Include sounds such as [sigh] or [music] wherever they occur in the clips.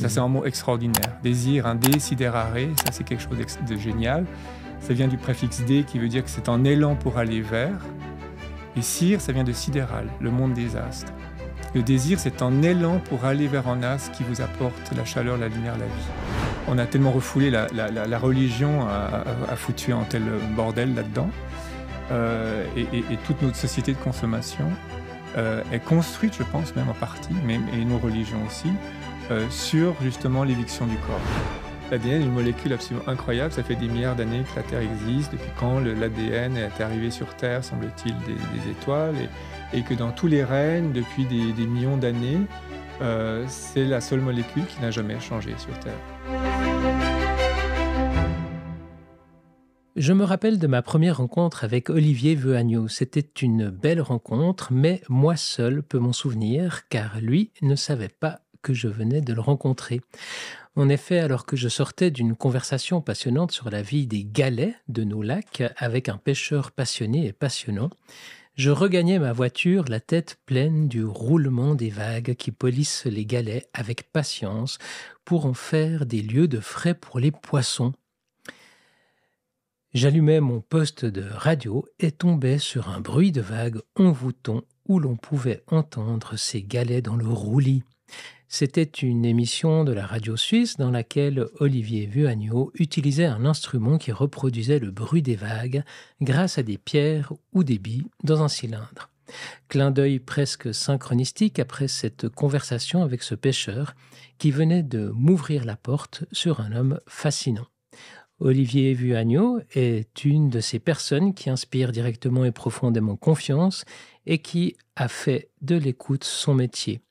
Ça, c'est mhm. un mot extraordinaire. Désir, un dé, ça, c'est quelque chose de génial. Ça vient du préfixe dé qui veut dire que c'est un élan pour aller vers. Et sire, ça vient de sidéral, le monde des astres. Le désir, c'est un élan pour aller vers un astre qui vous apporte la chaleur, la lumière, la vie. On a tellement refoulé la, religion à, à, foutu un tel bordel là-dedans. Euh, et, toute notre société de consommation euh, est construite, je pense, même en partie, même, et nos religions aussi, euh, sur justement l'éviction du corps. L'ADN est une molécule absolument incroyable, ça fait des milliards d'années que la Terre existe, depuis quand l'ADN est arrivé sur Terre, semble-t-il, des, étoiles, et, que dans tous les règnes, depuis des, millions d'années, euh, c'est la seule molécule qui n'a jamais changé sur Terre. Je me rappelle de ma première rencontre avec Olivier Veuagneau. C'était une belle rencontre, mais moi seul peux m'en souvenir, car lui ne savait pas que je venais de le rencontrer. En effet, alors que je sortais d'une conversation passionnante sur la vie des galets de nos lacs avec un pêcheur passionné et passionnant, je regagnais ma voiture, la tête pleine du roulement des vagues qui polissent les galets avec patience pour en faire des lieux de frais pour les poissons. J'allumais mon poste de radio et tombais sur un bruit de vagues envoûtant où l'on pouvait entendre ces galets dans le roulis. C'était une émission de la radio suisse dans laquelle Olivier Vuagneau utilisait un instrument qui reproduisait le bruit des vagues grâce à des pierres ou des billes dans un cylindre. Clin d'œil presque synchronistique après cette conversation avec ce pêcheur qui venait de m'ouvrir la porte sur un homme fascinant. Olivier Vuagneau est une de ces personnes qui inspirent directement et profondément confiance et qui a fait de l'écoute son métier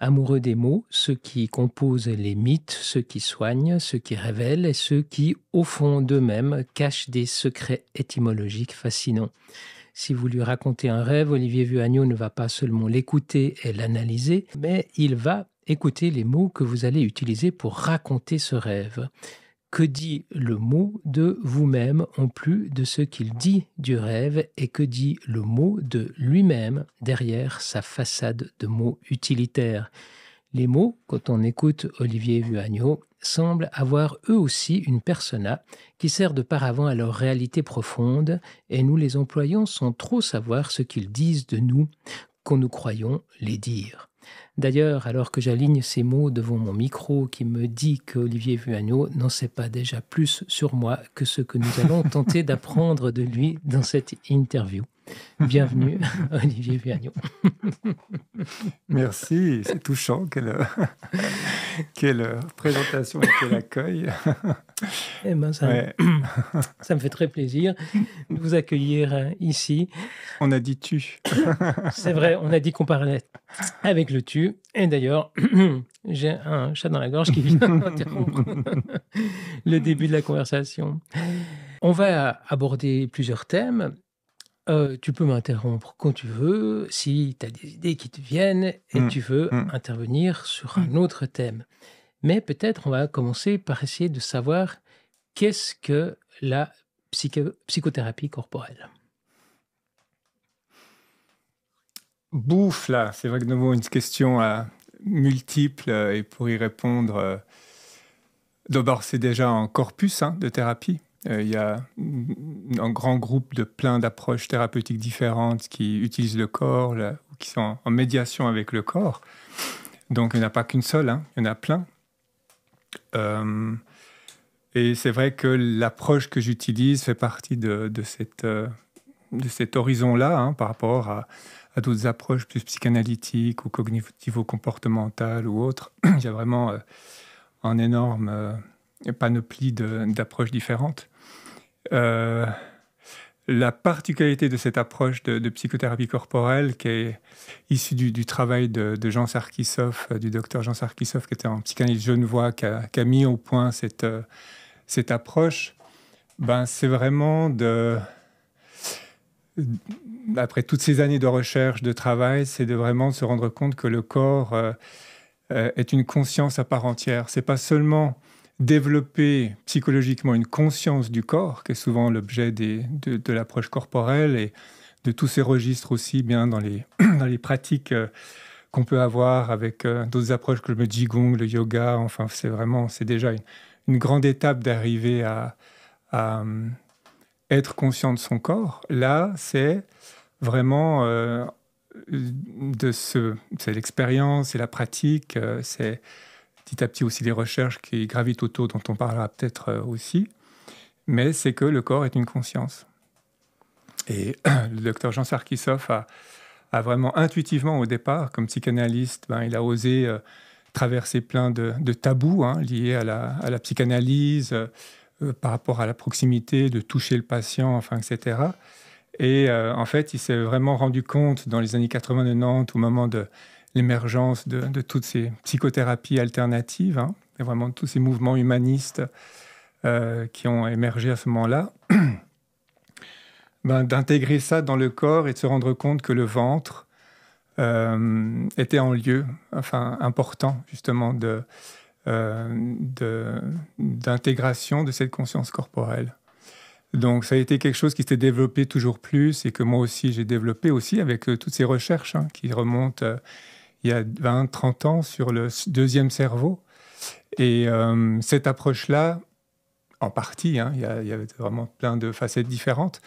amoureux des mots, ceux qui composent les mythes, ceux qui soignent, ceux qui révèlent et ceux qui, au fond d'eux-mêmes, cachent des secrets étymologiques fascinants. Si vous lui racontez un rêve, Olivier Vuagneau ne va pas seulement l'écouter et l'analyser, mais il va écouter les mots que vous allez utiliser pour raconter ce rêve. Que dit le mot de vous-même en plus de ce qu'il dit du rêve et que dit le mot de lui-même derrière sa façade de mots utilitaires Les mots, quand on écoute Olivier Vuagneau, semblent avoir eux aussi une persona qui sert de paravent à leur réalité profonde et nous les employons sans trop savoir ce qu'ils disent de nous, qu'on nous croyons les dire. D'ailleurs, alors que j'aligne ces mots devant mon micro qui me dit que Olivier Vuagneau n'en sait pas déjà plus sur moi que ce que nous allons [laughs] tenter d'apprendre de lui dans cette interview. Bienvenue, [laughs] Olivier Vuagneau. [laughs] Merci, c'est touchant, quelle, quelle présentation et quel accueil. Eh ben, [clears throat] ça, me fait très plaisir de vous accueillir euh, ici. On a dit tu. [laughs] C'est vrai, on a dit qu'on parlait avec le tu. Et d'ailleurs, [clears throat] j'ai un chat dans la gorge qui vient [laughs] interrompre [laughs] le début de la conversation. On va aborder plusieurs thèmes. Euh, tu peux m'interrompre quand tu veux, si tu as des idées qui te viennent et mmh. tu veux mmh. intervenir sur un mmh. autre thème. Mais peut-être on va commencer par essayer de savoir qu'est-ce que la psychothérapie corporelle. Bouffe, là, c'est vrai que nous avons une question à euh, multiples euh, et pour y répondre, euh, d'abord c'est déjà un corpus hein, de thérapie. Il y a un grand groupe de plein d'approches thérapeutiques différentes qui utilisent le corps, là, qui sont en médiation avec le corps. Donc il n'y en a pas qu'une seule, hein, il y en a plein. Euh, et c'est vrai que l'approche que j'utilise fait partie de, de, cette, euh, de cet horizon-là hein, par rapport à, à d'autres approches plus psychanalytiques ou cognitivo-comportementales ou autres. [clears throat] Il y a vraiment euh, un énorme panoplie d'approches différentes. La particularité de cette approche de, psychothérapie corporelle, qui est issue du, travail de, Jean Sarkisoff, euh, du docteur Jean Sarkissov, qui était un psychanalyste genevois, qui a, qui a mis au point euh, cette, approche, ben, c'est vraiment de, après toutes ces années de recherche, de travail, c'est de vraiment se rendre compte que le corps euh, est une conscience à part entière. C'est pas seulement développer psychologiquement une conscience du corps, qui est souvent l'objet de, de l'approche corporelle et de tous ces registres aussi, bien dans les, [clears throat] dans les pratiques euh, qu'on peut avoir avec euh, d'autres approches que le Jigong, le yoga. Enfin, c'est vraiment, c'est déjà une, grande étape d'arriver à, euh, être conscient de son corps. Là, c'est vraiment de ce, c'est l'expérience, et la pratique, c'est petit à petit aussi les recherches qui gravitent autour, dont on parlera peut-être euh, aussi, mais c'est que le corps est une conscience. Et [clears throat] le docteur Jean Sarkissoff a, vraiment intuitivement au départ, comme psychanalyste, ben, il a osé euh, traverser plein de, tabous hein, liés à la, psychanalyse, euh, par rapport à la proximité, de toucher le patient, enfin, etc. Et en fait, il s'est vraiment rendu compte dans les années 80-90, au moment de, l'émergence de, toutes ces psychothérapies alternatives, hein, et vraiment tous ces mouvements humanistes euh, qui ont émergé à ce moment-là, ben, d'intégrer ça dans le corps et de se rendre compte que le ventre euh, était en lieu, enfin important justement euh, de d'intégration de, cette conscience corporelle. Donc ça a été quelque chose qui s'est développé toujours plus et que moi aussi j'ai développé aussi avec toutes ces recherches hein, qui remontent il y a 20, 30 ans sur le deuxième cerveau. Et euh, cette approche-là, en partie, hein, il, y avait vraiment plein de facettes différentes,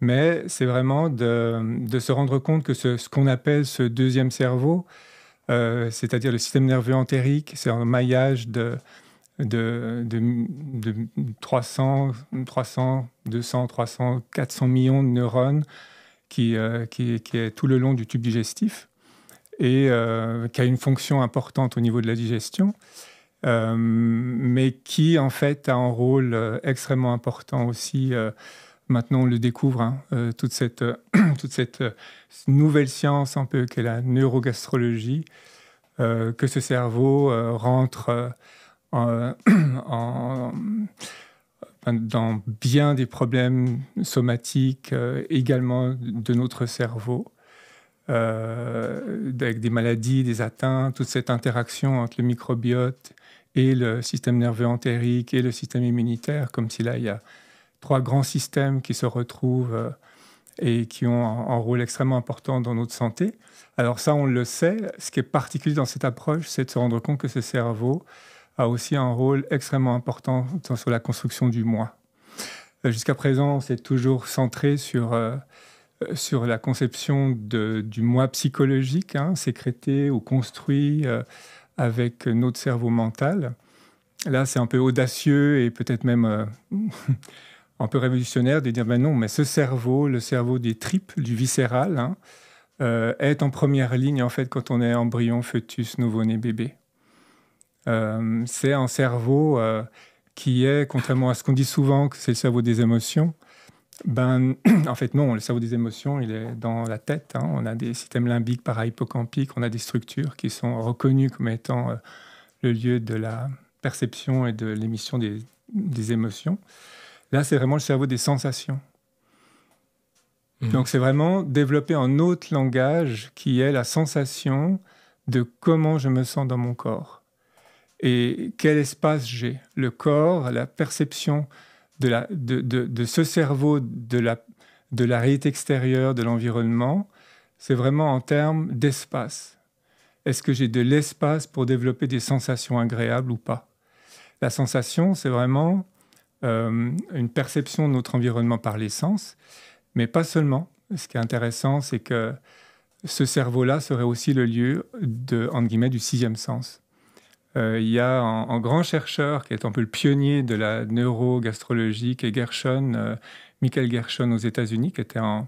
mais c'est vraiment de, se rendre compte que ce, qu'on appelle ce deuxième cerveau, euh, c'est-à-dire le système nerveux entérique, c'est un maillage de, de, 300, 200, 300, 400 millions de neurones euh, qui est tout le long du tube digestif et euh, qui a une fonction importante au niveau de la digestion, euh, mais qui en fait a un rôle euh, extrêmement important aussi. maintenant, on le découvre, hein, toute, cette, [clears throat] toute cette nouvelle science un peu qu'est la neurogastrologie, que ce cerveau rentre [clears throat] dans bien des problèmes somatiques également de notre cerveau. Euh, avec des maladies, des atteintes, toute cette interaction entre le microbiote et le système nerveux entérique et le système immunitaire, comme si là, il y a trois grands systèmes qui se retrouvent euh, et qui ont un, rôle extrêmement important dans notre santé. Alors ça, on le sait. Ce qui est particulier dans cette approche, c'est de se rendre compte que ce cerveau a aussi un rôle extrêmement important sur la construction du moi. Euh, jusqu'à présent, on s'est toujours centré sur euh, sur la conception du moi psychologique, hein, sécrété ou construit euh, avec notre cerveau mental. Là, c'est un peu audacieux et peut-être même euh, [laughs] un peu révolutionnaire de dire, ben non, mais ce cerveau, le cerveau des tripes, du viscéral, hein, est en première ligne, en fait, quand on est embryon, fœtus, nouveau-né, bébé. c'est un cerveau qui est, contrairement à ce qu'on dit souvent, que c'est le cerveau des émotions, ben, [clears throat] en fait, non, le cerveau des émotions, il est dans la tête. Hein. On a des systèmes limbiques, para-hippocampiques. on a des structures qui sont reconnues comme étant euh, le lieu de la perception et de l'émission des, émotions. Là, c'est vraiment le cerveau des sensations. Mmh. Donc, c'est vraiment développer un autre langage qui est la sensation de comment je me sens dans mon corps et quel espace j'ai. Le corps, la perception de, ce cerveau de la, de réalité extérieure, de l'environnement, c'est vraiment en termes d'espace. Est-ce que j'ai de l'espace pour développer des sensations agréables ou pas La sensation, c'est vraiment euh, une perception de notre environnement par les sens, mais pas seulement. Ce qui est intéressant, c'est que ce cerveau-là serait aussi le lieu de, guillemets, du sixième sens. Euh, il y a un, grand chercheur qui est un peu le pionnier de la neurogastrologie, qui Gershon, euh, Michael Gershon aux États-Unis, qui était un,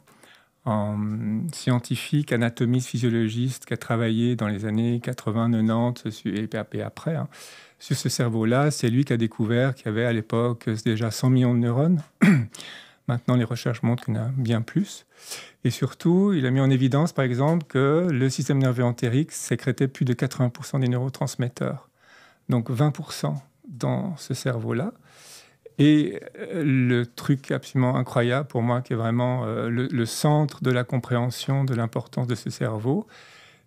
scientifique, anatomiste, physiologiste, qui a travaillé dans les années 80-90 et, après hein, sur ce cerveau-là. C'est lui qui a découvert qu'il y avait à l'époque déjà 100 millions de neurones. [clears throat] Maintenant, les recherches montrent qu'il y en a bien plus. Et surtout, il a mis en évidence, par exemple, que le système nerveux entérique sécrétait plus de 80% des neurotransmetteurs donc 20% dans ce cerveau-là. Et euh, le truc absolument incroyable pour moi, qui est vraiment euh, le, centre de la compréhension de l'importance de ce cerveau,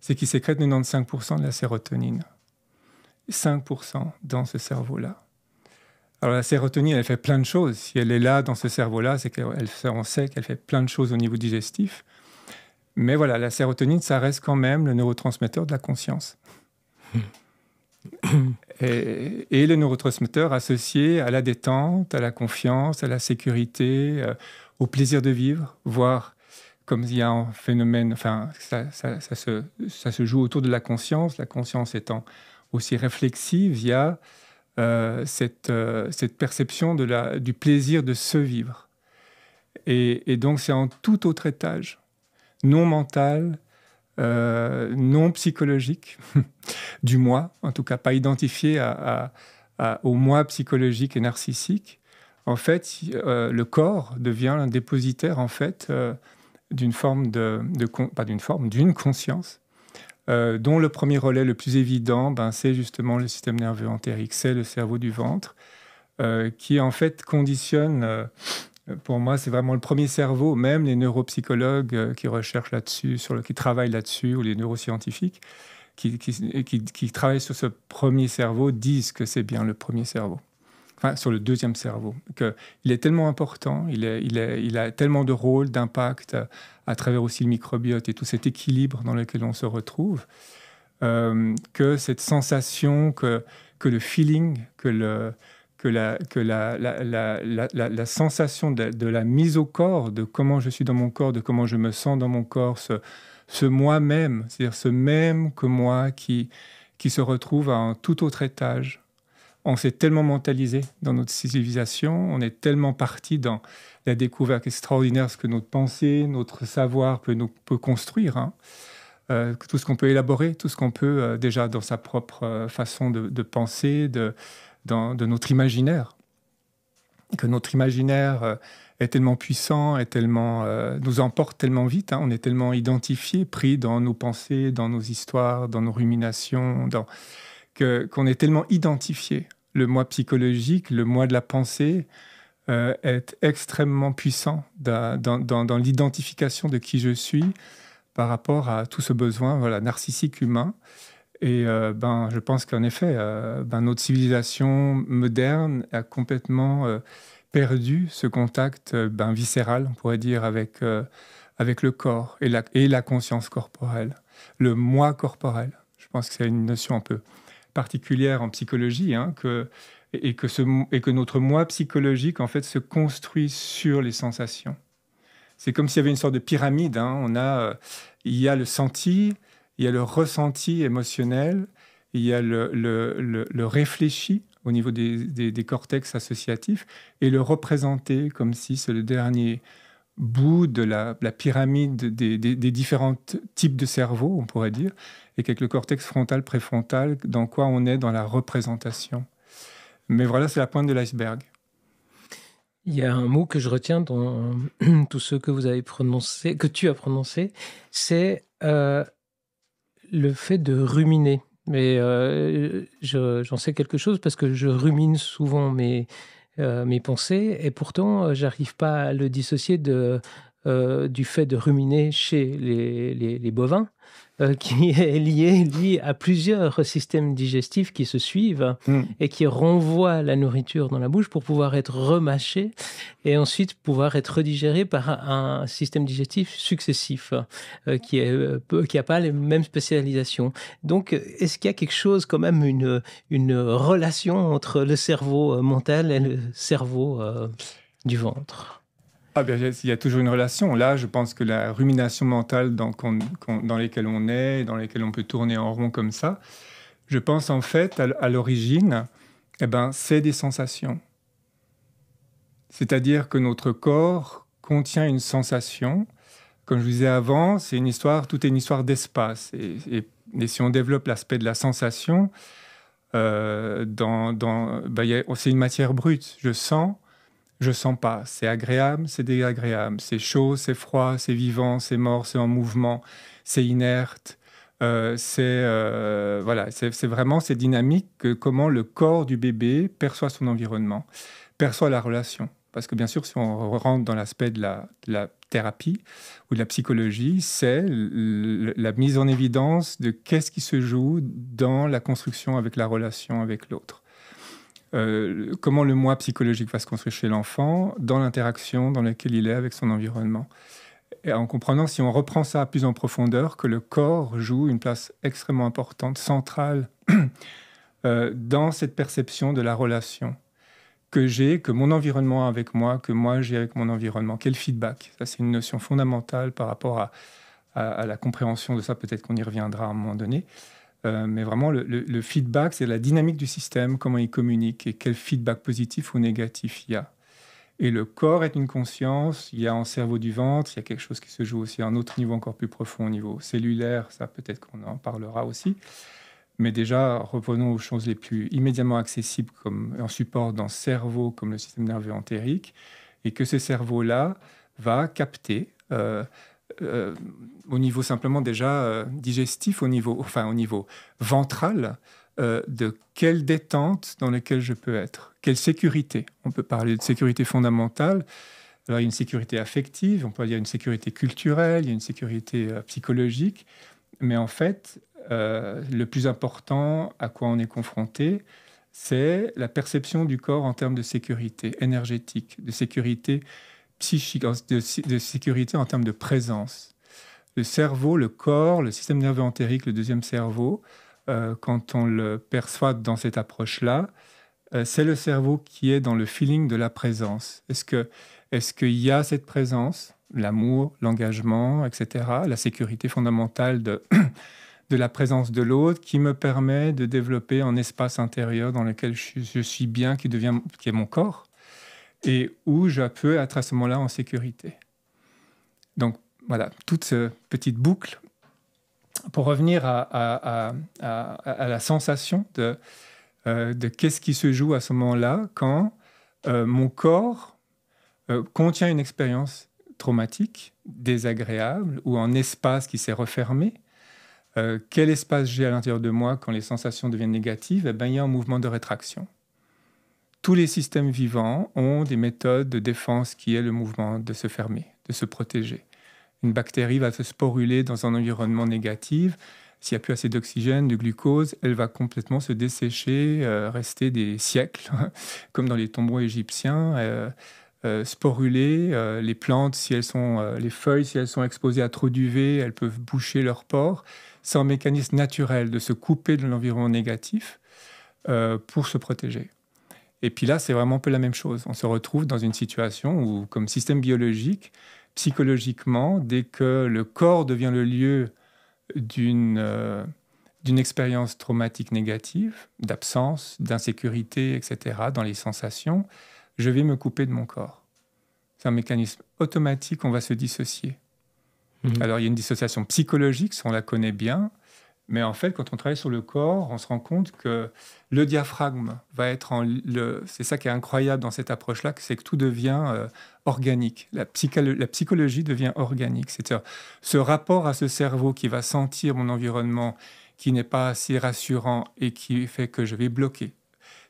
c'est qu'il sécrète 95% de la sérotonine. 5% dans ce cerveau-là. Alors la sérotonine, elle fait plein de choses. Si elle est là dans ce cerveau-là, c'est qu'on sait qu'elle fait plein de choses au niveau digestif. Mais voilà, la sérotonine, ça reste quand même le neurotransmetteur de la conscience. Hmm. Et, les neurotransmetteurs associés à la détente, à la confiance, à la sécurité, euh, au plaisir de vivre, voire comme il y a un phénomène, enfin, ça, se, joue autour de la conscience, la conscience étant aussi réflexive, via euh, euh, cette, perception de la, du plaisir de se vivre. Et, et donc c'est en tout autre étage, non mental, euh, non psychologique [laughs] du moi, en tout cas pas identifié au moi psychologique et narcissique, en fait, euh, le corps devient un dépositaire en fait euh, d'une forme d'une forme, d'une conscience. dont le premier relais le plus évident, ben, c'est justement le système nerveux entérique, c'est le cerveau du ventre, qui en fait conditionne euh, pour moi, c'est vraiment le premier cerveau, même les neuropsychologues euh, qui recherchent là-dessus, sur le, qui travaillent là-dessus, ou les neuroscientifiques qui, travaillent sur ce premier cerveau disent que c'est bien le premier cerveau. Enfin, sur le deuxième cerveau. Que il est tellement important, il, il, a tellement de rôles, d'impact euh, à, travers aussi le microbiote et tout cet équilibre dans lequel on se retrouve, que cette sensation, que, que le feeling, que le, que la, que la, la, la, la sensation de, la mise au corps, de comment je suis dans mon corps, de comment je me sens dans mon corps, ce, ce moi-même, c'est-à-dire ce même que moi qui, qui se retrouve à un tout autre étage. On s'est tellement mentalisé dans notre civilisation, on est tellement parti dans la découverte extraordinaire, ce que notre pensée, notre savoir peut, nous, peut construire. Hein. Euh, tout ce qu'on peut élaborer, tout ce qu'on peut euh, déjà dans sa propre euh, façon de, de penser, de, de notre imaginaire. Que notre imaginaire euh, est tellement puissant, est tellement, euh, nous emporte tellement vite. Hein. On est tellement identifié, pris dans nos pensées, dans nos histoires, dans nos ruminations, dans, que, qu'on est tellement identifié. Le moi psychologique, le moi de la pensée euh, est extrêmement puissant dans, dans, dans, l'identification de qui je suis par rapport à tout ce besoin voilà, narcissique humain. Et euh, ben, je pense qu'en effet, euh, ben, notre civilisation moderne a complètement euh, perdu ce contact ben, viscéral, on pourrait dire, avec, avec le corps et la, et la conscience corporelle, le moi corporel. Je pense que c'est une notion un peu particulière en psychologie, hein, que, et, que notre moi psychologique, en fait, se construit sur les sensations. C'est comme s'il y avait une sorte de pyramide. Hein. on a, il y a le senti, il y a le ressenti émotionnel, il y a le, le, le, réfléchi au niveau des, des, cortex associatifs et le représenter comme si c'est le dernier bout de la, la pyramide des, des, différents types de cerveaux, on pourrait dire, et qu'avec le cortex frontal, préfrontal, dans quoi on est dans la représentation. Mais voilà, c'est la pointe de l'iceberg. Il y a un mot que je retiens dans [clears throat] tous ceux que vous avez prononcé, que tu as prononcé, c'est euh, le fait de ruminer. Mais euh, j'en sais quelque chose parce que je rumine souvent mes, euh, pensées et pourtant euh, j'arrive pas à le dissocier du fait de ruminer chez les bovins. Euh, [laughs] qui est lié, à plusieurs systèmes digestifs qui se suivent hmm. et qui renvoient la nourriture dans la bouche pour pouvoir être remâchée et ensuite pouvoir être redigérée par un système digestif successif euh, qui n'a euh, pas les mêmes spécialisations. Donc, est-ce qu'il y a quelque chose, quand même, une, relation entre le cerveau mental et le cerveau du ventre ah, ben, il y a toujours une relation. Là, je pense que la rumination mentale dans, laquelle on, est, dans laquelle on peut tourner en rond comme ça, je pense en fait à, l'origine, eh ben, c'est des sensations. C'est-à-dire que notre corps contient une sensation. Comme je vous disais avant, c'est une histoire, tout est une histoire d'espace. Et, si on développe l'aspect de la sensation, euh, ben, c'est une matière brute. Je sens, je sens pas. C'est agréable, c'est désagréable. C'est chaud, c'est froid, c'est vivant, c'est mort, c'est en mouvement, c'est inerte. Euh, c'est euh, voilà, c'est vraiment ces dynamiques que comment le corps du bébé perçoit son environnement, perçoit la relation. Parce que bien sûr, si on rentre dans l'aspect de la, thérapie ou de la psychologie, c'est la mise en évidence de qu'est-ce qui se joue dans la construction avec la relation avec l'autre. Euh, comment le moi psychologique va se construire chez l'enfant dans l'interaction dans laquelle il est avec son environnement. Et en comprenant, si on reprend ça plus en profondeur, que le corps joue une place extrêmement importante, centrale, [clears throat] euh, dans cette perception de la relation que j'ai, que mon environnement avec moi, que moi j'ai avec mon environnement. Quel feedback Ça, c'est une notion fondamentale par rapport à la compréhension de ça. Peut-être qu'on y reviendra à un moment donné. Euh, mais vraiment, le, feedback, c'est la dynamique du système, comment il communique et quel feedback positif ou négatif il y a. Et le corps est une conscience, il y a un cerveau du ventre, il y a quelque chose qui se joue aussi à un autre niveau encore plus profond, au niveau cellulaire, ça peut-être qu'on en parlera aussi. Mais déjà, revenons aux choses les plus immédiatement accessibles comme en support dans cerveau, comme le système nerveux entérique, et que ce cerveau-là va capter euh, euh, au niveau simplement déjà euh, digestif, au niveau, enfin au niveau ventral, euh, de quelle détente dans laquelle je peux être, quelle sécurité. On peut parler de sécurité fondamentale. Alors, il y a une sécurité affective, on peut dire une sécurité culturelle, il y a une sécurité psychologique, mais en fait, le plus important à quoi on est confronté, c'est la perception du corps en termes de sécurité énergétique, de sécurité psychique, de, sécurité en termes de présence. Le cerveau, le corps, le système nerveux entérique, le deuxième cerveau, euh, quand on le perçoit dans cette approche-là, euh, c'est le cerveau qui est dans le feeling de la présence. Est-ce que est-ce qu'il y a cette présence, l'amour, l'engagement, etc., la sécurité fondamentale de, [clears throat] de la présence de l'autre qui me permet de développer un espace intérieur dans lequel je, je suis bien, qui, devient, qui est mon corps et où je peux être à ce moment-là en sécurité. Donc voilà, toute cette petite boucle. Pour revenir à, la sensation euh, de, qu'est-ce qui se joue à ce moment-là quand euh, mon corps euh, contient une expérience traumatique, désagréable ou un espace qui s'est refermé, quel espace j'ai à l'intérieur de moi quand les sensations deviennent négatives eh bien, Il y a un mouvement de rétraction tous les systèmes vivants ont des méthodes de défense qui est le mouvement de se fermer, de se protéger. Une bactérie va se sporuler dans un environnement négatif. S'il n'y a plus assez d'oxygène, de glucose, elle va complètement se dessécher, euh, rester des siècles, [laughs] comme dans les tombeaux égyptiens. Euh, euh, sporuler, les plantes, si elles sont, les feuilles, si elles sont exposées à trop d'UV, elles peuvent boucher leurs pores. C'est un mécanisme naturel de se couper de l'environnement négatif pour se protéger. Et puis là, c'est vraiment un peu la même chose. On se retrouve dans une situation où, comme système biologique, psychologiquement, dès que le corps devient le lieu d'une euh, expérience traumatique négative, d'absence, d'insécurité, etc., dans les sensations, je vais me couper de mon corps. C'est un mécanisme automatique, on va se dissocier. Mmh. Alors il y a une dissociation psychologique, si on la connaît bien, mais en fait, quand on travaille sur le corps, on se rend compte que le diaphragme va être en. Le, c'est ça qui est incroyable dans cette approche-là, c'est que tout devient euh, organique. La, la, psychologie devient organique. C'est-à-dire ce rapport à ce cerveau qui va sentir mon environnement qui n'est pas assez rassurant et qui fait que je vais bloquer.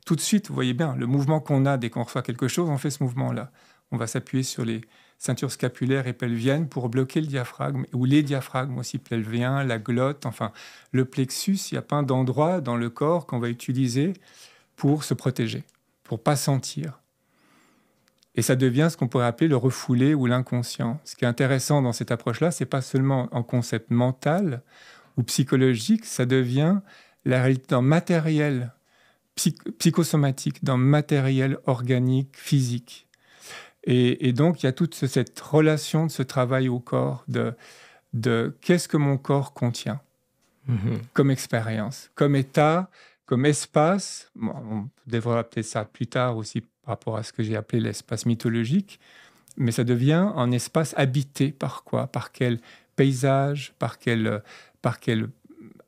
Tout de suite, vous voyez bien, le mouvement qu'on a dès qu'on reçoit quelque chose, on fait ce mouvement-là. On va s'appuyer sur les, ceinture scapulaire et pelvienne pour bloquer le diaphragme, ou les diaphragmes aussi, pelvien, la glotte, enfin le plexus, il y a pas d'endroits dans le corps qu'on va utiliser pour se protéger, pour pas sentir. Et ça devient ce qu'on pourrait appeler le refoulé ou l'inconscient. Ce qui est intéressant dans cette approche-là, c'est pas seulement en concept mental ou psychologique, ça devient la réalité dans matériel, psychosomatique, dans matériel organique, physique. Et, donc, il y a toute cette relation de ce travail au corps, de, de qu'est-ce que mon corps contient mhm. comme expérience, comme état, comme espace. on développera peut-être ça plus tard aussi par rapport à ce que j'ai appelé l'espace mythologique, mais ça devient un espace habité par quoi Par quel paysage, par quel, par quel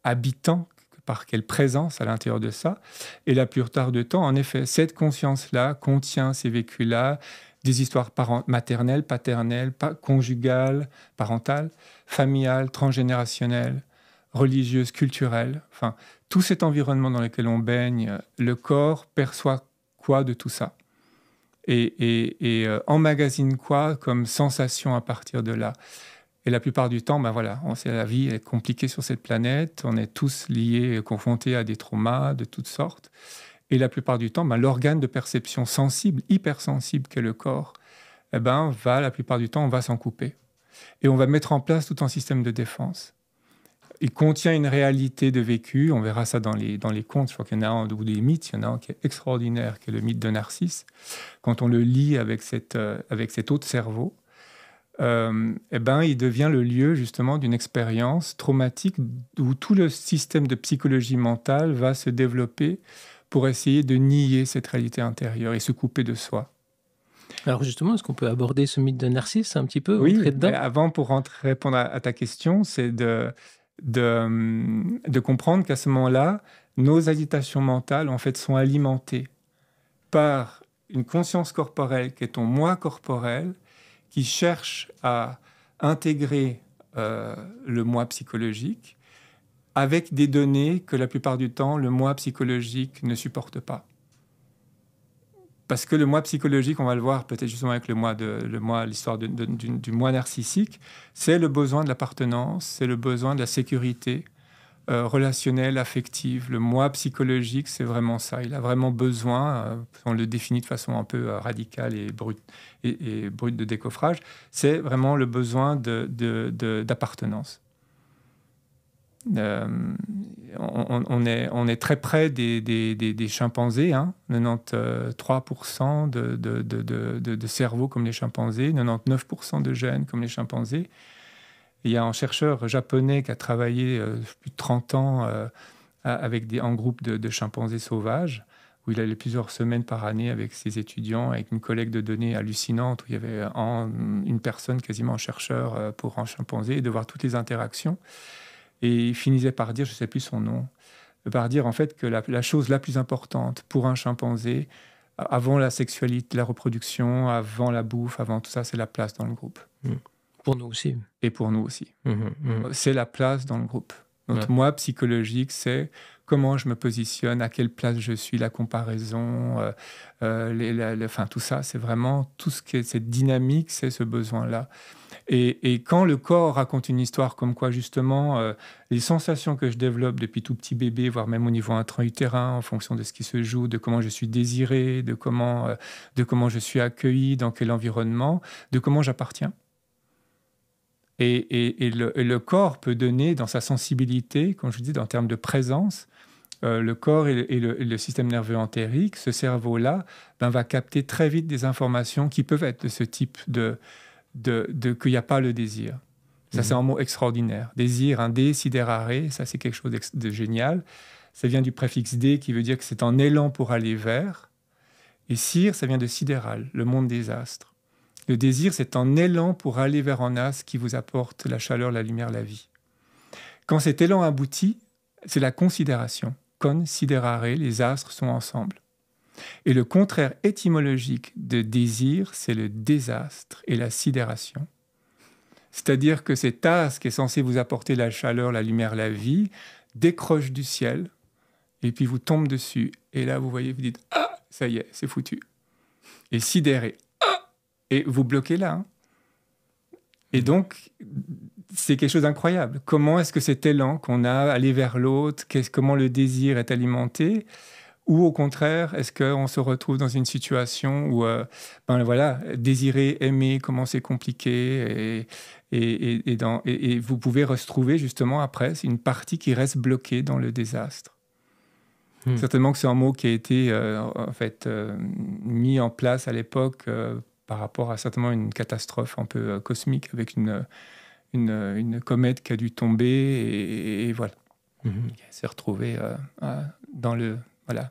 habitant par quelle présence à l'intérieur de ça. Et la plus tard de temps, en effet, cette conscience-là contient ces vécus-là, des histoires maternelles, paternelles, conjugales, parentales, familiales, transgénérationnelles, religieuses, culturelles. Enfin, tout cet environnement dans lequel on baigne, le corps perçoit quoi de tout ça et, euh, emmagasine quoi comme sensation à partir de là. Et la plupart du temps, ben voilà, on sait la vie est compliquée sur cette planète, on est tous liés, confrontés à des traumas de toutes sortes. Et la plupart du temps, ben, l'organe de perception sensible, hypersensible qu'est le corps, eh ben, va, la plupart du temps, on va s'en couper. Et on va mettre en place tout un système de défense. Il contient une réalité de vécu, on verra ça dans les, dans les contes, je crois qu'il y en a un, ou des mythes, il y en a un qui est extraordinaire, qui est le mythe de Narcisse. Quand on le lit avec, cette, euh, avec cet autre cerveau, euh, eh ben, il devient le lieu justement d'une expérience traumatique où tout le système de psychologie mentale va se développer pour essayer de nier cette réalité intérieure et se couper de soi. Alors justement, est-ce qu'on peut aborder ce mythe de Narcisse un petit peu Oui, avant pour répondre à, ta question, c'est hum, de, comprendre qu'à ce moment-là, nos agitations mentales en fait sont alimentées par une conscience corporelle qui est ton moi corporel, qui cherche à intégrer euh, le moi psychologique, avec des données que la plupart du temps le moi psychologique ne supporte pas. Parce que le moi psychologique, on va le voir peut-être justement avec le moi de le moi, l'histoire du, moi narcissique, c'est le besoin de l'appartenance, c'est le besoin de la sécurité euh, relationnelle, affective. Le moi psychologique, c'est vraiment ça. Il a vraiment besoin, euh, on le définit de façon un peu euh, radicale et brute, et, brute de décoffrage, c'est vraiment le besoin d'appartenance. De, euh, on, est, très près des, chimpanzés, 93% hein. de, de, cerveau comme les chimpanzés, 99% de gènes comme les chimpanzés. Il y a un chercheur japonais qui a travaillé euh, plus de 30 ans euh, avec des, en groupe de, chimpanzés sauvages, où il allait plusieurs semaines par année avec ses étudiants, avec une collecte de données hallucinante, où il y avait une personne, quasiment chercheur pour un chimpanzé, et de voir toutes les interactions. Et il finissait par dire, je ne sais plus son nom, par dire en fait que la, chose la plus importante pour un chimpanzé, avant la sexualité, la reproduction, avant la bouffe, avant tout ça, c'est la place dans le groupe. Mmh. Pour nous aussi. Et pour nous aussi. Mmh, mmh, c'est la place dans le groupe. donc moi psychologique, c'est comment je me positionne, à quelle place je suis, la comparaison, euh, euh, enfin, tout ça, c'est vraiment tout ce qui cette dynamique, c'est ce besoin-là. Et, quand le corps raconte une histoire comme quoi justement euh, les sensations que je développe depuis tout petit bébé, voire même au niveau intra-utérin, en fonction de ce qui se joue, de comment je suis désiré, de comment, de comment je suis accueilli, dans quel environnement, de comment j'appartiens. Et, le, corps peut donner dans sa sensibilité, comme je dis, en termes de présence, euh, le corps et le, système nerveux entérique, ce cerveau-là ben, va capter très vite des informations qui peuvent être de ce type de, de, qu'il n'y a pas le désir. Ça, c'est mhm. un mot extraordinaire. Désir, un ça, c'est quelque chose de génial. Ça vient du préfixe D qui veut dire que c'est un élan pour aller vers. Et sire ça vient de sidéral, le monde des astres. Le désir, c'est un élan pour aller vers un as qui vous apporte la chaleur, la lumière, la vie. Quand cet élan aboutit, c'est la considération sidéraré les astres sont ensemble. Et le contraire étymologique de désir, c'est le désastre et la sidération. C'est-à-dire que cet as qui est censé vous apporter la chaleur, la lumière, la vie, décroche du ciel et puis vous tombe dessus. Et là, vous voyez, vous dites Ah, ça y est, c'est foutu. Et sidéré, ah Et vous bloquez là. Hein. Et donc, c'est quelque chose d'incroyable. Comment est-ce que cet élan qu'on a, aller vers l'autre, comment le désir est alimenté ou au contraire, est-ce qu'on se retrouve dans une situation où, euh, ben voilà, désirer, aimer, comment c'est compliqué, et, vous pouvez retrouver justement après, c'est une partie qui reste bloquée dans le désastre. Hmm. Certainement que c'est un mot qui a été euh, en fait euh, mis en place à l'époque par rapport à certainement une catastrophe un peu cosmique avec une une, comète qui a dû tomber et, voilà. Mhm. s'est retrouvée euh, dans le. Voilà.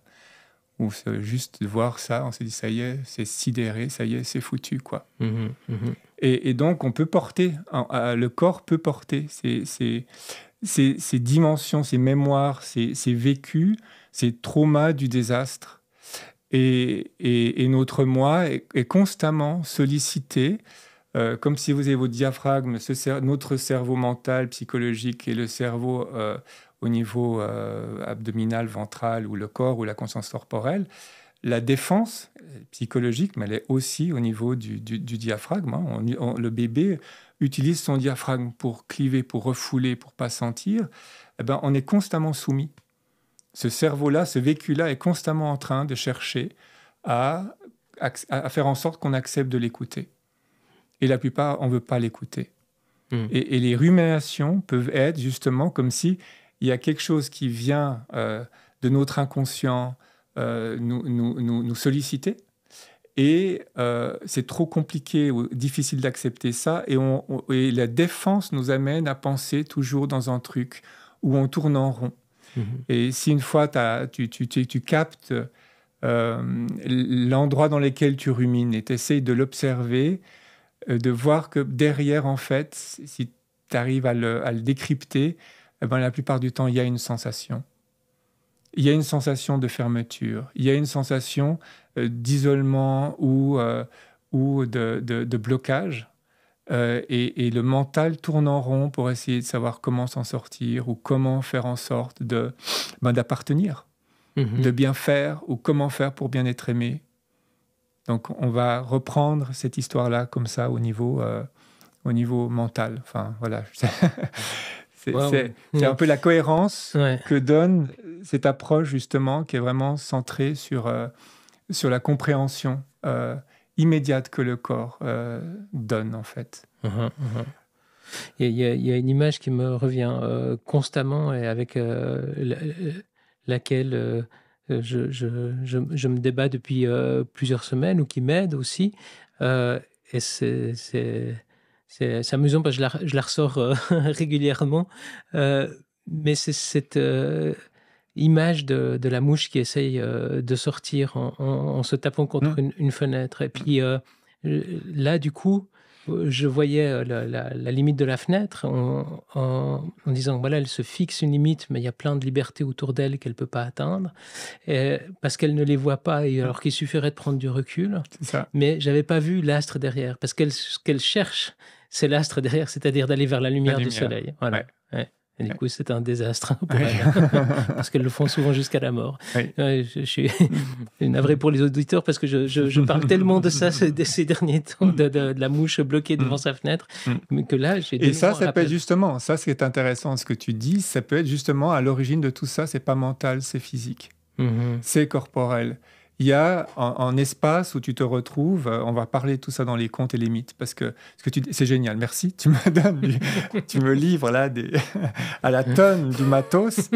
Ou juste de voir ça, on s'est dit ça y est, c'est sidéré, ça y est, c'est foutu, quoi. Mhm, mhm. et, donc, on peut porter, le corps peut porter ces, ces, dimensions, ces mémoires, ces, vécus, ces traumas du désastre. Et, notre moi est constamment sollicité euh, comme si vous avez votre diaphragme, notre cerveau mental, psychologique et le cerveau euh, au niveau euh, abdominal, ventral ou le corps ou la conscience corporelle. La défense psychologique, mais elle est aussi au niveau du, diaphragme. Hein. le bébé utilise son diaphragme pour cliver, pour refouler, pour pas sentir. Eh ben, on est constamment soumis. Ce cerveau-là, ce vécu-là est constamment en train de chercher à faire en sorte qu'on accepte de l'écouter et la plupart, on ne veut pas l'écouter. Hmm. Et, les ruminations peuvent être justement comme si il y a quelque chose qui vient euh, de notre inconscient euh, nous, solliciter. Et euh, c'est trop compliqué ou difficile d'accepter ça. Et, la défense nous amène à penser toujours dans un truc où on tourne en rond. Mhm. Et si une fois tu, tu, tu, captes l'endroit dans lequel tu rumines et tu essayes de l'observer, euh, de voir que derrière, en fait, si tu arrives à, le, décrypter, eh ben, la plupart du temps, il y a une sensation. Il y a une sensation de fermeture, il y a une sensation euh, d'isolement ou, euh, de, blocage. et, le mental tourne en rond pour essayer de savoir comment s'en sortir ou comment faire en sorte de ben, d'appartenir, mhm. de bien faire ou comment faire pour bien être aimé, donc on va reprendre cette histoire-là comme ça au niveau, euh, au niveau mental. Enfin voilà, [laughs] c'est un peu la cohérence que donne cette approche justement qui est vraiment centrée sur, euh, sur la compréhension euh, immédiate que le corps donne en fait. Il y, a, une image qui me revient constamment et avec laquelle euh, je, je, je, je, me débat depuis euh, plusieurs semaines ou qui m'aide aussi. Euh, et c'est, amusant parce que je la, je la ressors [laughs] régulièrement. mais c'est cette image de, de, la mouche qui essaye de sortir en, se tapant contre mmh. une, une, fenêtre. Et puis là, du coup, je voyais euh, la, limite de la fenêtre en, disant voilà, elle se fixe une limite, mais il y a plein de libertés autour d'elle qu'elle ne peut pas atteindre parce qu'elle ne les voit pas, alors qu'il suffirait de prendre du recul. Mais je n'avais pas vu l'astre derrière parce qu'elle ce qu'elle cherche, c'est l'astre derrière, c'est-à-dire d'aller vers la lumière, du soleil. Et du coup, c'est un désastre hein, pour hein, [laughs] parce qu'elles le font souvent jusqu'à la mort. Je, suis [laughs] navré pour les auditeurs parce que je, parle tellement de ça ces, derniers temps, mm. de, la mouche bloquée devant mm. sa fenêtre, mm. que là, j'ai. Et ça, ça peut être justement, ça, ce qui est intéressant, ce que tu dis, ça peut être justement à l'origine de tout ça, c'est pas mental, c'est physique, mm-hmm. c'est corporel il y a un, espace où tu te retrouves. Euh, on va parler de tout ça dans les contes et les mythes parce que, que tu, c'est génial. Merci, tu me [laughs] donnes, tu me livres là des, [laughs] à la tonne du matos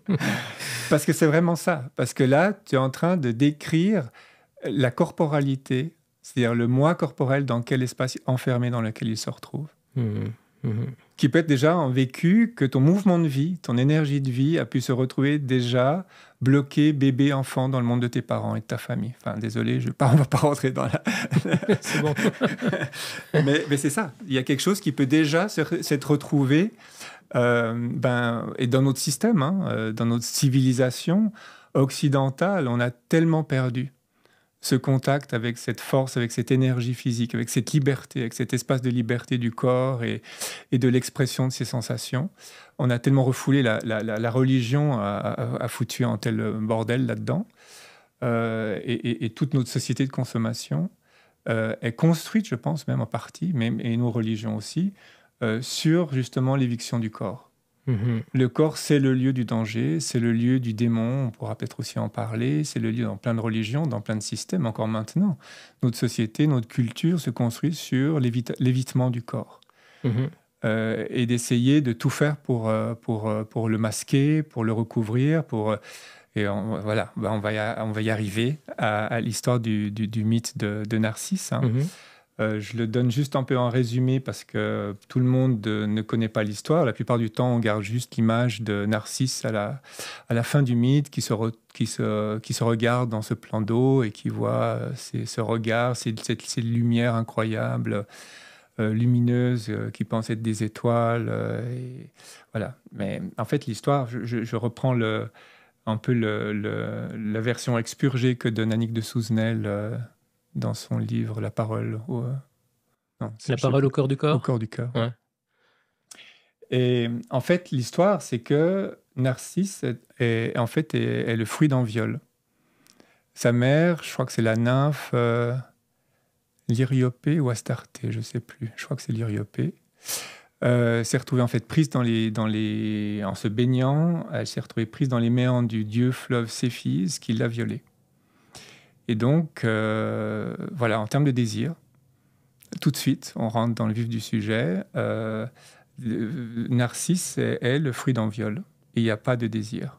[laughs] parce que c'est vraiment ça. Parce que là, tu es en train de décrire la corporalité, c'est-à-dire le moi corporel dans quel espace enfermé dans lequel il se retrouve. Mmh, mmh qui peut être déjà en vécu que ton mouvement de vie, ton énergie de vie a pu se retrouver déjà bloqué bébé enfant dans le monde de tes parents et de ta famille. Enfin, désolé, je pas, on va pas rentrer dans la. [laughs] [laughs] mais, c'est ça. Il y a quelque chose qui peut déjà s'être retrouvé, euh, ben, et dans notre système, hein, euh, dans notre civilisation occidentale, on a tellement perdu ce contact avec cette force, avec cette énergie physique, avec cette liberté, avec cet espace de liberté du corps et, et de l'expression de ses sensations. On a tellement refoulé la, religion a, foutu un tel bordel là-dedans. Euh, et, toute notre société de consommation euh, est construite, je pense, même en partie, même, et nos religions aussi, euh, sur justement l'éviction du corps. Mhm. Le corps, c'est le lieu du danger, c'est le lieu du démon, on pourra peut-être aussi en parler, c'est le lieu dans plein de religions, dans plein de systèmes, encore maintenant. Notre société, notre culture se construit sur l'évitement du corps. Mhm. Euh, et d'essayer de tout faire pour, euh, euh, le masquer, pour le recouvrir, Et on, voilà, ben, on, va, y arriver à, l'histoire du, mythe de, Narcisse. Hein. Mhm. Euh, je le donne juste un peu en résumé parce que tout le monde euh, ne connaît pas l'histoire. La plupart du temps, on garde juste l'image de Narcisse à la, fin du mythe qui se, qui se, regarde dans ce plan d'eau et qui voit euh, ce regard, cette, lumière incroyable lumineuse, qui pensent être des étoiles. voilà. Mais en fait, l'histoire, je, reprends le, un peu la version expurgée que donne Annick de Souzenel dans son livre La parole au, euh, non, La parole au corps du corps Au corps du corps. Et en fait, l'histoire, c'est que Narcisse est, en fait, est, le fruit d'un viol. Sa mère, je crois que c'est la nymphe euh, Lyriopée ou Astarté, je ne sais plus. Je crois que c'est Lyriopée. Euh, s'est retrouvée en fait prise dans les, dans les, en se baignant, elle s'est retrouvée prise dans les méandres du dieu fleuve Céphise qui l'a violée. Et donc, euh, voilà, en termes de désir, tout de suite, on rentre dans le vif du sujet. Euh, narcisse est, le fruit d'un viol. Il n'y a pas de désir.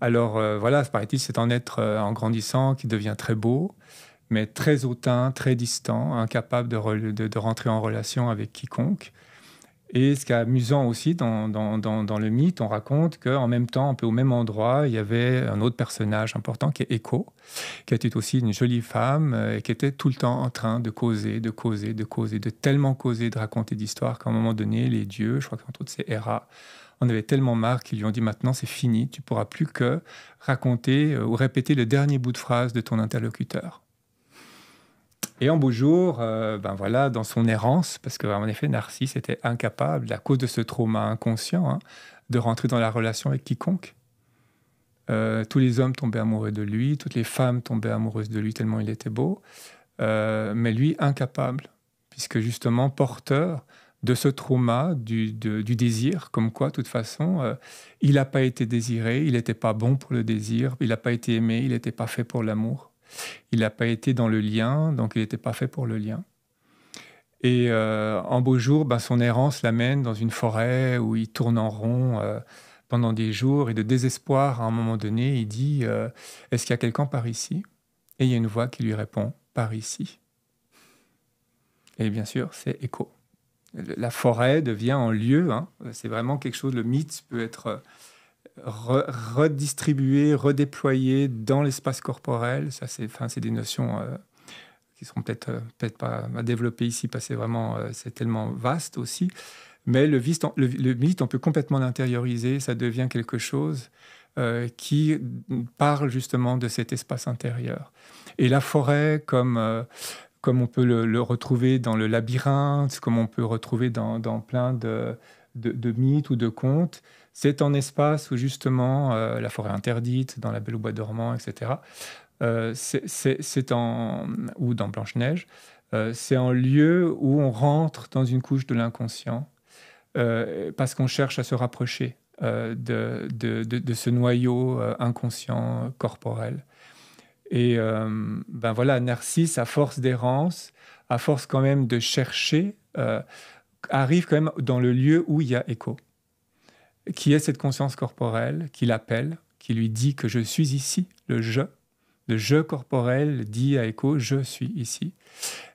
Alors euh, voilà, paraît-il, c'est un être en grandissant qui devient très beau, mais très hautain, très distant, incapable de rentrer en relation avec quiconque. Et ce qui est amusant aussi dans, le mythe, on raconte qu'en même temps, un peu au même endroit, il y avait un autre personnage important qui est Echo, qui était aussi une jolie femme euh, et qui était tout le temps en train de causer, de causer, de causer, de tellement causer, de raconter d'histoires qu'à un moment donné, les dieux, je crois qu'entre autres c'est Hera, en avaient tellement marre qu'ils lui ont dit maintenant c'est fini, tu pourras plus que raconter euh, ou répéter le dernier bout de phrase de ton interlocuteur. Et en beau jour, euh, ben voilà, dans son errance, parce que en effet, Narcisse était incapable, à cause de ce trauma inconscient, hein, de rentrer dans la relation avec quiconque. Euh, tous les hommes tombaient amoureux de lui, toutes les femmes tombaient amoureuses de lui tellement il était beau, euh, mais lui incapable, puisque justement porteur de ce trauma, du, désir, comme quoi, de toute façon, il n'a pas été désiré, il n'était pas bon pour le désir, il n'a pas été aimé, il n'était pas fait pour l'amour. Il n'a pas été dans le lien, donc il n'était pas fait pour le lien. Et euh, en beau jour, ben, son errance l'amène dans une forêt où il tourne en rond euh, pendant des jours et de désespoir, à un moment donné, il dit euh, Est-ce qu'il y a quelqu'un par ici Et il y a une voix qui lui répond Par ici. Et bien sûr, c'est écho. La forêt devient un lieu. Hein. C'est vraiment quelque chose, le mythe peut être redistribuer, redéployer dans l'espace corporel. Ça, c'est, enfin, c'est des notions euh, qui seront peut-être euh, peut pas développées ici, parce que c'est vraiment euh, c'est tellement vaste aussi. Mais le, mythe, on, peut complètement l'intérioriser. Ça devient quelque chose qui parle justement de cet espace intérieur. Et la forêt, comme comme on peut le, retrouver dans le labyrinthe, comme on peut retrouver dans, plein de, de mythes ou de contes, c'est un espace où justement euh, la forêt interdite, dans la Belle au Bois dormant, etc. Euh, c'est en ou dans Blanche Neige. Euh, c'est un lieu où on rentre dans une couche de l'inconscient parce qu'on cherche à se rapprocher de, de, ce noyau inconscient corporel. Et ben voilà, Narcisse, à force d'errance, à force quand même de chercher, arrive quand même dans le lieu où il y a écho qui est cette conscience corporelle, qui l'appelle, qui lui dit que je suis ici, le je, le je corporel dit à Echo, je suis ici.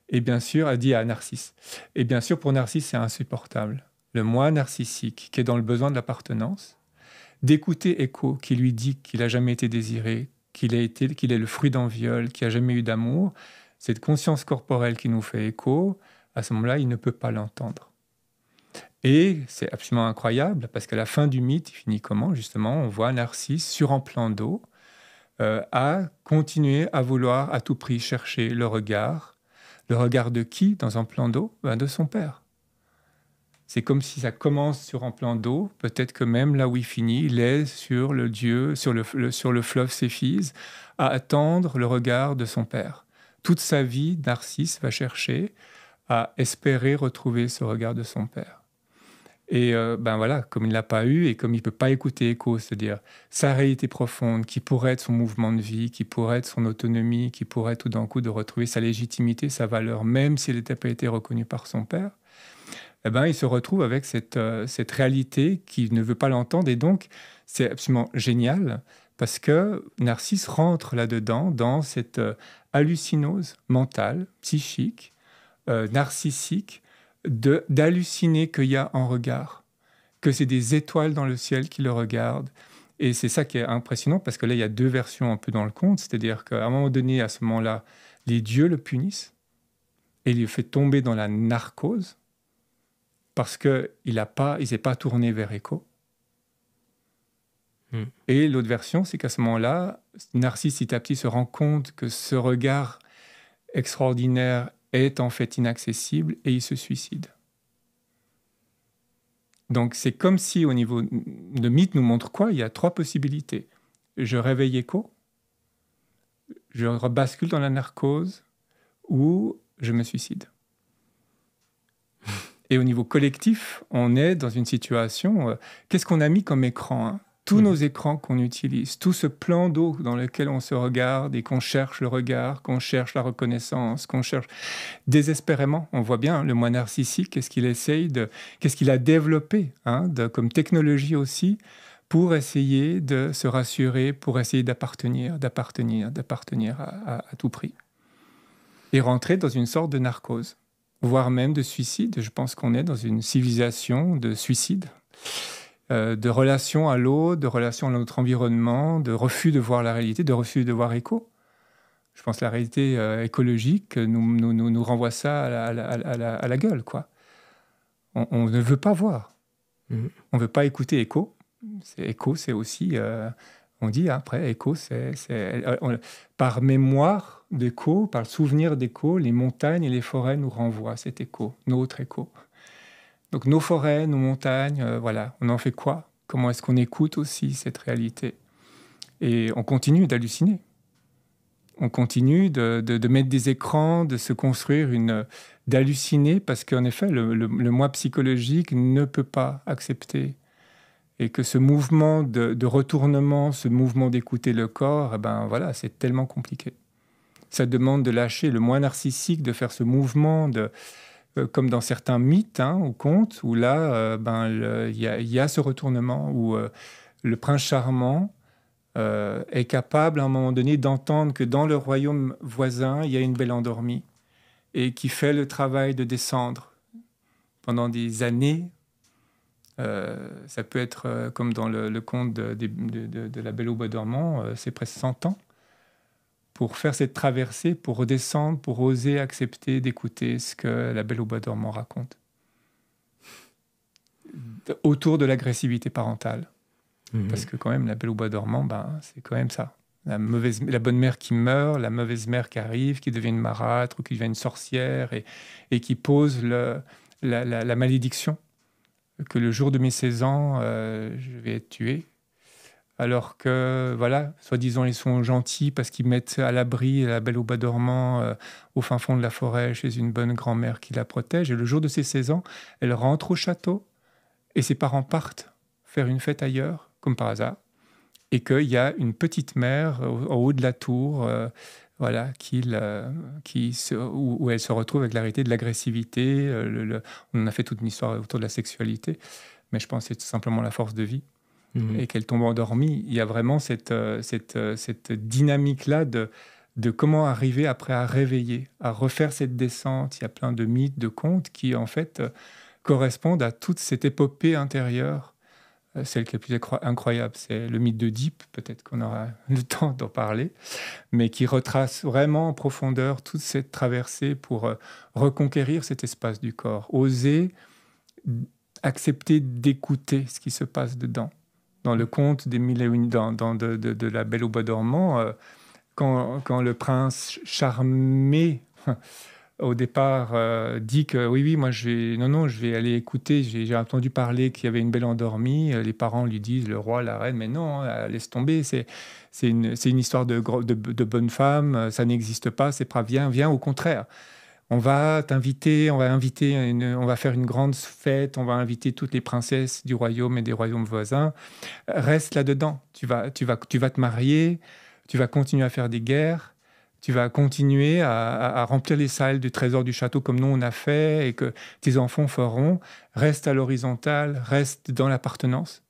Et bien sûr, a dit à Narcisse. Et bien sûr, pour Narcisse, c'est insupportable. Le moi narcissique, qui est dans le besoin de l'appartenance, d'écouter Echo, qui lui dit qu'il a jamais été désiré, qu'il été, qu'il est le fruit d'un viol, qu'il a jamais eu d'amour, cette conscience corporelle qui nous fait écho, à ce moment-là, il ne peut pas l'entendre. Et c'est absolument incroyable parce qu'à la fin du mythe, il finit comment Justement, on voit Narcisse sur un plan d'eau euh, à continuer à vouloir à tout prix chercher le regard. Le regard de qui dans un plan d'eau ben De son père. C'est comme si ça commence sur un plan d'eau, peut-être que même là où il finit, il est sur le dieu, sur le, sur le fleuve Céphise, à attendre le regard de son père. Toute sa vie, Narcisse va chercher à espérer retrouver ce regard de son père. Et euh, ben voilà, comme il ne l'a pas eu et comme il ne peut pas écouter écho, c'est-à-dire sa réalité profonde qui pourrait être son mouvement de vie, qui pourrait être son autonomie, qui pourrait tout d'un coup de retrouver sa légitimité, sa valeur, même s'il n'était pas été reconnu par son père, eh ben, il se retrouve avec cette, euh, cette réalité qu'il ne veut pas l'entendre. Et donc, c'est absolument génial parce que Narcisse rentre là-dedans, dans cette euh, hallucinose mentale, psychique, narcissique, d'halluciner qu'il y a un regard, que c'est des étoiles dans le ciel qui le regardent. Et c'est ça qui est impressionnant parce que là, il y a deux versions un peu dans le conte, c'est-à-dire qu'à un moment donné, à ce moment-là, les dieux le punissent et il le fait tomber dans la narcose parce qu'il a pas, il s'est pas tourné vers Echo. Hmm. Et l'autre version, c'est qu'à ce moment-là, Narcisse petit à petit se rend compte que ce regard extraordinaire est en fait inaccessible et il se suicide. Donc c'est comme si au niveau de mythe nous montre quoi Il y a trois possibilités. Je réveille écho, je rebascule dans la narcose ou je me suicide. Et au niveau collectif, on est dans une situation, euh, qu'est-ce qu'on a mis comme écran hein? tous mm. nos écrans qu'on utilise, tout ce plan d'eau dans lequel on se regarde et qu'on cherche le regard, qu'on cherche la reconnaissance, qu'on cherche désespérément. On voit bien hein, le moi narcissique, qu'est-ce qu'il essaye de, qu'est-ce qu'il a développé hein, comme technologie aussi pour essayer de se rassurer, pour essayer d'appartenir, d'appartenir, d'appartenir à tout prix. Et rentrer dans une sorte de narcose, voire même de suicide. Je pense qu'on est dans une civilisation de suicide. Euh, de relation à l'eau, de relation à notre environnement, de refus de voir la réalité, de refus de voir écho. Je pense que la réalité euh, écologique nous, nous, nous, renvoie ça à la, gueule. quoi. On, ne veut pas voir. Mhm. On ne veut pas écouter écho. C'est, écho, c'est aussi... Euh, on dit après, écho, c'est, par mémoire d'écho, par souvenir d'écho, les montagnes et les forêts nous renvoient cet écho, notre écho. Donc nos forêts, nos montagnes, euh, voilà, on en fait quoi Comment est-ce qu'on écoute aussi cette réalité Et on continue d'halluciner. On continue de, de, mettre des écrans, de se construire une, d'halluciner parce qu'en effet, le, le, moi psychologique ne peut pas accepter et que ce mouvement de, de retournement, ce mouvement d'écouter le corps, eh ben voilà, c'est tellement compliqué. Ça demande de lâcher le moi narcissique, de faire ce mouvement de euh, comme dans certains mythes hein, ou contes, où là, euh, ben, il y, y, a ce retournement où euh, le prince charmant est capable à un moment donné d'entendre que dans le royaume voisin, il y a une belle endormie et qui fait le travail de descendre pendant des années. ça peut être comme dans le, conte de, de, la Belle au Bois dormant, c'est presque 100 ans pour faire cette traversée, pour redescendre, pour oser accepter d'écouter ce que la belle au bois dormant raconte autour de l'agressivité parentale. Parce que quand même, la belle au bois dormant, ben, c'est quand même ça. La, mauvaise, la bonne mère qui meurt, la mauvaise mère qui arrive, qui devient une marâtre ou qui devient une sorcière et, qui pose la, malédiction que le jour de mes 16 ans, euh, je vais être tué alors que, voilà, soi-disant, ils sont gentils parce qu'ils mettent à l'abri la belle au bas dormant euh, au fin fond de la forêt chez une bonne grand-mère qui la protège. Et le jour de ses 16 ans, elle rentre au château et ses parents partent faire une fête ailleurs, comme par hasard. Et qu'il y a une petite mère au haut de la tour. Euh, voilà, euh, qui, qui où, elle se retrouve avec l'arrêté de l'agressivité. on a fait toute une histoire autour de la sexualité, mais je pense que c'est tout simplement la force de vie. Mhm. et qu'elle tombe endormie. Il y a vraiment cette, euh, euh, cette, dynamique-là de, de comment arriver après à réveiller, à refaire cette descente. Il y a plein de mythes, de contes qui, en fait, euh, correspondent à toute cette épopée intérieure, celle qui est la plus incroyable. C'est le mythe de d'Oedipe, peut-être qu'on aura [laughs] le temps d'en parler, mais qui retrace vraiment en profondeur toute cette traversée pour reconquérir cet espace du corps, oser accepter d'écouter ce qui se passe dedans dans le conte des mille dans, de, de, la Belle au bois dormant, euh, quand, quand, le prince charmé [laughs] au départ euh, dit que oui oui moi je vais non non je vais aller écouter j'ai entendu parler qu'il y avait une belle endormie euh, les parents lui disent le roi la reine mais non hein, laisse tomber c'est c'est une, une, histoire de, de, de bonne femme ça n'existe pas c'est pas viens viens au contraire on va t'inviter, on va inviter, on va faire une grande fête, on va inviter toutes les princesses du royaume et des royaumes voisins. Reste là-dedans. Tu vas, tu vas, tu vas te marier, tu vas continuer à faire des guerres, tu vas continuer à, remplir les salles du trésor du château comme nous on a fait et que tes enfants feront. Reste à l'horizontale, reste dans l'appartenance.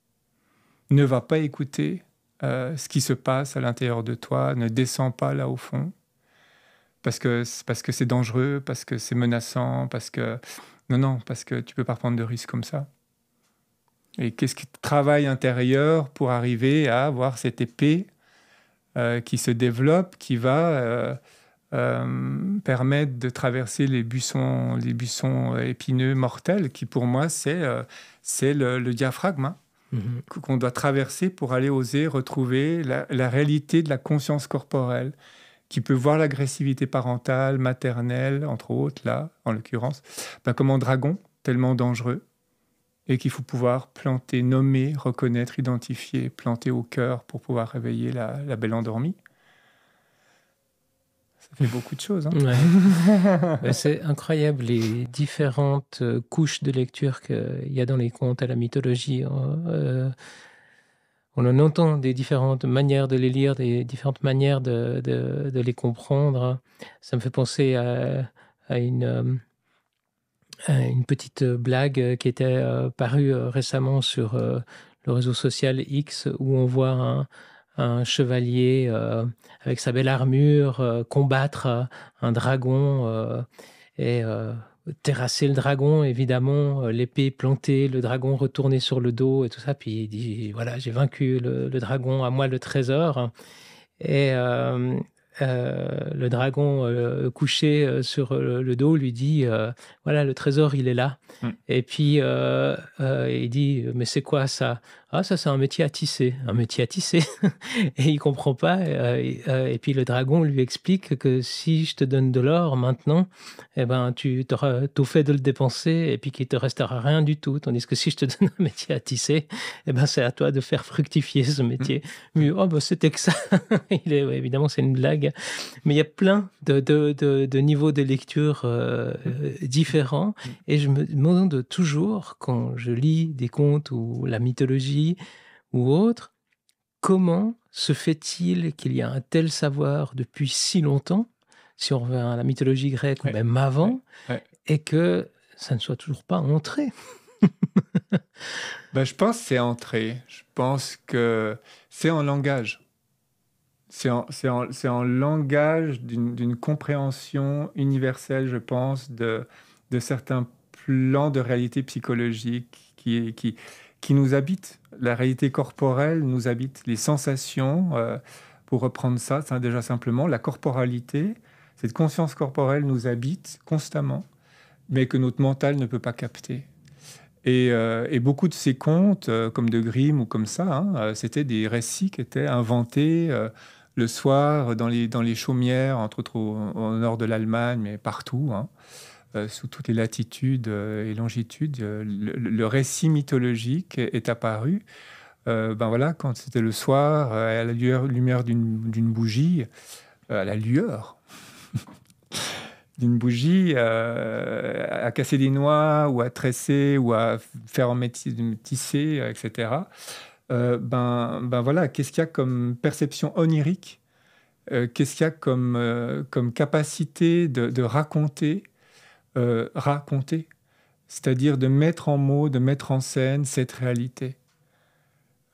Ne va pas écouter euh, ce qui se passe à l'intérieur de toi, ne descends pas là au fond parce que parce que c'est dangereux, parce que c'est menaçant, parce que non non, parce que tu peux pas prendre de risques comme ça. Et qu'est-ce qui travaille intérieur pour arriver à avoir cette épée euh, qui se développe, qui va euh, euh, permettre de traverser les buissons, les buissons épineux mortels, qui pour moi c'est c'est le, diaphragme. Hein, mm-hmm. qu'on doit traverser pour aller oser retrouver la réalité de la conscience corporelle qui peut voir l'agressivité parentale, maternelle, entre autres, là, en l'occurrence, ben, comme un dragon tellement dangereux, et qu'il faut pouvoir planter, nommer, reconnaître, identifier, planter au cœur pour pouvoir réveiller la, belle endormie. Ça fait beaucoup de choses. Hein. [laughs] C'est incroyable les différentes euh, couches de lecture qu'il y a dans les contes à la mythologie. Euh, on en entend des différentes manières de les lire, des différentes manières de, les comprendre. Ça me fait penser à, euh, une, petite blague qui était euh, parue euh, récemment sur le réseau social X où on voit un, chevalier avec sa belle armure combattre un dragon et terrasser le dragon, évidemment, euh, l'épée plantée, le dragon retourné sur le dos et tout ça. Puis il dit voilà, j'ai vaincu le, dragon, à moi le trésor. Et euh, euh, le dragon couché sur le, dos lui dit voilà, le trésor, il est là. Mm. Et puis il dit mais c'est quoi ça ah, ça, c'est un métier à tisser, un métier à tisser. [laughs] et il comprend pas. Euh, euh, et, puis le dragon lui explique que si je te donne de l'or maintenant, eh ben, tu auras tout fait de le dépenser et puis qu'il te restera rien du tout. Tandis que si je te [laughs] donne un métier à tisser, eh ben, c'est à toi de faire fructifier ce métier. Mm. Mais oh, c'était que ça. il est, évidemment, c'est une blague. Mais il y a plein de, niveaux de lecture euh, différents. Mm. Et je me demande toujours, quand je lis des contes ou la mythologie, ou autre, comment se fait-il qu'il y a un tel savoir depuis si longtemps, si on revient à la mythologie grecque ou même avant, et que ça ne soit toujours pas entré ben, Je pense que c'est entré. Je pense que c'est en langage. C'est en, langage d'une compréhension universelle, je pense, de, de certains plans de réalité psychologique qui, qui, qui nous habite. La réalité corporelle nous habite. Les sensations, euh, pour reprendre ça, c'est déjà simplement la corporalité, cette conscience corporelle nous habite constamment, mais que notre mental ne peut pas capter. Et, euh, beaucoup de ces contes, euh, comme de Grimm ou comme ça, hein, c'était des récits qui étaient inventés le soir dans les, dans les chaumières, entre autres au, nord de l'Allemagne, mais partout. Hein. Euh, sous toutes les latitudes euh, et longitudes, euh, le, récit mythologique est apparu. ben voilà, quand c'était le soir, à la lueur, lumière d'une bougie, à la lueur [laughs] d'une bougie, à casser des noix ou à tresser ou à faire en tisser, etc. ben, ben voilà, qu'est-ce qu'il y a comme perception onirique Qu'est-ce qu'il y a comme, capacité de raconter euh, raconter, c'est-à-dire de mettre en mots, de mettre en scène cette réalité.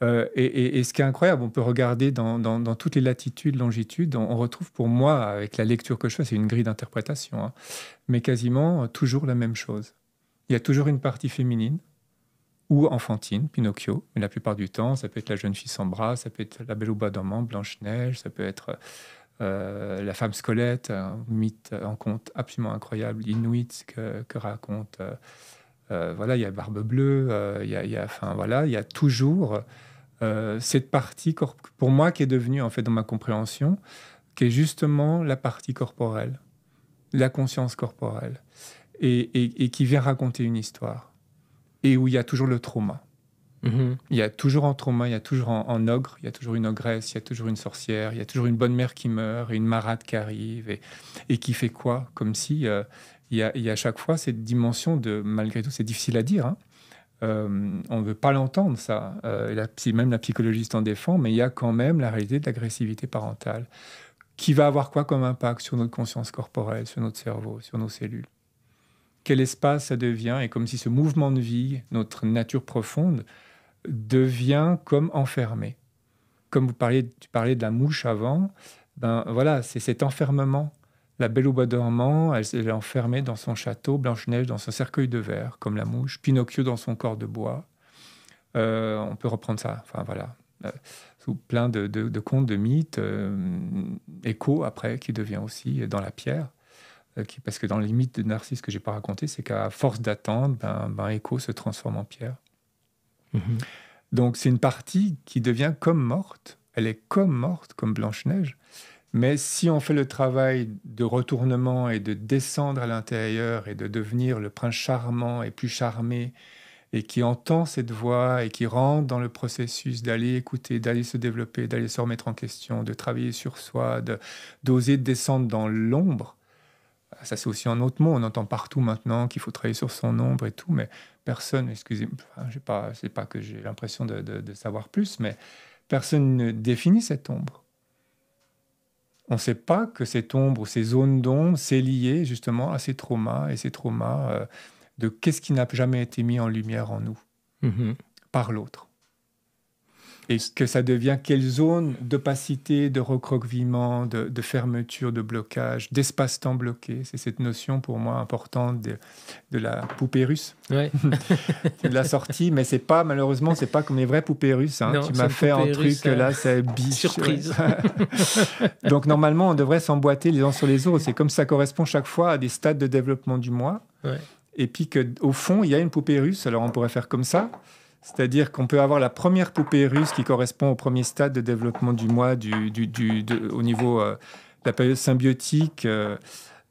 Euh, et, ce qui est incroyable, on peut regarder dans, toutes les latitudes, longitudes, on, retrouve pour moi, avec la lecture que je fais, c'est une grille d'interprétation, hein, mais quasiment euh, toujours la même chose. Il y a toujours une partie féminine ou enfantine, Pinocchio, mais la plupart du temps, ça peut être la jeune fille sans bras, ça peut être la belle au bois dormant, Blanche-Neige, ça peut être euh, la femme squelette, un mythe, un conte absolument incroyable, Inuit, que, raconte. Euh, euh, voilà, il y a Barbe Bleue, il y a, enfin, voilà, il y a toujours cette partie, pour moi, qui est devenue, en fait, dans ma compréhension, qui est justement la partie corporelle, la conscience corporelle, et qui vient raconter une histoire, et où il y a toujours le trauma. Mhm. Il y a toujours un trauma, il y a toujours un, ogre, il y a toujours une ogresse, il y a toujours une sorcière, il y a toujours une bonne mère qui meurt, une marade qui arrive et, qui fait quoi Comme si euh, il, y a, à chaque fois cette dimension de, malgré tout, c'est difficile à dire. Hein. Euh, on ne veut pas l'entendre, ça. Euh, même la psychologiste en défend, mais il y a quand même la réalité de l'agressivité parentale qui va avoir quoi comme impact sur notre conscience corporelle, sur notre cerveau, sur nos cellules Quel espace ça devient Et comme si ce mouvement de vie, notre nature profonde, devient comme enfermé. Comme vous parliez, tu parlais de la mouche avant, ben voilà, c'est cet enfermement. La Belle au bois dormant, elle, est enfermée dans son château, Blanche-Neige dans son cercueil de verre, comme la mouche, Pinocchio dans son corps de bois. Euh, on peut reprendre ça, enfin voilà. Euh, plein de, contes, de mythes, euh, écho après, qui devient aussi dans la pierre. parce que dans les mythes de Narcisse que j'ai pas raconté, c'est qu'à force d'attendre, ben, ben, Écho se transforme en pierre. Mhm. Donc c'est une partie qui devient comme morte. Elle est comme morte, comme Blanche-Neige. Mais si on fait le travail de retournement et de descendre à l'intérieur et de devenir le prince charmant et plus charmé, et qui entend cette voix et qui rentre dans le processus d'aller écouter, d'aller se développer, d'aller se remettre en question, de travailler sur soi, d'oser descendre dans l'ombre, ça, c'est aussi un autre mot. On entend partout maintenant qu'il faut travailler sur son ombre et tout, mais personne, excusez-moi, j'ai pas, c'est pas que j'ai l'impression de, savoir plus, mais personne ne définit cette ombre. On ne sait pas que cette ombre ces zones d'ombre, c'est lié justement à ces traumas et ces traumas euh, de qu'est-ce qui n'a jamais été mis en lumière en nous mm-hmm. par l'autre et que ça devient quelle zone d'opacité, de recroqueviment, de, fermeture, de blocage, d'espace-temps bloqué. C'est cette notion pour moi importante de, la poupée russe, de la [laughs] sortie. Mais c'est pas malheureusement, c'est pas comme les vraies poupées russes. Hein. tu m'as fait un truc là, euh, c'est biche. Surprise. [laughs] Donc normalement, on devrait s'emboîter les uns sur les autres. C'est comme ça correspond chaque fois à des stades de développement du moi. Et puis qu'au fond, il y a une poupée russe. Alors on pourrait faire comme ça. C'est-à-dire qu'on peut avoir la première poupée russe qui correspond au premier stade de développement du mois au niveau euh, de la période symbiotique. Euh,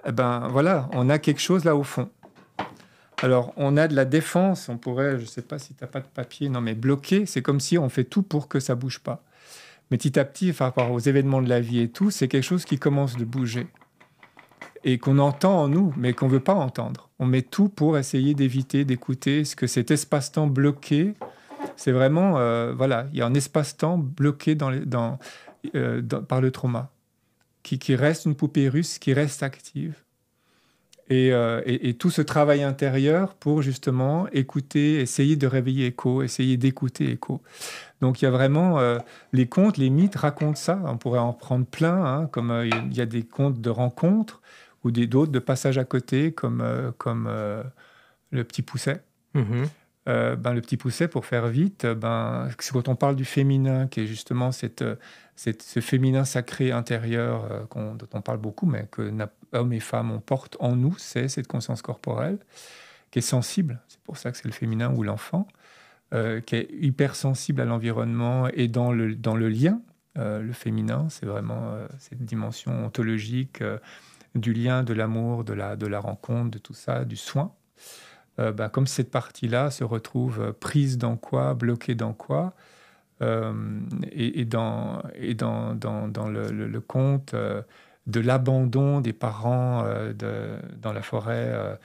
eh ben voilà, on a quelque chose là au fond. Alors, on a de la défense, on pourrait, je ne sais pas si tu n'as pas de papier, non mais bloquer, c'est comme si on fait tout pour que ça bouge pas. Mais petit à petit, par rapport aux événements de la vie et tout, c'est quelque chose qui commence de bouger et qu'on entend en nous, mais qu'on ne veut pas entendre. On met tout pour essayer d'éviter, d'écouter ce que cet espace-temps bloqué, c'est vraiment, euh, voilà, il y a un espace-temps bloqué dans, les, euh, par le trauma, qui, reste une poupée russe, qui reste active. Euh, et, tout ce travail intérieur pour justement écouter, essayer de réveiller écho, essayer d'écouter écho. Donc il y a vraiment les contes, les mythes racontent ça. On pourrait en prendre plein, hein, comme il y a des contes de rencontres ou d'autres de passage à côté, comme, euh, comme euh, le petit pousset. Mhm. Euh, ben, le petit pousset, pour faire vite, ben, quand on parle du féminin, qui est justement cette, ce féminin sacré intérieur on, dont on parle beaucoup, mais que hommes et femmes, on porte en nous, c'est cette conscience corporelle qui est sensible. C'est pour ça que c'est le féminin ou l'enfant, qui est hypersensible à l'environnement et dans le, dans le lien. le féminin, c'est vraiment cette dimension ontologique du lien, de l'amour, de la, de la rencontre, de tout ça, du soin, euh, bah, comme cette partie-là se retrouve euh, prise dans quoi, bloquée dans quoi, euh, et, dans, le, le, conte de l'abandon des parents dans la forêt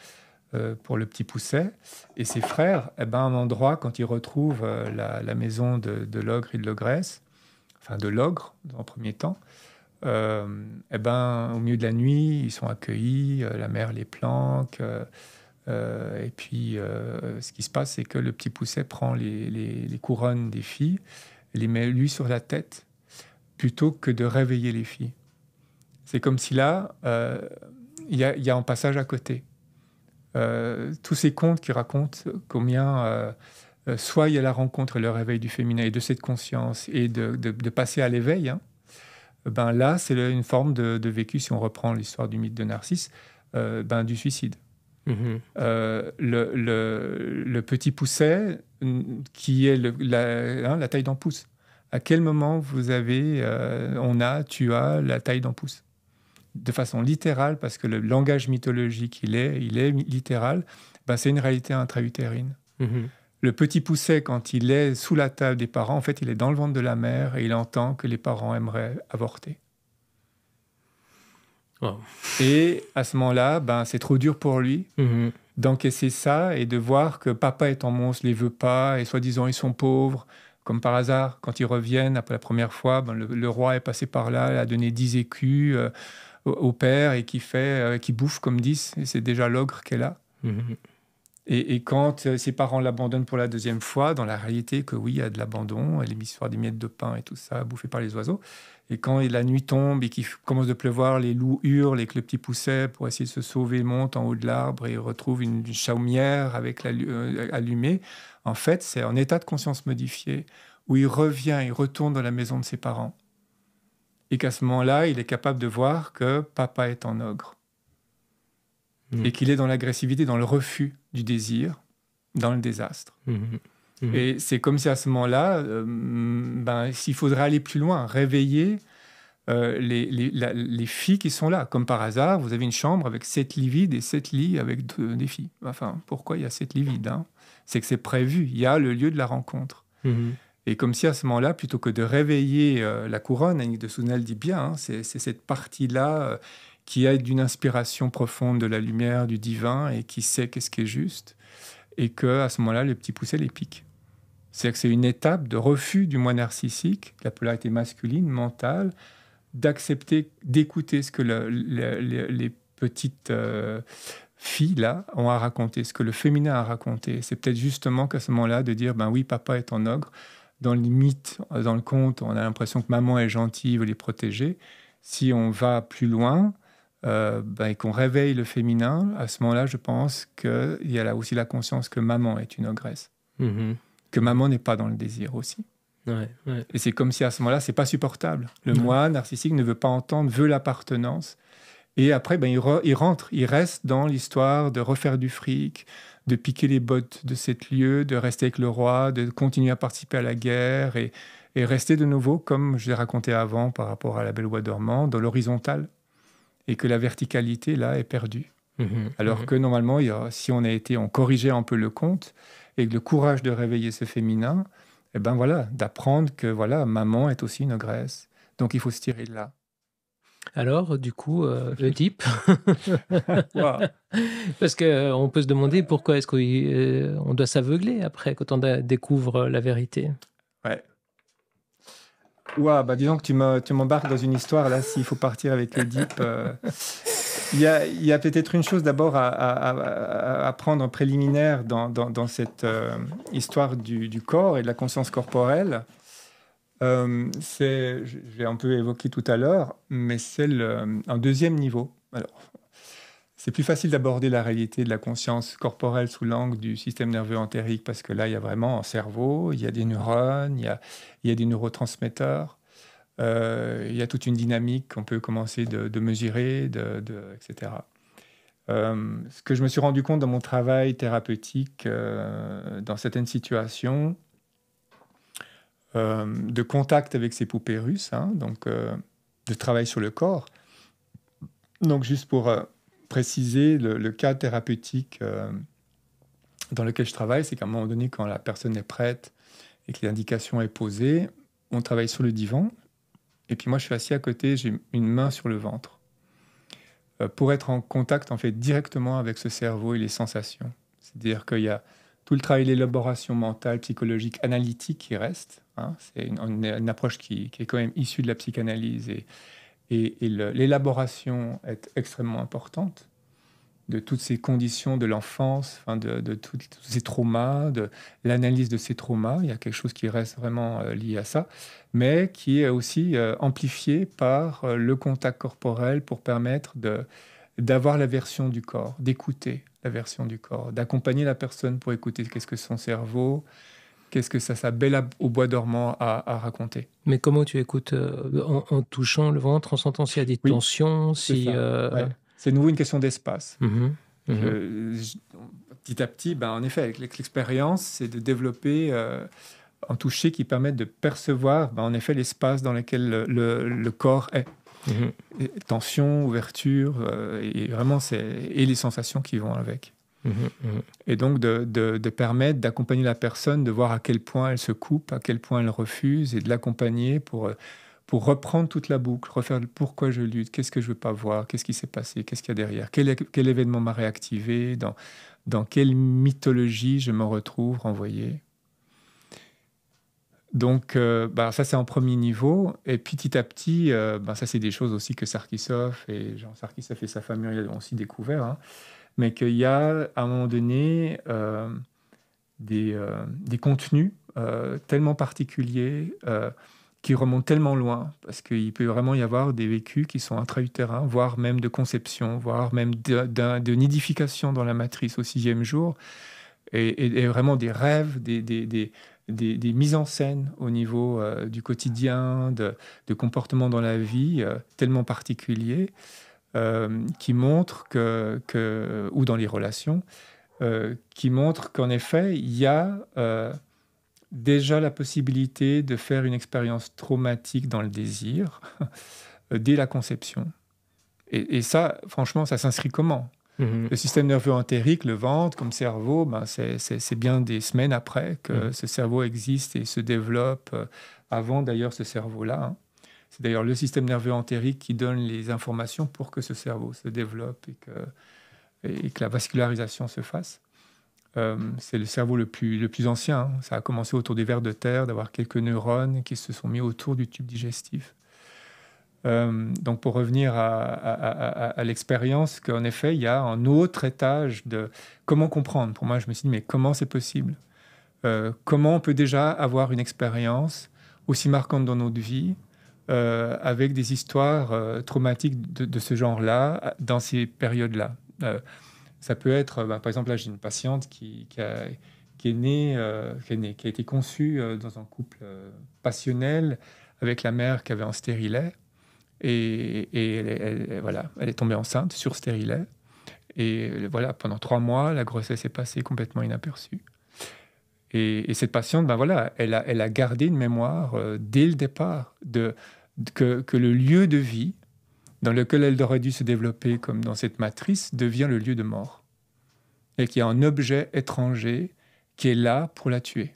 pour le petit Pousset. Et ses frères, eh ben, un endroit, quand ils retrouvent la, maison de, l'ogre et de l'ogresse, enfin de l'ogre en premier temps, et euh, eh ben, au milieu de la nuit, ils sont accueillis, euh, la mère les planque. Euh, et puis, ce qui se passe, c'est que le petit pousset prend les, couronnes des filles, les met lui sur la tête, plutôt que de réveiller les filles. C'est comme si là, il y, a, un passage à côté. tous ces contes qui racontent combien, soit il y a la rencontre et le réveil du féminin et de cette conscience et de, passer à l'éveil, hein, euh, ben là, c'est une forme de, vécu, si on reprend l'histoire du mythe de Narcisse, euh, ben, du suicide. Mhm. Euh, le, petit pousset, qui est hein, la, taille d'un pouce. À quel moment vous avez, on a, tu as la taille d'un pouce De façon littérale, parce que le langage mythologique, il est, il est littéral, ben c'est une réalité intra-utérine. Mhm. Le petit pousset, quand il est sous la table des parents, en fait, il est dans le ventre de la mère et il entend que les parents aimeraient avorter. Et à ce moment-là, ben, c'est trop dur pour lui mm-hmm. d'encaisser ça et de voir que papa est en monstre, les veut pas, et soi-disant ils sont pauvres. Comme par hasard, quand ils reviennent après la première fois, ben, le, roi est passé par là, a donné 10 écus euh, au, père et qui fait, euh, qui bouffe comme 10, et c'est déjà l'ogre qu'elle est là. Mm-hmm. Et, quand euh, ses parents l'abandonnent pour la deuxième fois, dans la réalité que oui, il y a de l'abandon, a des miettes de pain et tout ça, bouffé par les oiseaux. Et quand la nuit tombe et qu'il commence de pleuvoir, les loups hurlent et que le petit pousset, pour essayer de se sauver, monte en haut de l'arbre et retrouve une chaumière avec la, euh, allumée. En fait, c'est en état de conscience modifié où il revient, et retourne dans la maison de ses parents. Et qu'à ce moment-là, il est capable de voir que papa est en ogre et qu'il est dans l'agressivité, dans le refus du désir, dans le désastre. Mhm. Mhm. Et c'est comme si à ce moment-là, euh, ben, s'il faudrait aller plus loin, réveiller euh, les, filles qui sont là. Comme par hasard, vous avez une chambre avec sept lits vides et sept lits avec deux, des filles. Enfin, pourquoi il y a sept lits vides hein C'est que c'est prévu, il y a le lieu de la rencontre. Mhm. Et comme si à ce moment-là, plutôt que de réveiller euh, la couronne, Annick de Sounel dit bien, hein, c'est cette partie-là qui est d'une inspiration profonde de la lumière, du divin, et qui sait qu'est-ce qui est juste, et que à ce moment-là, les petits poussés les piquent C'est-à-dire que c'est une étape de refus du moi narcissique, la polarité masculine, mentale, d'accepter, d'écouter ce que les petites euh, filles là ont à raconter, ce que le féminin a raconté. C'est peut-être justement qu'à ce moment-là de dire ben oui, papa est en ogre. Dans le mythe, dans le conte, on a l'impression que maman est gentille, veut les protéger. Si on va plus loin, euh, ben, et qu'on réveille le féminin, à ce moment-là, je pense qu'il y a là aussi la conscience que maman est une ogresse, mm-hmm. que maman n'est pas dans le désir aussi. Et c'est comme si à ce moment-là, c'est pas supportable. Le moi narcissique ne veut pas entendre, veut l'appartenance. Et après, ben, il, rentre, il reste dans l'histoire de refaire du fric, de piquer les bottes de cet lieu, de rester avec le roi, de continuer à participer à la guerre et, rester de nouveau, comme je l'ai raconté avant par rapport à la Belle Bois dormant, dans l'horizontale et que la verticalité, là, est perdue. Mhm, mhm. Alors que normalement, il si on a été, on corrigeait un peu le compte et que le courage de réveiller ce féminin, et eh ben voilà, d'apprendre que voilà, maman est aussi une graisse. Donc il faut se tirer de là. Alors, du coup, euh, [laughs] le type... [laughs] Parce qu'on euh, peut se demander pourquoi est-ce qu'on euh, doit s'aveugler après quand on découvre la vérité. Ouais, Ouah, bah disons que tu m'embarques dans une histoire là, s'il faut partir avec l'Édipe. [laughs] Euh. Il y a, peut-être une chose d'abord à, prendre en préliminaire dans, cette euh, histoire du, corps et de la conscience corporelle. Euh, c'est, j'ai un peu évoqué tout à l'heure, mais c'est un deuxième niveau. Alors, c'est plus facile d'aborder la réalité de la conscience corporelle sous l'angle du système nerveux entérique parce que là, il y a vraiment un cerveau, il y a des neurones, il y a, des neurotransmetteurs, euh, il y a toute une dynamique qu'on peut commencer de, mesurer, de, etc. Euh, ce que je me suis rendu compte dans mon travail thérapeutique, euh, dans certaines situations de contact avec ces poupées russes, hein, donc de travail sur le corps. Donc juste pour préciser le, cas thérapeutique euh, dans lequel je travaille, c'est qu'à un moment donné, quand la personne est prête et que l'indication est posée, on travaille sur le divan, et puis moi je suis assis à côté, j'ai une main sur le ventre, euh, pour être en contact en fait directement avec ce cerveau et les sensations. C'est-à-dire qu'il y a tout le travail d'élaboration mentale, psychologique, analytique qui reste. Hein. C'est une, approche qui, qui, est quand même issue de la psychanalyse et, et, l'élaboration est extrêmement importante de toutes ces conditions de l'enfance, de, tous ces traumas, de l'analyse de ces traumas. Il y a quelque chose qui reste vraiment euh, lié à ça, mais qui est aussi euh, amplifié par euh, le contact corporel pour permettre d'avoir la version du corps, d'écouter la version du corps, d'accompagner la personne pour écouter qu'est-ce que son cerveau, qu'est-ce que ça, ça belle au bois dormant à, raconter. Mais comment tu écoutes euh, en, touchant le ventre, en sentant s'il y a des tensions si, euh, C'est nouveau une question d'espace. Mhm, mhm. petit à petit, ben, en effet, avec l'expérience, c'est de développer euh, un toucher qui permet de percevoir, ben, en effet, l'espace dans lequel le, corps est. Mhm. tension, ouverture, et vraiment, c'est et les sensations qui vont avec. Mm-hmm, mm-hmm. Et donc de, de, permettre d'accompagner la personne, de voir à quel point elle se coupe, à quel point elle refuse, et de l'accompagner pour, euh, pour reprendre toute la boucle, refaire pourquoi je lutte, qu'est-ce que je veux pas voir, qu'est-ce qui s'est passé, qu'est-ce qu'il y a derrière, quel, événement m'a réactivé, dans, dans quelle mythologie je me retrouve renvoyé. Donc, euh, bah, ça, c'est en premier niveau. Et petit à petit, euh, bah, ça, c'est des choses aussi que Sarkisov et Jean Sarkisov et sa famille ont aussi découvert. Hein mais qu'il y a à un moment donné euh, des, euh, des, contenus euh, tellement particuliers qui remontent tellement loin, parce qu'il peut vraiment y avoir des vécus qui sont intra-utérins, voire même de conception, voire même de nidification dans la matrice au sixième jour, et, vraiment des rêves, des, des, des des, des, mises en scène au niveau du quotidien, de, de comportements dans la vie tellement particuliers euh, qui montre que, que, ou dans les relations, euh, qui montre qu'en effet, il y a euh, déjà la possibilité de faire une expérience traumatique dans le désir dès la conception. Et, ça, franchement, ça s'inscrit comment mhm. Le système nerveux entérique, le ventre comme cerveau, ben c'est bien des semaines après que mhm. ce cerveau existe et se développe, avant d'ailleurs ce cerveau-là. Hein. C'est d'ailleurs le système nerveux entérique qui donne les informations pour que ce cerveau se développe et que, et que la vascularisation se fasse. Euh, c'est le cerveau le plus, le plus ancien. Hein. Ça a commencé autour des vers de terre, d'avoir quelques neurones qui se sont mis autour du tube digestif. Euh, donc pour revenir à, l'expérience, qu'en effet, il y a un autre étage de comment comprendre. Pour moi, je me suis dit, mais comment c'est possible euh, Comment on peut déjà avoir une expérience aussi marquante dans notre vie euh, avec des histoires euh, traumatiques de, ce genre-là, dans ces périodes-là. Euh, ça peut être, bah, par exemple, là j'ai une patiente qui, a, est née, qui, a été conçue dans un couple passionnel avec la mère qui avait un stérilet. Et, elle, voilà, elle est tombée enceinte sur stérilet. Et voilà, pendant trois mois, la grossesse est passée complètement inaperçue. Et, cette patiente, ben voilà, elle a, gardé une mémoire euh, dès le départ que, que, le lieu de vie dans lequel elle aurait dû se développer, comme dans cette matrice, devient le lieu de mort. Et qu'il y a un objet étranger qui est là pour la tuer.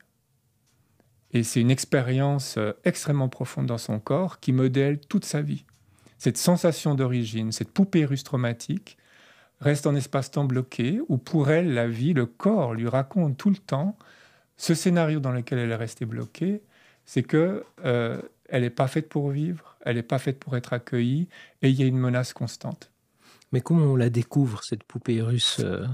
Et c'est une expérience euh, extrêmement profonde dans son corps qui modèle toute sa vie. Cette sensation d'origine, cette poupée russe traumatique, reste en espace-temps bloqué où pour elle, la vie, le corps lui raconte tout le temps ce scénario dans lequel elle est restée bloquée, c'est que euh, elle n'est pas faite pour vivre, elle n'est pas faite pour être accueillie, et il y a une menace constante. Mais comment on la découvre cette poupée russe euh,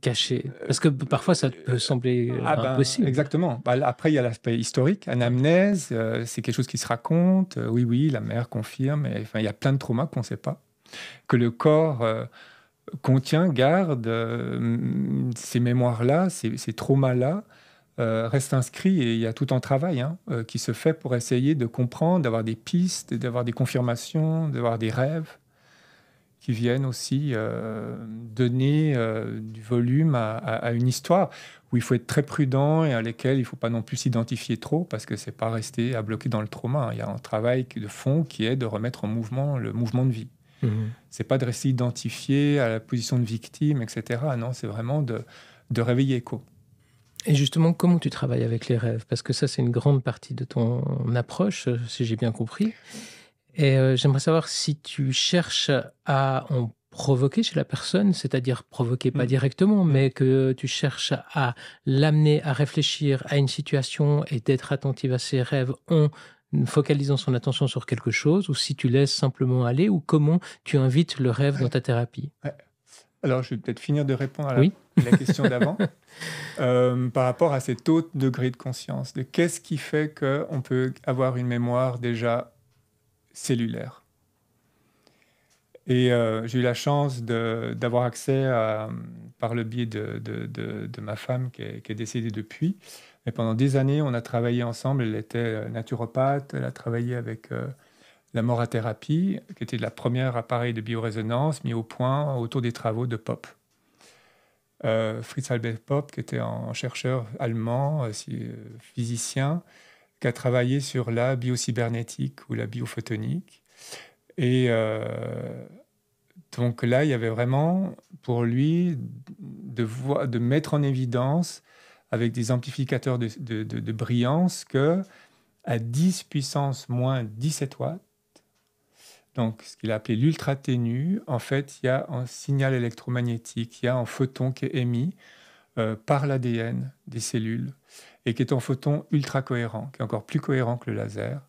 cachée Parce que parfois ça peut euh, sembler ah ben, impossible. exactement. Bah, après il y a l'aspect historique, Un amnèse, c'est quelque chose qui se raconte. oui oui, la mère confirme. il y a plein de traumas qu'on ne sait pas, que le corps contient, garde euh, ces mémoires-là, ces, traumas-là, euh, reste inscrit et il y a tout un travail hein, euh, qui se fait pour essayer de comprendre, d'avoir des pistes, d'avoir des confirmations, d'avoir des rêves qui viennent aussi donner du volume à, une histoire où il faut être très prudent et à laquelle il ne faut pas non plus s'identifier trop parce que c'est pas rester à bloquer dans le trauma. Hein. Il y a un travail de fond qui est de remettre en mouvement le mouvement de vie. Mhm. C'est pas de rester identifié à la position de victime, etc. Non, c'est vraiment de, réveiller écho. Et justement, comment tu travailles avec les rêves Parce que ça, c'est une grande partie de ton approche, euh, si j'ai bien compris. Et euh, j'aimerais savoir si tu cherches à en provoquer chez la personne, c'est-à-dire provoquer pas mm. directement, mm. mais que tu cherches à l'amener à réfléchir à une situation et d'être attentive à ses rêves en focalisant son attention sur quelque chose, ou si tu laisses simplement aller, ou comment tu invites le rêve dans ta thérapie Alors, je vais peut-être finir de répondre à la, [laughs] question d'avant [laughs] euh, par rapport à cet autre degré de conscience, de qu'est-ce qui fait qu'on peut avoir une mémoire déjà cellulaire. Et euh, j'ai eu la chance d'avoir accès, par le biais de, ma femme qui qui est décédée depuis, mais pendant des années, on a travaillé ensemble. Elle était euh, naturopathe, elle a travaillé avec euh, la morathérapie, qui était la première appareil de biorésonance mis au point autour des travaux de Pop. Euh, Fritz Albert Pop, qui était un chercheur allemand, physicien, qui a travaillé sur la biocybernétique ou la biophotonique. Et donc là, il y avait vraiment pour lui de mettre en évidence avec des amplificateurs de, brillance que à 10 puissance moins 17 watts, donc ce qu'il a appelé l'ultra ténu, en fait, il y a un signal électromagnétique, il y a un photon qui est émis euh, par l'ADN des cellules et qui est un photon ultra cohérent, qui est encore plus cohérent que le laser.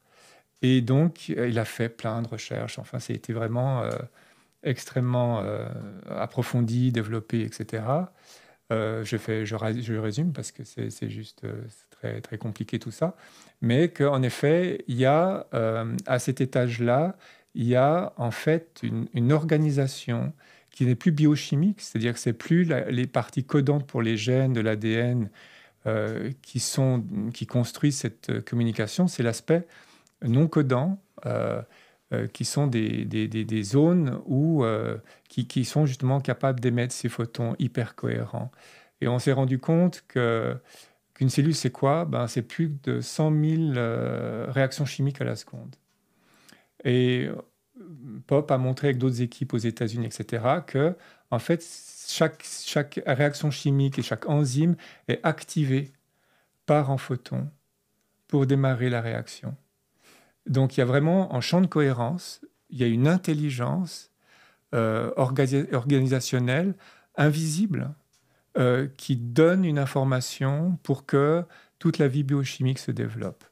Et donc, euh, il a fait plein de recherches. Enfin, ça été vraiment euh, extrêmement approfondi, développé, etc. Euh, je, fais, je, résume parce que c'est juste euh, très, très compliqué tout ça. Mais qu'en effet, il y a euh, à cet étage-là, il y a en fait une, organisation qui n'est plus biochimique, c'est-à-dire que c'est plus les parties codantes pour les gènes de l'ADN qui, qui construisent cette communication, c'est l'aspect non codant. Euh, qui sont des, des, des, zones euh, qui, qui, sont justement capables d'émettre ces photons hyper cohérents. Et on s'est rendu compte que qu'une cellule, c'est quoi ben, C'est plus de 100 000 euh, réactions chimiques à la seconde. Et Pop a montré avec d'autres équipes aux États-Unis, etc., que en fait, chaque, chaque réaction chimique et chaque enzyme est activée par un photon pour démarrer la réaction. Donc il y a vraiment un champ de cohérence, il y a une intelligence euh, organisationnelle invisible euh, qui donne une information pour que toute la vie biochimique se développe.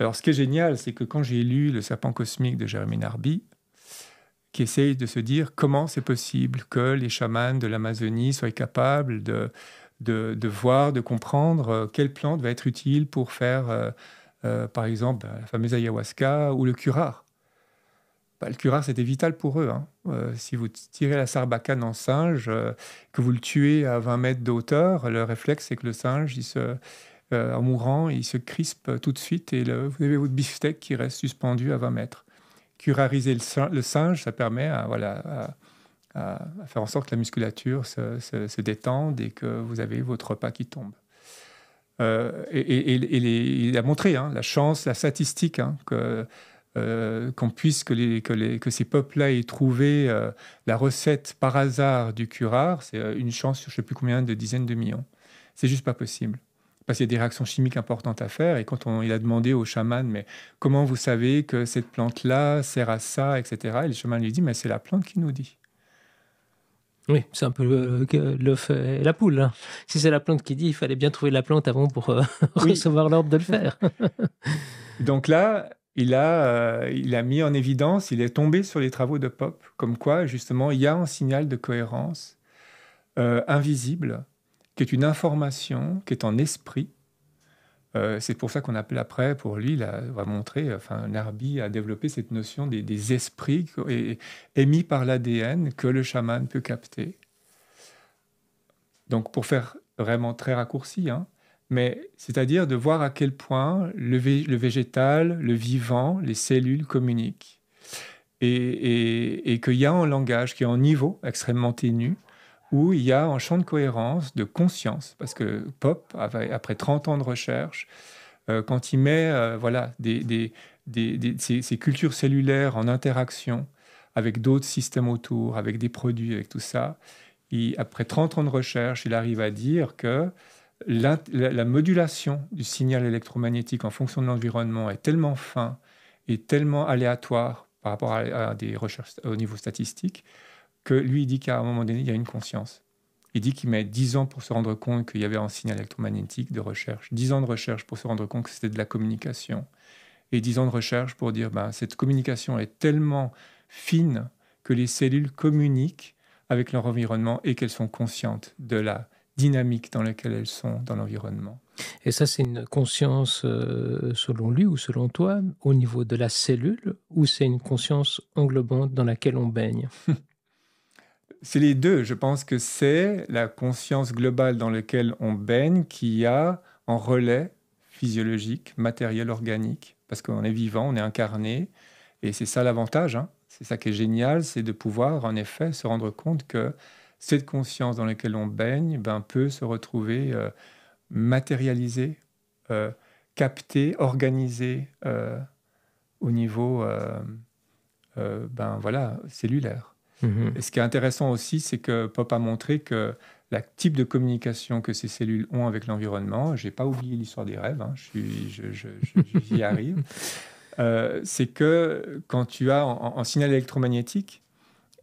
Alors ce qui est génial, c'est que quand j'ai lu Le serpent cosmique de Jérémy Narby, qui essaye de se dire comment c'est possible que les chamans de l'Amazonie soient capables de, de, voir, de comprendre euh, quelle plante va être utile pour faire... Euh, par exemple bah, la fameuse ayahuasca ou le curare. Bah, le curare, c'était vital pour eux. Hein. Euh, si vous tirez la sarbacane en singe, euh, que vous le tuez à 20 mètres de hauteur, le réflexe, c'est que le singe, il se, en mourant, il se crispe tout de suite et vous avez votre beefsteak qui reste suspendu à 20 mètres. Curariser le singe, ça permet à, faire en sorte que la musculature se, se détende et que vous avez votre repas qui tombe. Euh, et, il a montré hein, la chance, la statistique, hein, que, euh, qu'on puisse, que, ces peuples-là aient trouvé euh, la recette par hasard du curare, c'est une chance sur je ne sais plus combien de dizaines de millions. C'est juste pas possible. Parce qu'il y a des réactions chimiques importantes à faire. Et quand on, il a demandé au chaman, mais comment vous savez que cette plante-là sert à ça, etc., et le chaman lui dit, mais c'est la plante qui nous dit. Oui, c'est un peu euh, le l'œuf et la poule. Hein. Si c'est la plante qui dit, il fallait bien trouver la plante avant pour euh, [laughs] recevoir l'ordre de le faire. [laughs] Donc là, il a, euh, il a mis en évidence, il est tombé sur les travaux de Pop, comme quoi justement il y a un signal de cohérence invisible, qui est une information, qui est en esprit, euh, c'est pour ça qu'on appelle après, pour lui, va montrer, enfin, Narby a développé cette notion des, esprits émis par l'ADN que le chaman peut capter. Donc, pour faire vraiment très raccourci, hein, mais c'est-à-dire de voir à quel point le, végétal, le vivant, les cellules communiquent. Et, et qu'il y a un langage qui est en niveau extrêmement ténu, où il y a un champ de cohérence, de conscience, parce que Pop, après 30 ans de recherche, euh, quand il met euh, voilà, des, ces, cultures cellulaires en interaction avec d'autres systèmes autour, avec des produits, avec tout ça, il, après 30 ans de recherche, il arrive à dire que la, modulation du signal électromagnétique en fonction de l'environnement est tellement fin et tellement aléatoire par rapport à des recherches au niveau statistique que lui, il dit qu'à un moment donné, il y a une conscience. Il dit qu'il met 10 ans pour se rendre compte qu'il y avait un signal électromagnétique de recherche, 10 ans de recherche pour se rendre compte que c'était de la communication, et 10 ans de recherche pour dire, ben, cette communication est tellement fine que les cellules communiquent avec leur environnement et qu'elles sont conscientes de la dynamique dans laquelle elles sont dans l'environnement. Et ça, c'est une conscience, euh, selon lui ou selon toi, au niveau de la cellule, ou c'est une conscience englobante dans laquelle on baigne [laughs] C'est les deux. Je pense que c'est la conscience globale dans laquelle on baigne qui a en relais physiologique, matériel, organique, parce qu'on est vivant, on est incarné, et c'est ça l'avantage. Hein. C'est ça qui est génial, c'est de pouvoir en effet se rendre compte que cette conscience dans laquelle on baigne ben, peut se retrouver euh, matérialisée, euh, captée, organisée euh, au niveau ben, voilà, cellulaire. Mhm. Et ce qui est intéressant aussi, c'est que Pop a montré que la type de communication que ces cellules ont avec l'environnement, j'ai pas oublié l'histoire des rêves, hein, j'y je je, [laughs] arrive, euh, c'est que quand tu as un signal électromagnétique,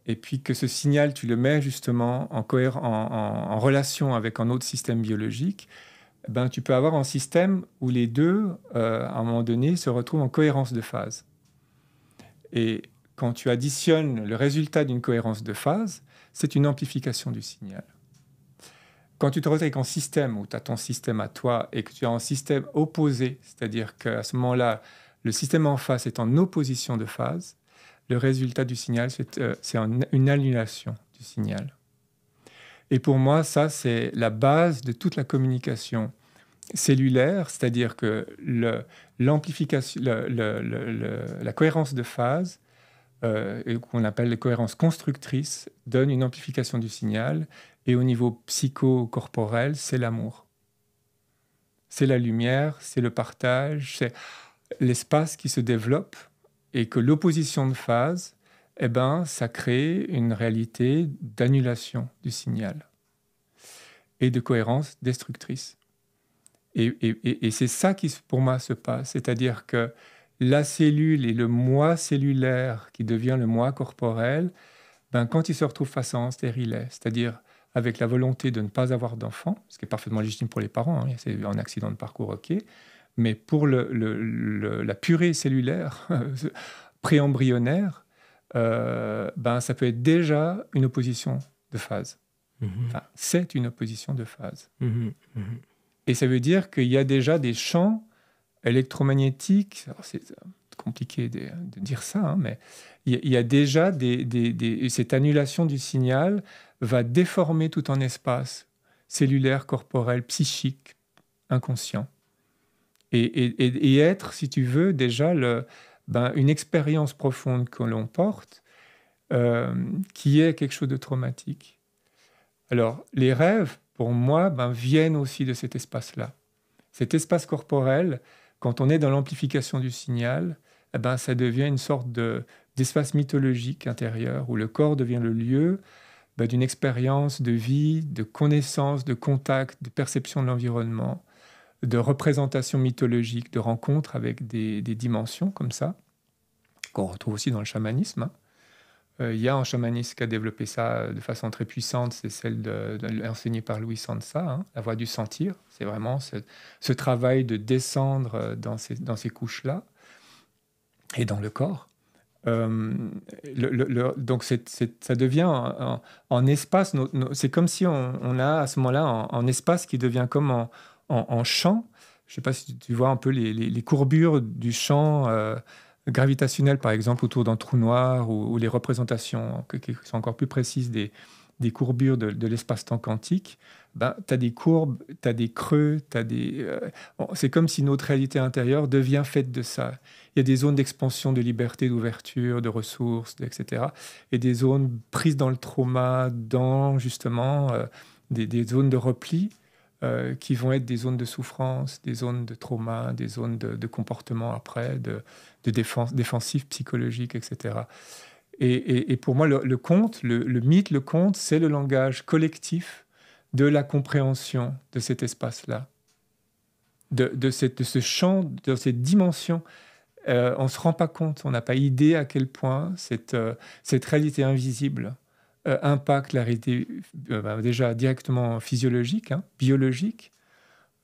et puis que ce signal, tu le mets justement en, en, en relation avec un autre système biologique, eh ben, tu peux avoir un système où les deux, euh, à un moment donné, se retrouvent en cohérence de phase. Et, quand tu additionnes le résultat d'une cohérence de phase, c'est une amplification du signal. Quand tu te retrouves avec un système où tu as ton système à toi et que tu as un système opposé, c'est-à-dire qu'à ce moment-là, le système en face est en opposition de phase, le résultat du signal, c'est euh, une annulation du signal. Et pour moi, ça, c'est la base de toute la communication cellulaire, c'est-à-dire que la cohérence de phase euh, qu'on appelle les cohérences constructrices, donne une amplification du signal. Et au niveau psycho-corporel c'est l'amour. C'est la lumière, c'est le partage, c'est l'espace qui se développe et que l'opposition de phase, eh ben, ça crée une réalité d'annulation du signal et de cohérence destructrice. et c'est ça qui, pour moi, se passe. C'est-à-dire que la cellule et le moi cellulaire qui devient le moi corporel, ben, quand il se retrouve face à un stérilet, c'est-à-dire avec la volonté de ne pas avoir d'enfant, ce qui est parfaitement légitime pour les parents, hein, c'est un accident de parcours, ok, mais pour la purée cellulaire [laughs] pré euh, ben, ça peut être déjà une opposition de phase. Mm-hmm. c'est une opposition de phase. Mm-hmm. Mm-hmm. Et ça veut dire qu'il y a déjà des champs électromagnétique, c'est compliqué de, dire ça, hein, mais il y, a déjà Cette annulation du signal va déformer tout un espace cellulaire, corporel, psychique, inconscient. Et, être, si tu veux, déjà ben, une expérience profonde que l'on porte, euh, qui est quelque chose de traumatique. Alors, les rêves, pour moi, ben, viennent aussi de cet espace-là. Cet espace corporel, quand on est dans l'amplification du signal, eh ben, ça devient une sorte d'espace mythologique intérieur où le corps devient le lieu bah, d'une expérience de vie, de connaissance, de contact, de perception de l'environnement, de représentation mythologique, de rencontre avec des, dimensions comme ça, qu'on retrouve aussi dans le chamanisme. Hein. Euh, il y a un chamaniste qui a développé ça euh, de façon très puissante, c'est celle de, enseignée par Louis Sansa, hein, la voie du sentir. C'est vraiment ce, travail de descendre euh, dans ces, couches-là et dans le corps. donc ça devient en, espace, c'est comme si on, a à ce moment-là un espace qui devient comme en, champ. Je ne sais pas si tu vois un peu les, courbures du champ gravitationnelle, par exemple, autour d'un trou noir, ou, les représentations qui sont encore plus précises des, courbures de, l'espace-temps quantique, ben, tu as des courbes, tu as des creux, as des. Euh, c'est comme si notre réalité intérieure devient faite de ça. Il y a des zones d'expansion, de liberté, d'ouverture, de ressources, etc. Et des zones prises dans le trauma, dans justement euh, des, zones de repli. Euh, qui vont être des zones de souffrance, des zones de trauma, des zones de, comportement après, de, de défense, défensif psychologique, etc. Et, pour moi, le, le conte, le, mythe, le conte, c'est le langage collectif de la compréhension de cet espace-là, de, ce champ, de cette dimension. Euh, on ne se rend pas compte, on n'a pas idée à quel point cette, euh, cette réalité invisible euh, impact la réalité euh, bah, déjà directement physiologique, hein, biologique.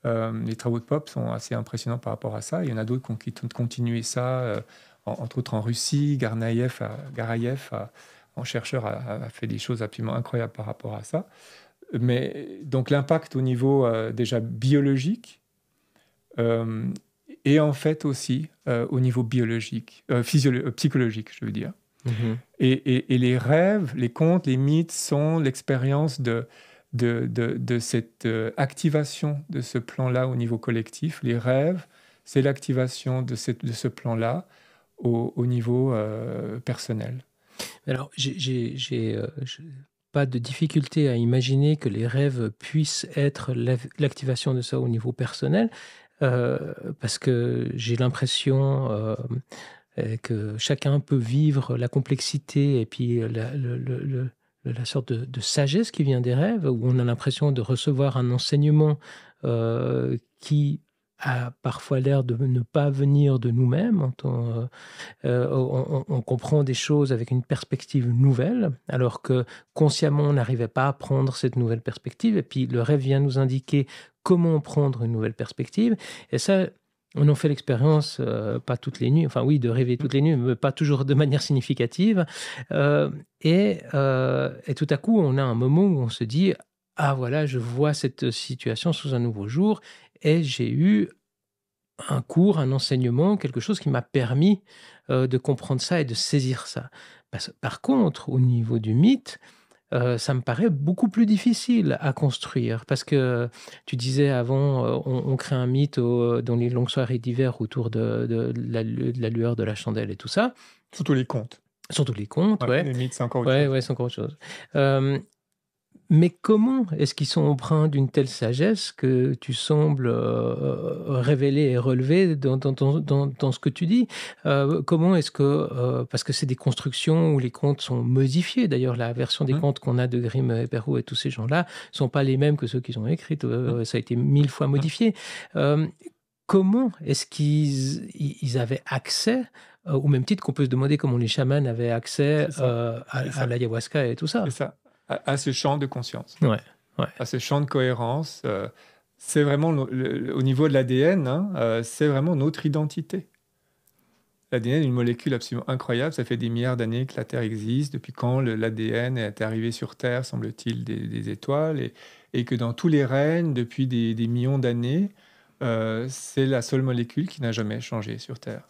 Euh, les travaux de Pop sont assez impressionnants par rapport à ça. Il y en a d'autres qui ont continué ça, entre autres en Russie. Garnaïev, Garayev, en chercheur, a, fait des choses absolument incroyables par rapport à ça. Mais donc l'impact au niveau déjà biologique, et en fait aussi au niveau biologique, psychologique, je veux dire. Mhm. Et, les rêves, les contes, les mythes sont l'expérience de, de, cette euh, activation de ce plan-là au niveau collectif. Les rêves, c'est l'activation de, cette, de ce plan-là au, niveau euh, personnel. Alors, euh, j'ai pas de difficulté à imaginer que les rêves puissent être l'activation de ça au niveau personnel, parce que j'ai l'impression euh, que chacun peut vivre la complexité et puis la, le, la sorte de, sagesse qui vient des rêves, où on a l'impression de recevoir un enseignement euh, qui a parfois l'air de ne pas venir de nous-mêmes. Euh, on, on, on, comprend des choses avec une perspective nouvelle, alors que consciemment, on n'arrivait pas à prendre cette nouvelle perspective. Et puis, le rêve vient nous indiquer comment prendre une nouvelle perspective. Et ça, on en fait l'expérience, euh, pas toutes les nuits, enfin oui, de rêver toutes les nuits, mais pas toujours de manière significative. Euh, euh, et, tout à coup, on a un moment où on se dit, ah voilà, je vois cette situation sous un nouveau jour, et j'ai eu un cours, un enseignement, quelque chose qui m'a permis de comprendre ça et de saisir ça. par contre, au niveau du mythe, euh, ça me paraît beaucoup plus difficile à construire. Parce que tu disais avant, euh, on, crée un mythe dans les longues soirées d'hiver autour de, la, lueur de la chandelle et tout ça. Surtout les contes. Surtout les contes, ouais. Les mythes, c'est encore, ouais, ouais, encore autre chose. Euh, mais comment est-ce qu'ils sont empreints d'une telle sagesse que tu sembles euh, euh, révéler et relever dans, ce que tu dis euh, Comment est-ce que, parce que c'est des constructions où les contes sont modifiés, d'ailleurs la version des mmh. contes qu'on a de Grimm et Perrault et tous ces gens-là sont pas les mêmes que ceux qu'ils ont écrits, mmh. ça a été mille fois modifié. Mmh. comment est-ce qu'ils avaient accès au même titre qu'on peut se demander comment les chamans avaient accès à, à l'ayahuasca et tout ça. ça à, ce champ de conscience, à ce champ de cohérence. Euh, c'est vraiment, au niveau de l'ADN, hein, euh, c'est vraiment notre identité. L'ADN est une molécule absolument incroyable. Ça fait des milliards d'années que la Terre existe. Depuis quand l'ADN est arrivé sur Terre, semble-t-il, des, étoiles, et, que dans tous les règnes, depuis des, millions d'années, euh, c'est la seule molécule qui n'a jamais changé sur Terre.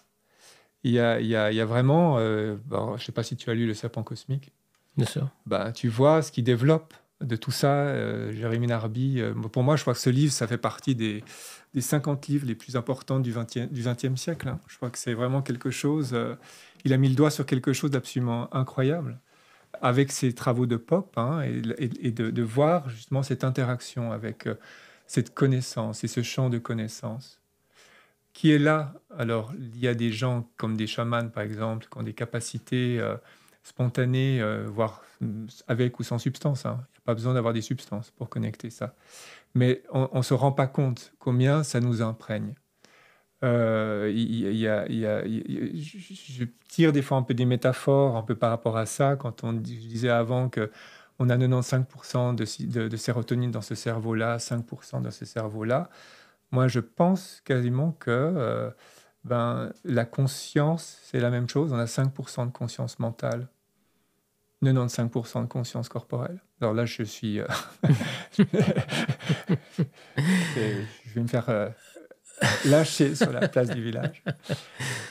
Il y a, il y vraiment, je ne sais pas si tu as lu Le Serpent Cosmique. Bien Bah, tu vois ce qui développe de tout ça, euh, Jérémy Narby. Euh, pour moi, je crois que ce livre, ça fait partie des, 50 livres les plus importants du XXe du siècle. Hein. Je crois que c'est vraiment quelque chose. Euh, il a mis le doigt sur quelque chose d'absolument incroyable avec ses travaux de pop hein, et, de, de, voir justement cette interaction avec euh, cette connaissance et ce champ de connaissance qui est là. Alors, il y a des gens comme des chamans, par exemple, qui ont des capacités spontané, euh, voire mm, avec ou sans substance. Hein. Il a pas besoin d'avoir des substances pour connecter ça. Mais on ne se rend pas compte combien ça nous imprègne. je tire des fois un peu des métaphores un peu par rapport à ça, quand on disait avant que on a 95% de, sérotonine dans ce cerveau-là, 5% dans ce cerveau-là. Moi, je pense quasiment que... Euh, ben, la conscience, c'est la même chose. On a 5% de conscience mentale, 95% de conscience corporelle. Alors là, je suis. Euh, [laughs] je vais me faire euh, lâcher sur la place du village.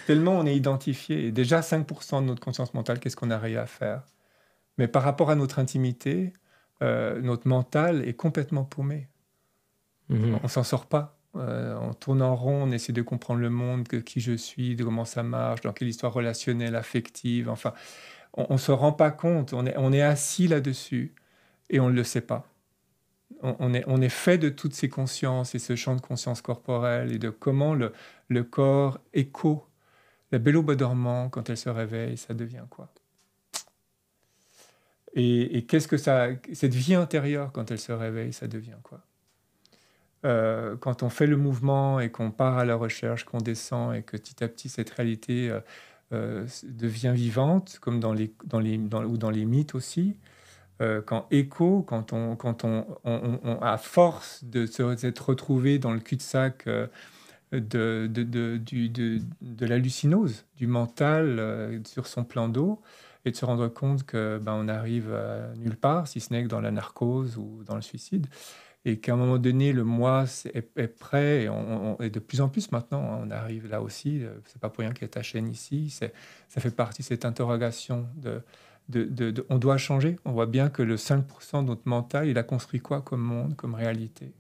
Tellement on est identifié. déjà, 5% de notre conscience mentale, qu'est-ce qu'on arrive à faire Mais par rapport à notre intimité, euh, notre mental est complètement paumé. Mm-hmm. On s'en sort pas. Euh, en tournant rond, on essaie de comprendre le monde, que, qui je suis, de comment ça marche, dans quelle histoire relationnelle, affective. Enfin, on ne se rend pas compte. On est, assis là-dessus et on ne le sait pas. On, est, fait de toutes ces consciences et ce champ de conscience corporelle et de comment le, corps écho. La belle aube dormant, quand elle se réveille, ça devient quoi et, et qu'est-ce que ça, cette vie intérieure, quand elle se réveille, ça devient quoi euh, quand on fait le mouvement et qu'on part à la recherche, qu'on descend et que petit à petit cette réalité euh, euh, devient vivante, comme dans les, ou dans les mythes aussi, euh, quand écho, quand, on, a force de se retrouvé dans le cul-de-sac de, de, de, du, l'hallucinose, du mental sur son plan d'eau, et de se rendre compte que ben, nulle part, si ce n'est que dans la narcose ou dans le suicide et qu'à un moment donné, le moi est, prêt, et, de plus en plus maintenant, hein, on arrive là aussi, euh, c'est pas pour rien qu'il y a ta chaîne ici, ça fait partie de cette interrogation de, on doit changer. On voit bien que le 5% de notre mental, il a construit quoi comme monde, comme réalité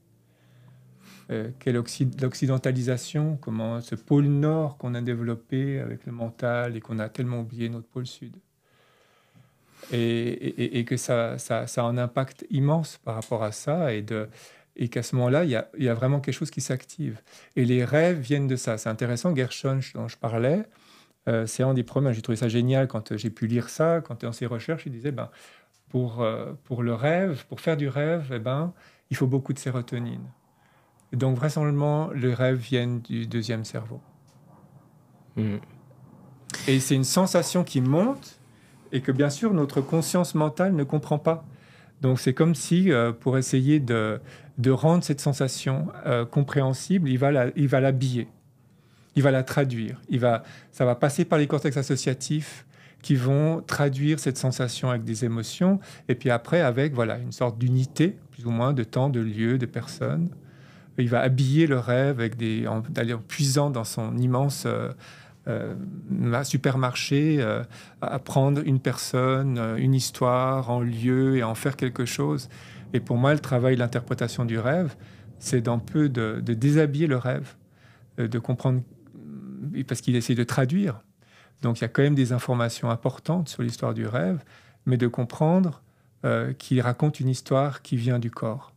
euh, Quelle l'occidentalisation Comment ce pôle nord qu'on a développé avec le mental et qu'on a tellement oublié notre pôle sud et, que ça, ça, ça, a un impact immense par rapport à ça et et qu'à ce moment-là, il y, y a, vraiment quelque chose qui s'active. Et les rêves viennent de ça. C'est intéressant, Gershon, dont je parlais, euh, c'est un des premiers, j'ai trouvé ça génial quand j'ai pu lire ça, quand dans ses recherches, il disait, ben, pour, euh, pour le rêve, pour faire du rêve, eh ben, il faut beaucoup de sérotonine. donc, vraisemblablement, les rêves viennent du deuxième cerveau. Mmh. Et c'est une sensation qui monte et que bien sûr notre conscience mentale ne comprend pas. Donc c'est comme si, euh, pour essayer de, rendre cette sensation euh, compréhensible, il va, il va l'habiller, il va la traduire, il va, ça va passer par les cortex associatifs qui vont traduire cette sensation avec des émotions, et puis après avec voilà une sorte d'unité, plus ou moins, de temps, de lieu, de personnes. Il va habiller le rêve avec des, en, puisant dans son immense... Euh, euh, supermarché apprendre euh, une personne, euh, une histoire, en lieu et en faire quelque chose. Et pour moi, le travail, l'interprétation du rêve, c'est d'un peu de, déshabiller le rêve, de comprendre, parce qu'il essaie de traduire. Donc il y a quand même des informations importantes sur l'histoire du rêve, mais de comprendre qu'il raconte une histoire qui vient du corps.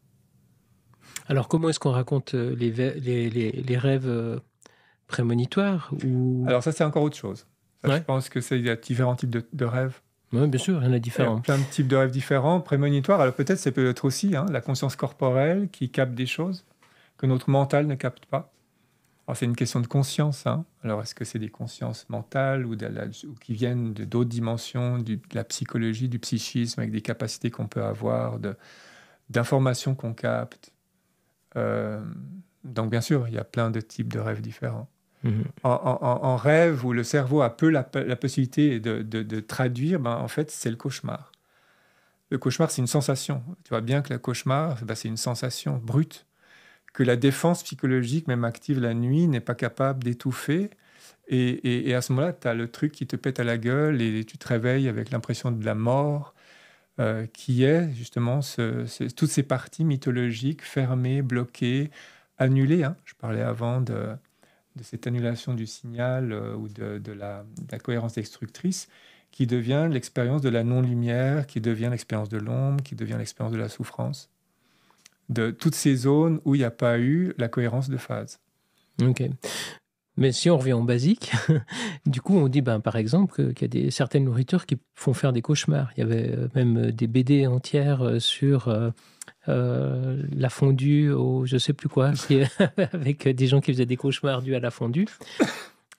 Alors comment est-ce qu'on raconte les rêves prémonitoire ou... Alors ça, c'est encore autre chose. Je pense que c'est, y a différents types de, rêves. Oui, bien sûr, il y en a différents. Il y a plein de types de rêves différents, prémonitoire Alors peut-être, c'est peut-être aussi hein, la conscience corporelle qui capte des choses que notre mental ne capte pas. Alors c'est une question de conscience. Hein. Alors est-ce que c'est des consciences mentales ou, qui viennent de, d'autres dimensions, de la psychologie, du psychisme, avec des capacités qu'on peut avoir, de, d'informations qu'on capte euh, Donc bien sûr, il y a plein de types de rêves différents. Mhm. En, rêve où le cerveau a peu la, possibilité de, traduire, ben, en fait, c'est le cauchemar. Le cauchemar, c'est une sensation. Tu vois bien que le cauchemar, ben, c'est une sensation brute que la défense psychologique, même active la nuit, n'est pas capable d'étouffer. Et, à ce moment-là, tu as le truc qui te pète à la gueule et, tu te réveilles avec l'impression de la mort, euh, qui est justement toutes ces parties mythologiques fermées, bloquées, annulées. Hein. Je parlais avant de, de cette annulation du signal euh, ou de, la, de, la, cohérence destructrice qui devient l'expérience de la non-lumière, qui devient l'expérience de l'ombre, qui devient l'expérience de la souffrance, de toutes ces zones où il n'y a pas eu la cohérence de phase. Ok. Mais si on revient en basique, [laughs] du coup, on dit ben, par exemple qu'il y a des, certaines nourritures qui font faire des cauchemars. Il y avait euh, même euh, des BD entières euh, sur la fondue ou je sais plus quoi, [laughs] avec des gens qui faisaient des cauchemars dus à la fondue.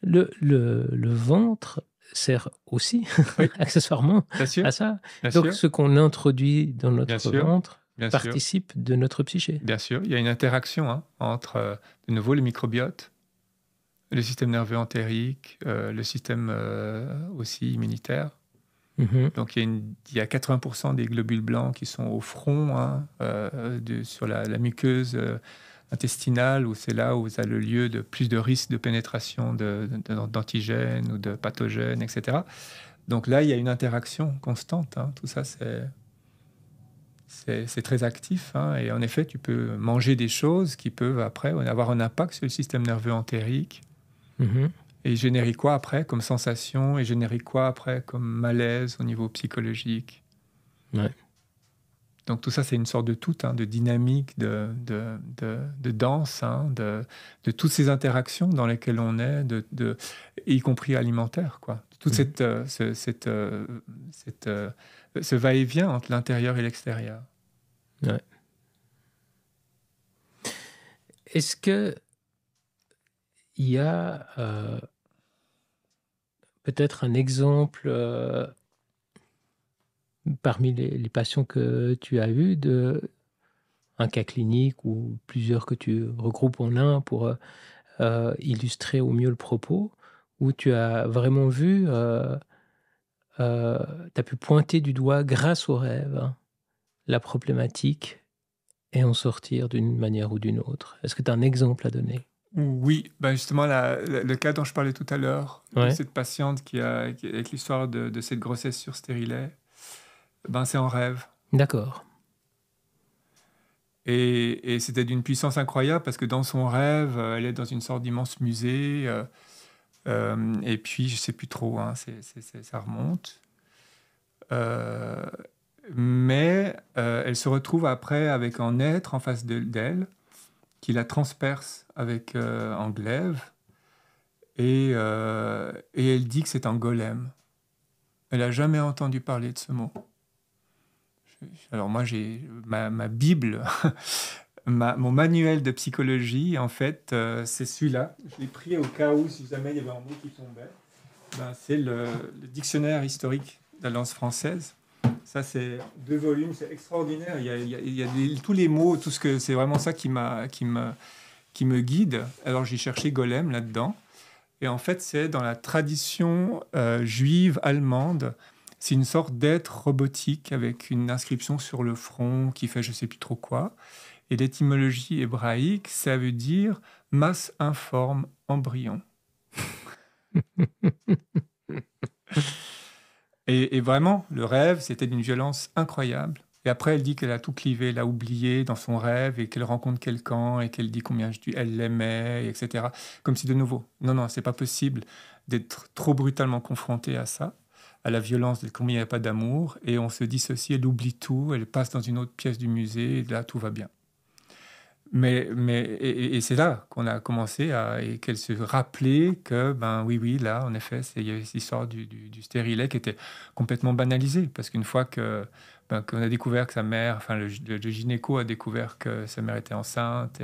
Le, le, ventre sert aussi, [laughs] accessoirement, à ça. Donc, ce qu'on introduit dans notre ventre participe de notre psyché. Bien sûr, il y a une interaction hein, entre, de nouveau, le microbiote le système nerveux entérique, euh, le système euh, aussi immunitaire. Mhm. Donc il y, a il a 80% des globules blancs qui sont au front, hein, euh, sur la, muqueuse intestinale, où c'est là où ça a le lieu de plus de risques de pénétration d'antigènes ou de pathogènes, etc. Donc là, il y a une interaction constante. Hein. Tout ça, c'est c'est très actif. Hein. et en effet, tu peux manger des choses qui peuvent après avoir un impact sur le système nerveux entérique, Mhm. Et générique quoi après comme sensation Et générique quoi après comme malaise au niveau psychologique Donc tout ça, c'est une sorte de tout, hein, de dynamique, de, de, de, danse, hein, de, toutes ces interactions dans lesquelles on est, de, y compris alimentaire. Quoi. Tout mhm. cette, euh, ce, cette, euh, cette, euh, ce va-et-vient entre l'intérieur et l'extérieur. Ouais. Est-ce que il y a euh, peut-être un exemple euh, parmi les, patients que tu as eus de un cas clinique ou plusieurs que tu regroupes en un pour euh, illustrer au mieux le propos, où tu as vraiment vu, tu as pu pointer du doigt grâce au rêve la problématique et en sortir d'une manière ou d'une autre. Est-ce que tu as un exemple à donner oui, ben justement, le cas dont je parlais tout à l'heure, cette patiente qui a, avec l'histoire de, cette grossesse sur stérilet, ben c'est en rêve. D'accord. Et, c'était d'une puissance incroyable parce que dans son rêve, euh, elle est dans une sorte d'immense musée. Euh, euh, et puis, je sais plus trop, hein, ça remonte. mais elle se retrouve après avec un être en face d'elle qui la transperce avec euh, en glaive, et, euh, et, elle dit que c'est un golem. Elle n'a jamais entendu parler de ce mot. alors moi, j'ai ma, ma, Bible, [laughs] ma, mon manuel de psychologie, en fait, euh, c'est celui-là. Je l'ai pris au cas où, si jamais il y avait un mot qui tombait. Ben, c'est le, le dictionnaire historique de la langue française. Ça, c'est deux volumes, c'est extraordinaire. Il y a, tous les mots, tout ce que c'est vraiment ça qui m'a qui me qui me guide. Alors j'ai cherché Golem là-dedans, et en fait c'est dans la tradition euh, juive allemande. C'est une sorte d'être robotique avec une inscription sur le front qui fait je sais plus trop quoi. Et l'étymologie hébraïque, ça veut dire masse informe embryon. [laughs] Et, vraiment, le rêve, c'était d'une violence incroyable. Et après, elle dit qu'elle a tout clivé, elle a oublié dans son rêve et qu'elle rencontre quelqu'un et qu'elle dit combien elle l'aimait, etc. Comme si de nouveau, non, non, c'est pas possible d'être trop brutalement confronté à ça, à la violence de combien il n'y a pas d'amour. Et on se dissocie, elle oublie tout, elle passe dans une autre pièce du musée et là, tout va bien. Mais, mais, et, c'est là qu'on a commencé à, et qu'elle se rappelait que, ben oui, oui, là, en effet, il y avait cette histoire du, du, stérilet qui était complètement banalisée. Parce qu'une fois que ben, qu'on a découvert que sa mère, enfin, le, gynéco a découvert que sa mère était enceinte,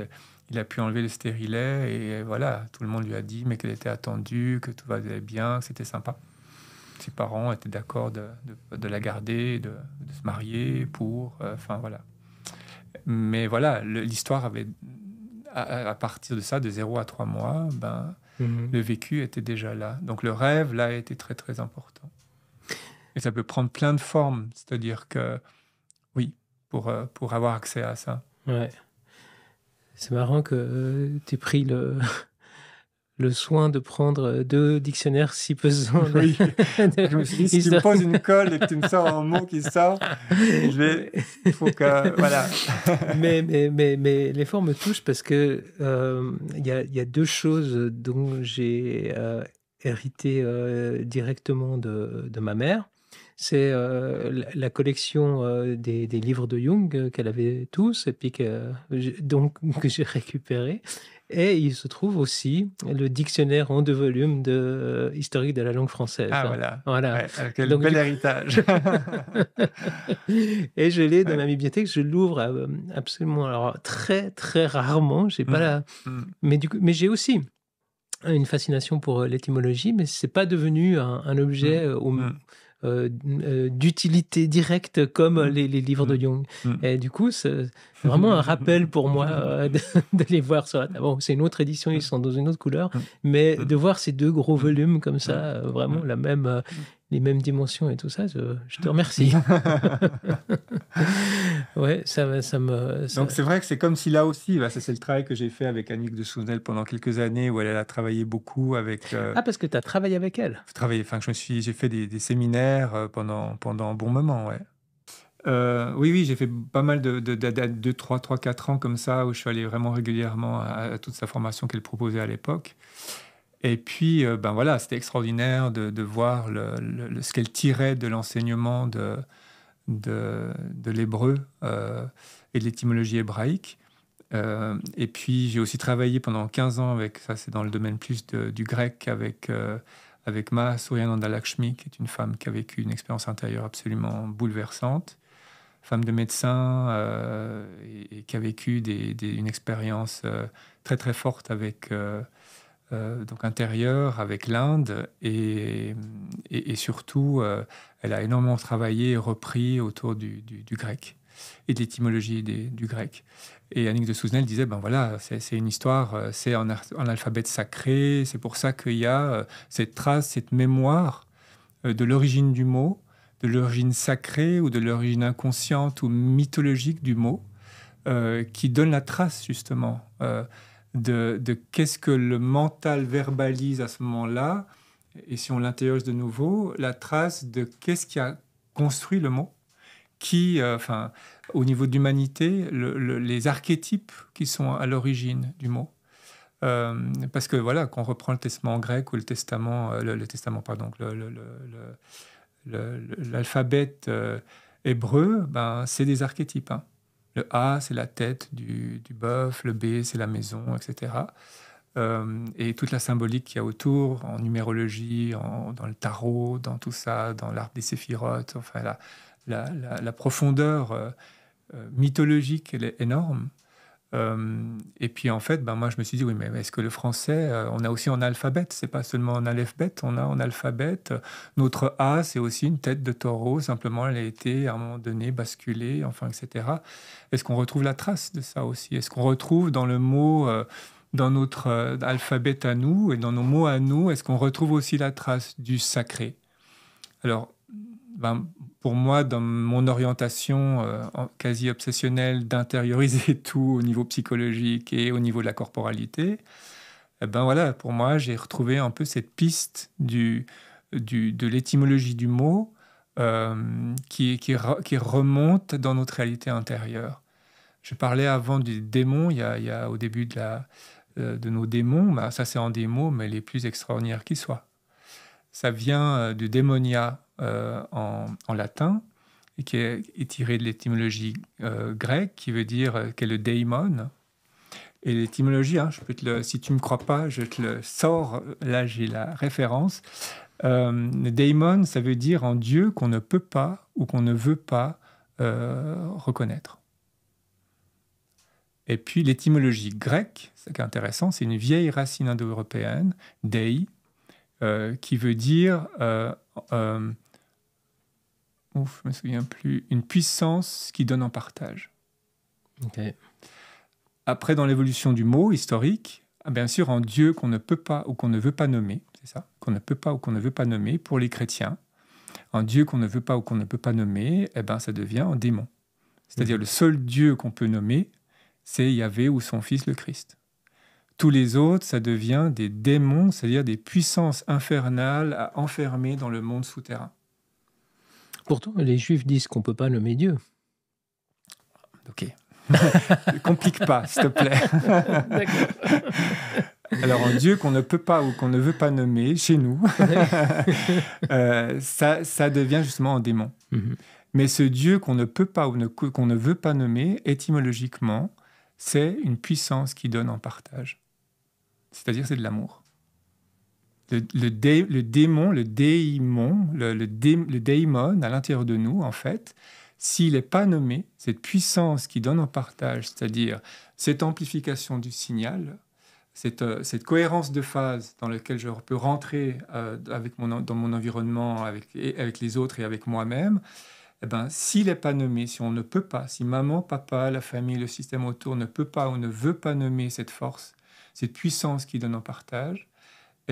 il a pu enlever le stérilet et voilà, tout le monde lui a dit, mais qu'elle était attendue, que tout va bien, que c'était sympa. Ses parents étaient d'accord de, de, la garder, de, se marier pour, euh, enfin voilà. Mais voilà, l'histoire avait, à, partir de ça, de 0 à 3 mois, ben, mhm. le vécu était déjà là. Donc le rêve, là, était très, très important. Et ça peut prendre plein de formes, c'est-à-dire que, oui, pour, euh, pour avoir accès à ça. Ouais. C'est marrant que euh, tu aies pris le, le soin de prendre euh, deux dictionnaires si pesants. [laughs] [laughs] Je me suis dit, si tu me poses une [laughs] colle et que tu me sors un mot qui sort, je vais. Il faut que. Voilà. mais, mais, mais, mais l'effort me touche parce que euh, il y, a, y, a, deux choses dont j'ai euh, hérité directement de, de, ma mère. C'est la collection des, des, livres de Jung qu'elle avait tous et puis que, donc, que j'ai récupéré et il se trouve aussi le dictionnaire en deux volumes de euh, historique de la langue française. Ah hein. voilà. voilà. Euh, bel héritage. [laughs] et je l'ai dans la ma bibliothèque. Je l'ouvre euh, absolument, alors très très rarement. J'ai pas hmm, hmm. mais du coup, mais j'ai aussi une fascination pour l'étymologie, mais c'est pas devenu un, objet hmm, euh, euh, d'utilité directe comme mm. les, livres de mm. Jung. Mm. Et du coup, c'est vraiment un rappel pour moi [laughs] euh, d'aller [laughs] voir sur Bon, c'est une autre édition, ils sont dans une autre couleur, mais de voir ces deux gros volumes comme ça, vraiment la même, les mêmes dimensions et tout ça, je, te remercie. [laughs] [laughs] ouais, ça, ça me. Donc c'est vrai que c'est comme si là aussi, bah, ça c'est le travail que j'ai fait avec Annick de Souvenel pendant quelques années où elle, a travaillé beaucoup avec. Euh, ah, parce que tu as travaillé avec elle Travaillé, enfin, je suis, j'ai fait des, séminaires euh, pendant, pendant un bon moment, ouais. Euh, oui, oui, j'ai fait pas mal de, de, de, 2, 3, 3, 4 ans comme ça, où je suis allé vraiment régulièrement à, à toute sa formation qu'elle proposait à l'époque. Et puis, euh, ben voilà, c'était extraordinaire de, de voir le, ce qu'elle tirait de l'enseignement de, de, l'hébreu euh, et de l'étymologie hébraïque. Euh, et puis, j'ai aussi travaillé pendant 15 ans avec, ça c'est dans le domaine plus du grec, avec, avec Ma Suryananda Lakshmi, qui est une femme qui a vécu une expérience intérieure absolument bouleversante, femme de médecin et, qui a vécu des, une expérience très très forte avec euh, donc intérieure avec l'Inde et, surtout euh, elle a énormément travaillé et repris autour du, grec et de l'étymologie du grec. Et Annick de Souzenel disait, ben voilà, c'est une histoire, euh, c'est en, alphabet sacré, c'est pour ça qu'il y a cette trace, cette mémoire de l'origine du mot, de l'origine sacrée ou de l'origine inconsciente ou mythologique du mot, qui donne la trace justement de, qu'est-ce que le mental verbalise à ce moment-là, et si on l'interroge de nouveau, la trace de qu'est-ce qui a construit le mot, qui, euh, enfin, au niveau d'humanité, l'humanité, les archétypes qui sont à l'origine du mot. Euh, parce que voilà, quand on reprend le testament grec ou le testament, le, pardon, l'alphabet hébreu, ben, c'est des archétypes. Hein. Le A, c'est la tête du, bœuf, le B, c'est la maison, etc. Euh, et toute la symbolique qu'il y a autour, en numérologie, dans le tarot, dans tout ça, dans l'art des séphirotes, enfin la, profondeur euh, euh, mythologique, elle est énorme. Euh, et puis en fait, ben moi je me suis dit oui, mais est-ce que le français, euh, on a aussi en alphabet, c'est pas seulement en alphabet, on a en alphabet. Notre A, c'est aussi une tête de taureau. Simplement, elle a été à un moment donné basculée, enfin, etc. Est-ce qu'on retrouve la trace de ça aussi Est-ce qu'on retrouve dans le mot euh, dans notre alphabet à nous et dans nos mots à nous, est-ce qu'on retrouve aussi la trace du sacré Alors, ben, pour moi, dans mon orientation euh, quasi obsessionnelle d'intérioriser [laughs] tout au niveau psychologique et au niveau de la corporalité, eh ben voilà, pour moi, j'ai retrouvé un peu cette piste du, du de l'étymologie du mot euh, qui, qui, qui, remonte dans notre réalité intérieure. Je parlais avant du démon, il y a, au début de, la, euh, de nos démons, bah, ça c'est en démo, mais les plus extraordinaires qui soient. Ça vient du démonia, euh, en, latin, et qui est, tiré de l'étymologie euh, grecque, qui veut dire euh, qu'est le daemon. Et l'étymologie, hein, je peux si tu ne me crois pas, je te le sors, là j'ai la référence. Daemon, ça veut dire en Dieu qu'on ne peut pas ou qu'on ne veut pas reconnaître. Et puis l'étymologie grecque, c'est qui est intéressant, c'est une vieille racine indo-européenne, dei, qui veut dire ouf, je me souviens plus, une puissance qui donne en partage. Après, dans l'évolution du mot historique, ah, bien sûr, en Dieu qu'on ne peut pas ou qu'on ne veut pas nommer, c'est ça, qu'on ne peut pas ou qu'on ne veut pas nommer, pour les chrétiens, en Dieu qu'on ne veut pas ou qu'on ne peut pas nommer, eh ben, ça devient un démon. C'est-à-dire mmh. le seul Dieu qu'on peut nommer, c'est Yahvé ou son Fils le Christ. Tous les autres, ça devient des démons, c'est-à-dire des puissances infernales à enfermer dans le monde souterrain. Pourtant, les Juifs disent qu'on ne peut pas nommer Dieu. Ok. ne [laughs] complique pas, s'il te plaît. Alors, un Dieu qu'on ne peut pas ou qu'on ne veut pas nommer chez nous, [laughs] euh, ça, devient justement un démon. Mhm. Mais ce Dieu qu'on ne peut pas ou qu'on ne veut pas nommer, étymologiquement, c'est une puissance qui donne en partage. C'est-à-dire, c'est de l'amour le, démon, le démon, le déimon, le, à l'intérieur de nous, en fait, s'il n'est pas nommé, cette puissance qui donne en partage, c'est-à-dire cette amplification du signal, cette, euh, cohérence de phase dans laquelle je peux rentrer euh, avec dans mon environnement, avec, les autres et avec moi-même, eh ben, s'il n'est pas nommé, si on ne peut pas, si maman, papa, la famille, le système autour ne peut pas ou ne veut pas nommer cette force, cette puissance qui donne en partage,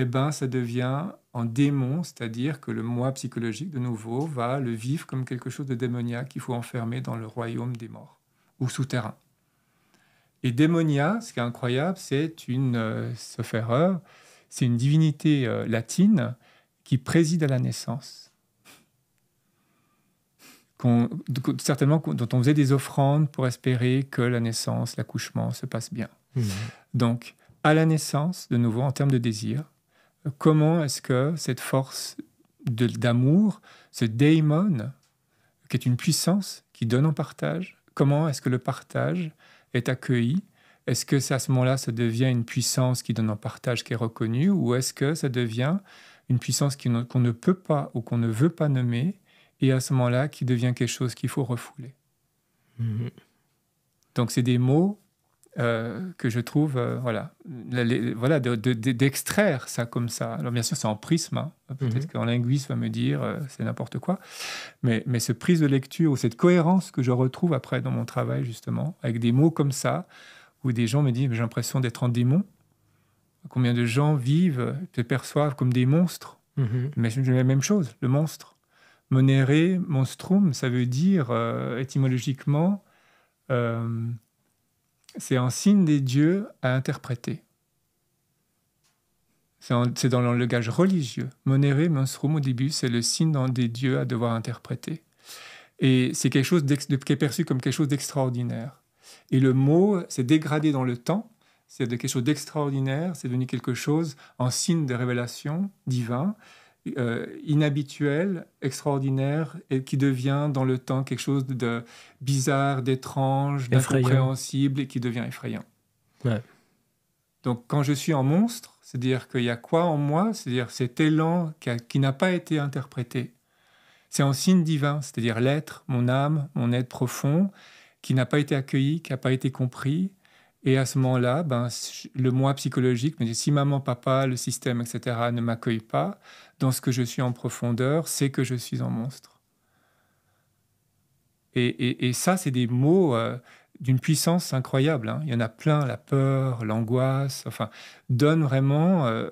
eh ben, ça devient en démon, c'est-à-dire que le moi psychologique, de nouveau, va le vivre comme quelque chose de démoniaque qu'il faut enfermer dans le royaume des morts ou souterrain. Et démonia, ce qui est incroyable, c'est une euh, c'est une divinité euh, latine qui préside à la naissance. certainement dont on faisait des offrandes pour espérer que la naissance, l'accouchement se passe bien. Mmh. Donc, à la naissance, de nouveau, en termes de désir, comment est-ce que cette force d'amour, ce démon qui est une puissance qui donne en partage, comment est-ce que le partage est accueilli Est-ce que c'est à ce moment-là, ça devient une puissance qui donne en partage, qui est reconnue, ou est-ce que ça devient une puissance qu'on ne peut pas ou qu'on ne veut pas nommer, et à ce moment-là, qui devient quelque chose qu'il faut refouler mm-hmm. Donc c'est des mots euh, que je trouve, euh, voilà, voilà d'extraire ça comme ça. Alors bien sûr, c'est en prisme. Hein. Euh, peut-être qu'en mhm. qu'un linguiste va me dire c'est n'importe quoi, mais, mais ce prise de lecture ou cette cohérence que je retrouve après dans mon travail justement, avec des mots comme ça, où des gens me disent j'ai l'impression d'être en démon. Combien de gens vivent, te perçoivent comme des monstres. Mhm. Mais c'est la même chose, le monstre. Monere monstrum, ça veut dire étymologiquement c'est un signe des dieux à interpréter. C'est dans le langage religieux. Monere monstrum, au début, c'est le signe des dieux à devoir interpréter. Et c'est quelque chose qui est perçu comme quelque chose d'extraordinaire. Et le mot s'est dégradé dans le temps, c'est de quelque chose d'extraordinaire, c'est devenu quelque chose en signe de révélation divin, euh, inhabituel, extraordinaire, et qui devient dans le temps quelque chose de bizarre, d'étrange, d'incompréhensible, et qui devient effrayant. Donc quand je suis en monstre, c'est-à-dire qu'il y a quoi en moi C'est-à-dire cet élan qui, qui n'a pas été interprété. C'est en signe divin, c'est-à-dire l'être, mon âme, mon être profond, qui n'a pas été accueilli, qui n'a pas été compris, et à ce moment-là, ben, le moi psychologique me si maman, papa, le système, etc. ne m'accueille pas dans ce que je suis en profondeur, c'est que je suis un monstre. Et, ça, c'est des mots euh, d'une puissance incroyable. Hein. Il y en a plein, la peur, l'angoisse, enfin, donne vraiment, euh,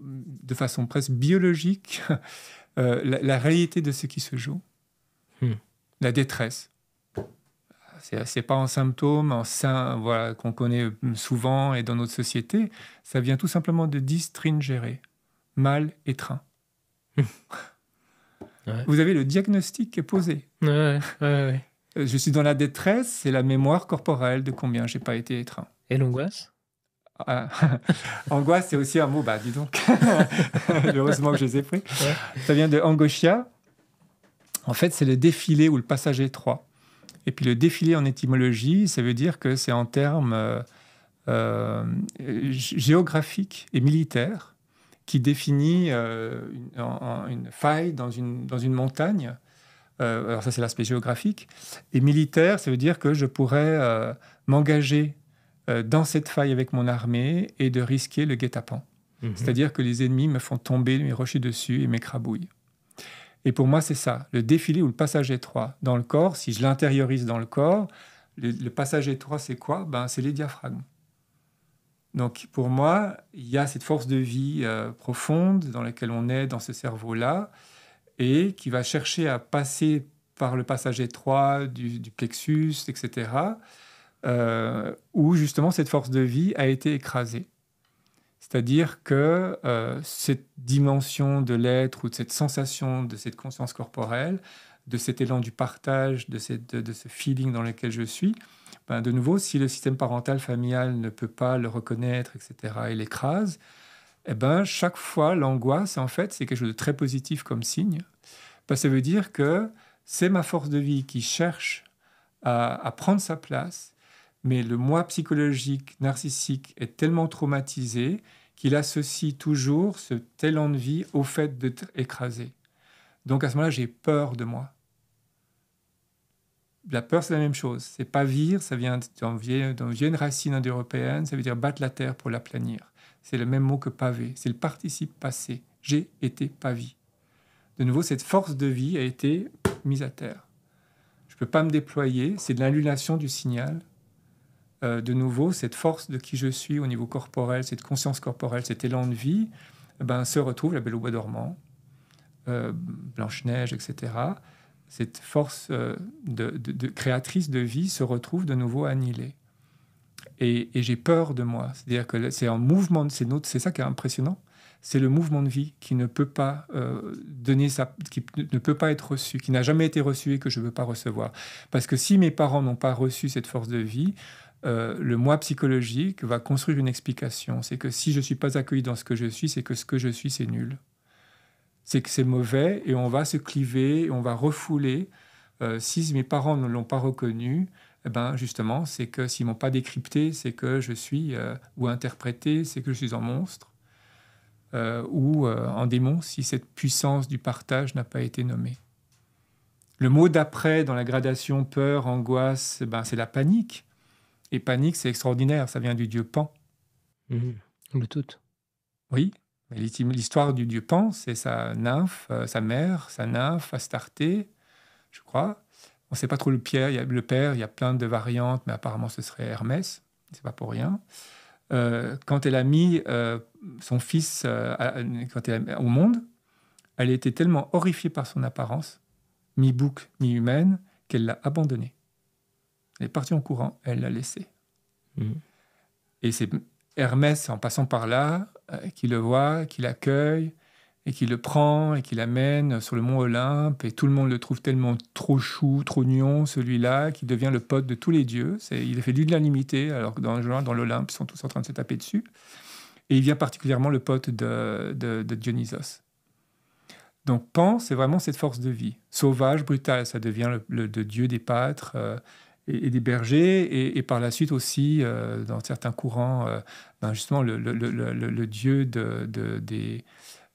de façon presque biologique, [laughs] euh, la, réalité de ce qui se joue. Hmm. La détresse. Euh, c'est pas un symptôme en, voilà, qu'on connaît hum, souvent et dans notre société. Ça vient tout simplement de distringérer, mal étreint. [laughs] Vous avez le diagnostic qui est posé. Euh, je suis dans la détresse, c'est la mémoire corporelle de combien j'ai pas été étreint. Et l'angoisse ah, [laughs] angoisse, c'est aussi un mot, bah dis donc. [laughs] Heureusement que je les ai pris. Ça vient de angotia. En fait, c'est le défilé ou le passage étroit. Et puis le défilé en étymologie, ça veut dire que c'est en termes euh, euh, géographiques et militaires qui définit euh, une, faille dans une, dans une montagne. alors ça c'est l'aspect géographique. Et militaire, ça veut dire que je pourrais m'engager dans cette faille avec mon armée et de risquer le guet-apens. Mmh C'est-à-dire que les ennemis me font tomber, mes rochers dessus et m'écrabouillent. Et pour moi, c'est ça, le défilé ou le passage étroit. Dans le corps, si je l'intériorise dans le corps, le, passage étroit, c'est quoi ben, C'est les diaphragmes. Donc pour moi, il y a cette force de vie euh, profonde dans laquelle on est, dans ce cerveau-là, et qui va chercher à passer par le passage étroit du, plexus, etc., euh, où justement cette force de vie a été écrasée. C'est-à-dire que euh, cette dimension de l'être ou de cette sensation, de cette conscience corporelle, de cet élan du partage, de, ce feeling dans lequel je suis, ben, de nouveau, si le système parental familial ne peut pas le reconnaître, etc., et l'écrase, eh ben, chaque fois, l'angoisse, en fait, c'est quelque chose de très positif comme signe. Ben, ça veut dire que c'est ma force de vie qui cherche à prendre sa place, mais le moi psychologique narcissique est tellement traumatisé qu'il associe toujours ce tel envie au fait d'être écrasé. Donc à ce moment-là, j'ai peur de moi. La peur, c'est la même chose. C'est pas vire, ça vient d'une vieille, racine indo-européenne, ça veut dire battre la terre pour l'aplanir. C'est le même mot que pavé, c'est le participe passé. J'ai été pavé. De nouveau, cette force de vie a été mise à terre. Je ne peux pas me déployer, c'est de l'annulation du signal euh, de nouveau, cette force de qui je suis au niveau corporel, cette conscience corporelle, cet élan de vie, eh ben, se retrouve la Belle au Bois dormant, euh, Blanche-Neige, etc. Cette force euh, de, créatrice de vie se retrouve de nouveau annihilée. Et, j'ai peur de moi. C'est-à-dire que c'est un mouvement, c'est, notre, c'est ça qui est impressionnant. C'est le mouvement de vie qui ne peut pas donner qui ne peut pas être reçu, qui n'a jamais été reçu et que je ne veux pas recevoir. Parce que si mes parents n'ont pas reçu cette force de vie, euh, le moi psychologique va construire une explication. C'est que si je ne suis pas accueilli dans ce que je suis, c'est que ce que je suis, c'est nul. C'est que c'est mauvais et on va se cliver, on va refouler. Euh, si mes parents ne l'ont pas reconnu, eh ben justement, c'est que s'ils m'ont pas décrypté, c'est que je suis euh, ou interprété, c'est que je suis un monstre ou en démon si cette puissance du partage n'a pas été nommée. Le mot d'après dans la gradation peur, angoisse, eh ben, c'est la panique. Et panique, c'est extraordinaire, ça vient du dieu Pan. Mhm. Le tout. Oui, l'histoire du dieu Pan, c'est sa nymphe, euh, sa mère, sa nymphe, Astarté, je crois. On ne sait pas trop le, pierre, y a, le père, il y a plein de variantes, mais apparemment ce serait Hermès, c'est pas pour rien. Euh, quand elle a mis euh, son fils quand elle a, au monde, elle était tellement horrifiée par son apparence, mi-bouc, mi-humaine, qu'elle l'a abandonné. Elle est partie en courant, elle l'a laissé. Mm. Et c'est Hermès, en passant par là, euh, qui le voit, qui l'accueille, et qui le prend, et qui l'amène sur le mont Olympe, et tout le monde le trouve tellement trop chou, trop nion, celui-là, qui devient le pote de tous les dieux. C'est, il a fait l'unanimité, alors que dans, dans l'Olympe, ils sont tous en train de se taper dessus. Et il vient particulièrement le pote de, Dionysos. Donc Pan, c'est vraiment cette force de vie, sauvage, brutale. Ça devient le, de dieu des pâtres, euh, et, des bergers, et, par la suite aussi, euh, dans certains courants, euh, ben justement, le, dieu de, des,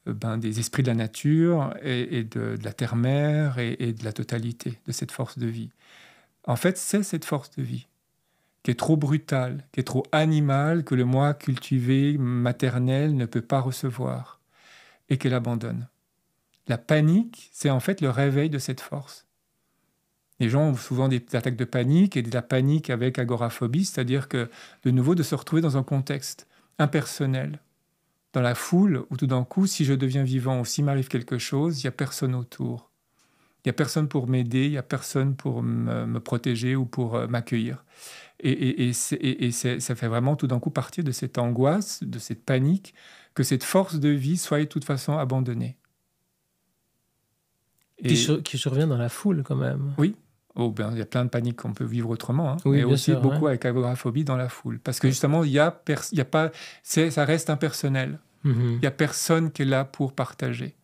ben des esprits de la nature et, de, de, la terre-mère et, de la totalité de cette force de vie. En fait, c'est cette force de vie qui est trop brutale, qui est trop animale, que le moi cultivé, maternel, ne peut pas recevoir, et qu'elle abandonne. La panique, c'est en fait le réveil de cette force. Les gens ont souvent des attaques de panique et de la panique avec agoraphobie, c'est-à-dire que de nouveau de se retrouver dans un contexte impersonnel, dans la foule, où tout d'un coup, si je deviens vivant ou s'il m'arrive quelque chose, il n'y a personne autour. Il n'y a personne pour m'aider, il n'y a personne pour me, protéger ou pour euh, m'accueillir. Et, et, ça fait vraiment tout d'un coup partir de cette angoisse, de cette panique, que cette force de vie soit de toute façon abandonnée. Qui, qui survient dans la foule quand même. Oui, Oh, ben, il y a plein de paniques qu'on peut vivre autrement, Mais hein. aussi beaucoup avec agoraphobie dans la foule, parce que justement, il y y a pas, ça reste impersonnel. Mm-hmm. Il y n'y a personne qui est là pour partager,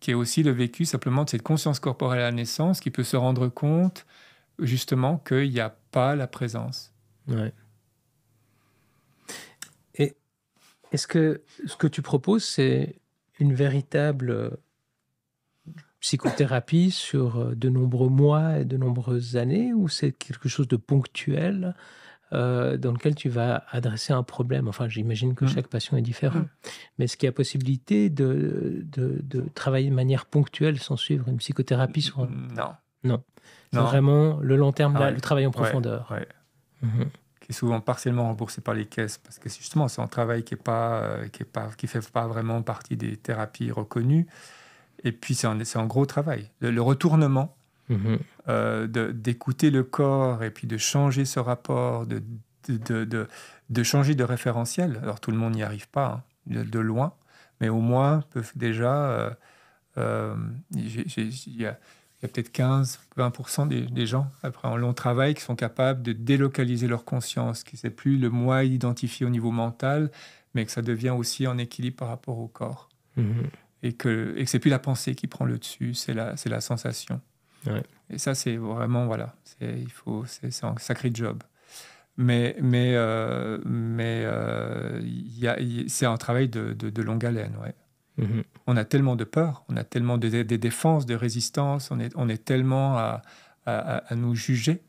qui est aussi le vécu simplement de cette conscience corporelle à la naissance, qui peut se rendre compte justement qu'il n'y a pas la présence. Ouais. Et est-ce que ce que tu proposes, c'est une véritable psychothérapie sur euh, de nombreux mois et de nombreuses années ou c'est quelque chose de ponctuel euh, dans lequel tu vas adresser un problème. Enfin, j'imagine que mm. chaque patient est différent. Mm. Mais est-ce qu'il y a possibilité de, de, travailler de manière ponctuelle sans suivre une psychothérapie sur... Non. Non. vraiment le long terme, le travail en profondeur. Mhm. Qui est souvent partiellement remboursé par les caisses. Parce que justement, c'est un travail qui ne pas, euh, qui est qui fait pas vraiment partie des thérapies reconnues. Et puis, c'est un, gros travail. Le, retournement, mhm. euh, d'écouter le corps et puis de changer ce rapport, de, de, changer de référentiel. Alors, tout le monde n'y arrive pas, hein, de, loin, mais au moins, peuvent déjà. Euh, euh, il y a, peut-être 15-20% des, des, gens, après un long travail, qui sont capables de délocaliser leur conscience, qui c'est plus le moi identifié au niveau mental, mais que ça devient aussi en équilibre par rapport au corps. Mhm et que, et que c'est plus la pensée qui prend le dessus, c'est la, c'est la sensation. Et ça, c'est vraiment, voilà, c'est, il faut, c'est, un sacré job. Mais, mais, euh, mais euh, c'est un travail de, de, longue haleine. Mm-hmm. On a tellement de peur, on a tellement de, défenses, de résistance, on est, on est tellement à, à, nous juger.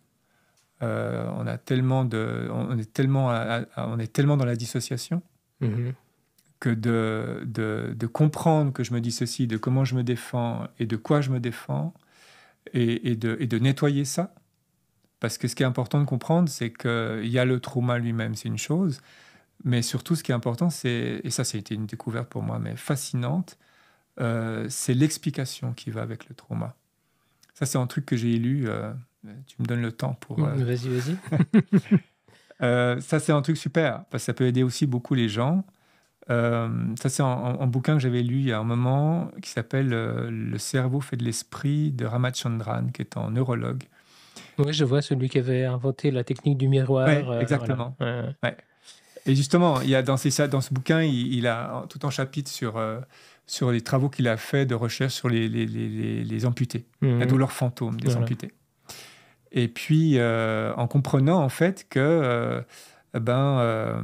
Euh, on, a tellement de, on, est tellement à, on est tellement dans la dissociation. Mm-hmm de, de, comprendre que je me dis ceci, de comment je me défends et de quoi je me défends, et, de, nettoyer ça. Parce que ce qui est important de comprendre, c'est qu'il y a le trauma lui-même, c'est une chose, mais surtout ce qui est important, c'est, et ça été une découverte pour moi, mais fascinante, euh, c'est l'explication qui va avec le trauma. Ça c'est un truc que j'ai lu, euh, tu me donnes le temps pour... Euh, vas-y, vas-y. [laughs] ça c'est un truc super, parce que ça peut aider aussi beaucoup les gens euh, ça, c'est un, bouquin que j'avais lu il y a un moment qui s'appelle euh, Le cerveau fait de l'esprit de Ramachandran, qui est un neurologue. Oui, je vois celui qui avait inventé la technique du miroir. Euh, exactement. Et justement, il y a dans, dans ce bouquin, il, a tout un chapitre sur, sur les travaux qu'il a fait de recherche sur les, les, amputés, mhm. la douleur fantôme des amputés. Et puis, en comprenant en fait que eh ben, euh,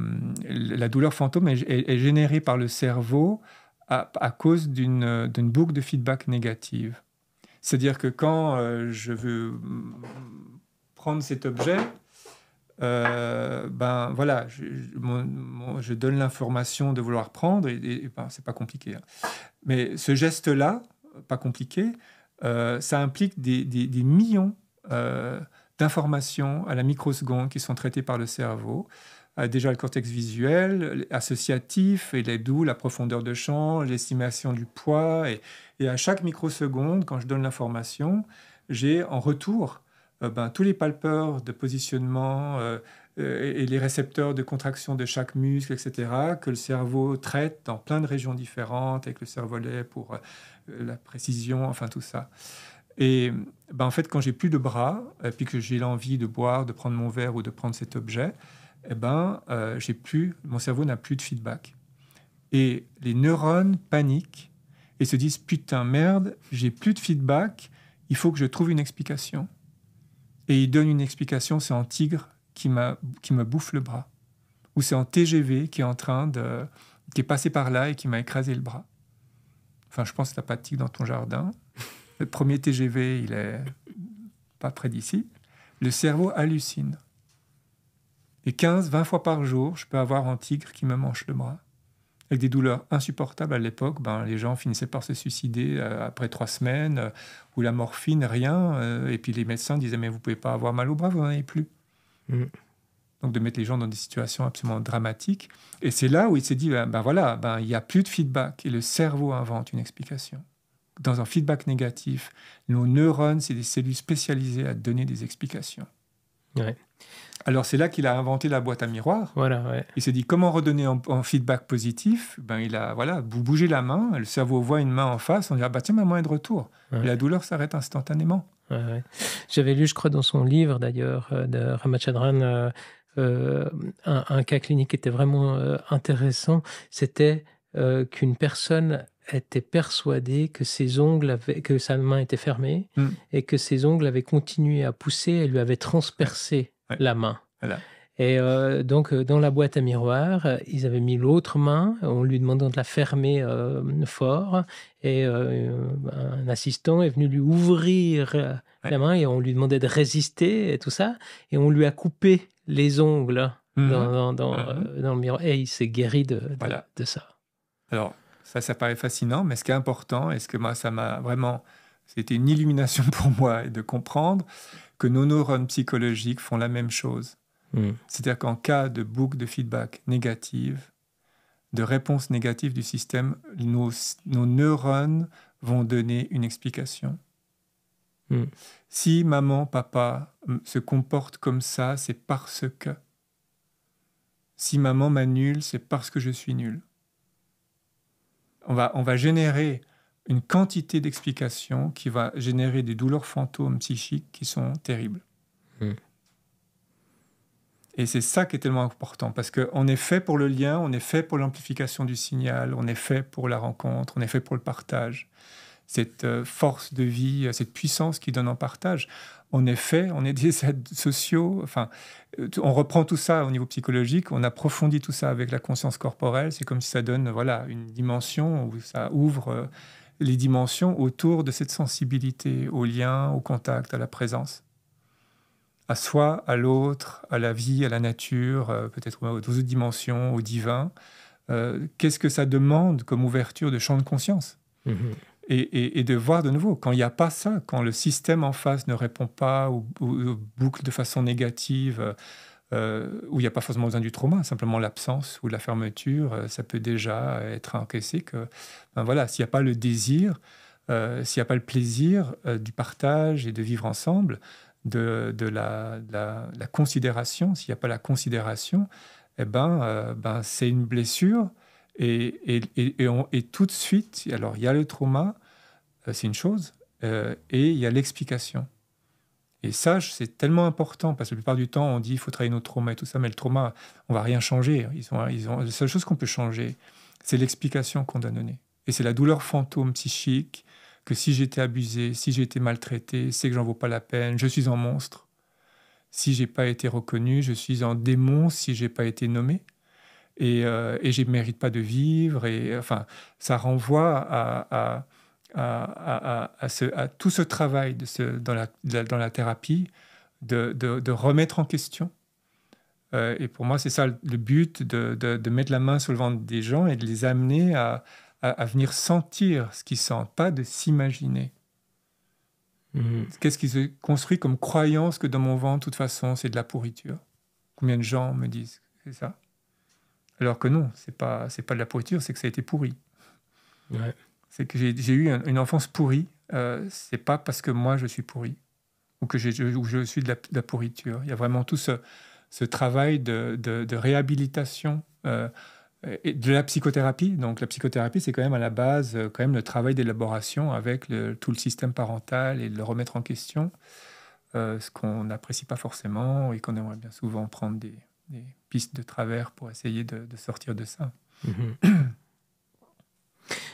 la douleur fantôme est, générée par le cerveau à, cause d'une boucle de feedback négative. C'est-à-dire que quand euh, je veux prendre cet objet, euh, ben voilà, je, donne l'information de vouloir prendre et, ce ben, c'est pas compliqué. Hein. Mais ce geste-là, pas compliqué, ça implique des, des, des millions d'informations à la microseconde qui sont traitées par le cerveau. déjà le cortex visuel, associatif, et les d'où la profondeur de champ, l'estimation du poids. Et, à chaque microseconde, quand je donne l'information, j'ai en retour euh, ben, tous les palpeurs de positionnement euh, euh, et, les récepteurs de contraction de chaque muscle, etc., que le cerveau traite dans plein de régions différentes, avec le cervelet pour la précision, enfin tout ça. Et ben, en fait, quand j'ai plus de bras, et puis que j'ai l'envie de boire, de prendre mon verre ou de prendre cet objet, eh ben, euh, plus, mon cerveau n'a plus de feedback. Et les neurones paniquent et se disent putain merde, j'ai plus de feedback, il faut que je trouve une explication. Et ils donnent une explication, c'est en tigre qui, qui me bouffe le bras, ou c'est en TGV qui est en train de, qui est passé par là et qui m'a écrasé le bras. Enfin, je pense que la pas tigre dans ton jardin. Le premier TGV, il est pas près d'ici. Le cerveau hallucine. Et 15, 20 fois par jour, je peux avoir un tigre qui me mange le bras. Avec des douleurs insupportables à l'époque, ben, les gens finissaient par se suicider euh, après trois semaines, euh, ou la morphine, rien. Euh, et puis les médecins disaient Mais vous pouvez pas avoir mal au bras, vous n'en avez plus. Mm. Donc de mettre les gens dans des situations absolument dramatiques. Et c'est là où il s'est dit Ben, ben voilà, ben, il n'y a plus de feedback. Et le cerveau invente une explication dans un feedback négatif, nos neurones, c'est des cellules spécialisées à donner des explications. Alors c'est là qu'il a inventé la boîte à miroir. Voilà, Il s'est dit comment redonner en feedback positif. Ben il a voilà bougé la main, le cerveau voit une main en face, on dit ah, bah tiens ma main est de retour. la douleur s'arrête instantanément. J'avais lu je crois dans son livre d'ailleurs euh, de Ramachandran euh, euh, un, cas clinique qui était vraiment intéressant. C'était qu'une personne était persuadé que ses ongles que sa main était fermée mm. et que ses ongles avaient continué à pousser et lui avaient transpercé la main. Et euh, donc, euh, dans la boîte à miroir, euh, ils avaient mis l'autre main en lui demandant de la fermer fort. Et un assistant est venu lui ouvrir la main et on lui demandait de résister et tout ça. Et on lui a coupé les ongles mm-hmm. dans, dans, mm-hmm. dans, le miroir. Et il s'est guéri de, de ça. Alors, ça, ça paraît fascinant, mais ce qui est important, et ce que moi, ça m'a vraiment. C'était une illumination [laughs] pour moi, de comprendre que nos neurones psychologiques font la même chose. Mm. C'est-à-dire qu'en cas de boucle de feedback négative, de réponse négative du système, nos, neurones vont donner une explication. Mm. Si maman, papa mm, se comportent comme ça, c'est parce que. Si maman m'annule, c'est parce que je suis nul on va, on va générer une quantité d'explications qui va générer des douleurs fantômes psychiques qui sont terribles. Hmm. Et c'est ça qui est tellement important, parce qu'on est fait pour le lien, on est fait pour l'amplification du signal, on est fait pour la rencontre, on est fait pour le partage. Cette euh, force de vie, euh, cette puissance qui donne en partage. En effet, on est des êtres sociaux. Enfin, euh, on reprend tout ça au niveau psychologique, on approfondit tout ça avec la conscience corporelle. C'est comme si ça donne voilà une dimension où ça ouvre euh, les dimensions autour de cette sensibilité aux liens, au contact, à la présence, à soi, à l'autre, à la vie, à la nature, euh, peut-être aux autres dimensions, au divin. Qu'est-ce que ça demande comme ouverture de champ de conscience mmh et, de voir de nouveau, quand il n'y a pas ça, quand le système en face ne répond pas ou, boucle de façon négative, euh, euh, où il n'y a pas forcément besoin du trauma, simplement l'absence ou la fermeture, euh, ça peut déjà être encaissé que, ben voilà, s'il n'y a pas le désir, s'il n'y a pas le plaisir du partage et de vivre ensemble, de, la, considération, s'il n'y a pas la considération, eh ben, ben, c'est une blessure et, tout de suite, alors il y a le trauma, euh, c'est une chose, euh, et il y a l'explication. Et ça, c'est tellement important parce que la plupart du temps, on dit il faut travailler nos traumas et tout ça, mais le trauma, on va rien changer. Ils ont, ils ont, la seule chose qu'on peut changer, c'est l'explication qu'on doit donner. Et c'est la douleur fantôme psychique que si j'étais abusé, si j'ai été maltraité, c'est que j'en vaux pas la peine, je suis un monstre. Si j'ai pas été reconnu, je suis un démon si j'ai pas été nommé et, euh, je ne mérite pas de vivre. Et enfin, ça renvoie à, tout ce travail dans, la, thérapie de, remettre en question. Euh, et pour moi, c'est ça le but de, mettre la main sur le ventre des gens et de les amener à, venir sentir ce qu'ils sentent, pas de s'imaginer. Mmh. Qu'est-ce qui se construit comme croyance que dans mon ventre, de toute façon, c'est de la pourriture Combien de gens me disent c'est ça alors que non, c'est pas c'est pas de la pourriture, c'est que ça a été pourri. C'est que j'ai eu une enfance pourrie. Euh, c'est pas parce que moi je suis pourri ou que je, suis de la, pourriture. Il y a vraiment tout ce, travail de, réhabilitation euh, et de la psychothérapie. Donc la psychothérapie, c'est quand même à la base euh, quand même le travail d'élaboration avec tout le système parental et de le remettre en question, euh, ce qu'on n'apprécie pas forcément et qu'on aimerait bien souvent prendre des piste de travers pour essayer de, sortir de ça. Mhm.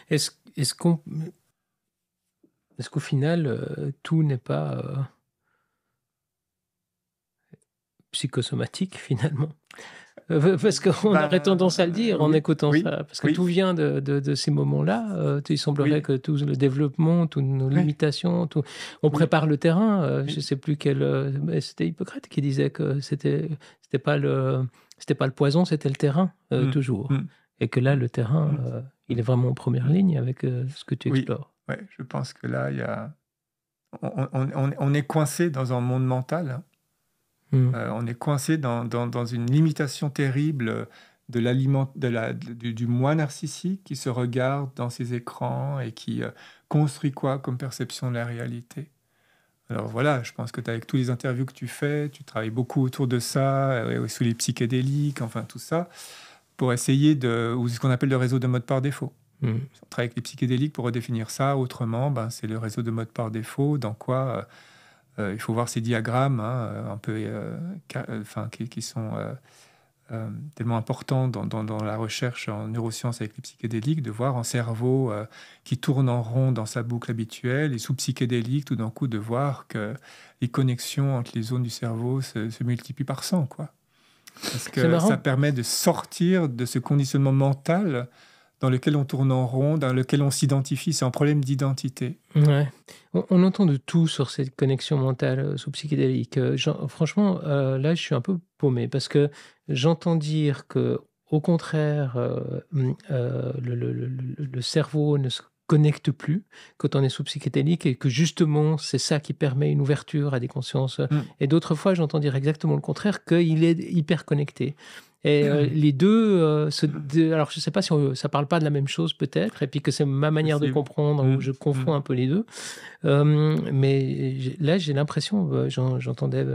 Est-ce qu'au final, euh, tout n'est pas euh, psychosomatique finalement euh, [laughs] Parce qu'on bah, aurait tendance à le dire en écoutant ça, parce que tout vient de, ces moments-là. il semblerait que tout le développement, toutes nos limitations, tout, on prépare le terrain. Je ne sais plus quel, c'était Hippocrate qui disait que c'était c'était pas le c'était pas le poison, c'était le terrain, euh, mm. toujours. Mm. Et que là, le terrain, mm. euh, il est vraiment en première ligne avec euh, ce que tu explores. Oui, je pense que là, il y a... on, est coincé dans un monde mental. Hein. on est coincé dans, une limitation terrible de l'aliment, de la, du, du, moi narcissique qui se regarde dans ses écrans et qui construit quoi comme perception de la réalité. Alors voilà, je pense que tu avec tous les interviews que tu fais, tu travailles beaucoup autour de ça, euh, sous les psychédéliques, enfin tout ça, pour essayer de, ou ce qu'on appelle le réseau de mode par défaut. Hmm. on travaille avec les psychédéliques pour redéfinir ça. Autrement, ben, c'est le réseau de mode par défaut, dans quoi euh, euh, il faut voir ces diagrammes hein, un peu, enfin, qui, qui, sont euh, tellement important dans, la recherche en neurosciences avec les psychédéliques, de voir un cerveau euh, qui tourne en rond dans sa boucle habituelle et sous psychédélique, tout d'un coup, de voir que les connexions entre les zones du cerveau se, multiplient par 100. Quoi. Parce que ça permet de sortir de ce conditionnement mental dans lequel on tourne en rond, dans lequel on s'identifie. C'est un problème d'identité. Ouais. On, entend de tout sur cette connexion mentale euh, sous psychédélique. Euh, franchement, euh, là, je suis un peu paumé parce que j'entends dire que, au contraire, hum, le, cerveau ne se connecte plus quand on est sous psychédélique et que justement c'est ça qui permet une ouverture à des consciences. Hum. Et d'autres fois, j'entends dire exactement le contraire, qu'il est hyper connecté. Et euh, hmm. les deux, euh, alors je ne sais pas si ça ça parle pas de la même chose peut-être, et puis que c'est ma manière de comprendre où hmm. je confonds hmm. un peu les deux. Euh, mais là, j'ai l'impression, j'entendais,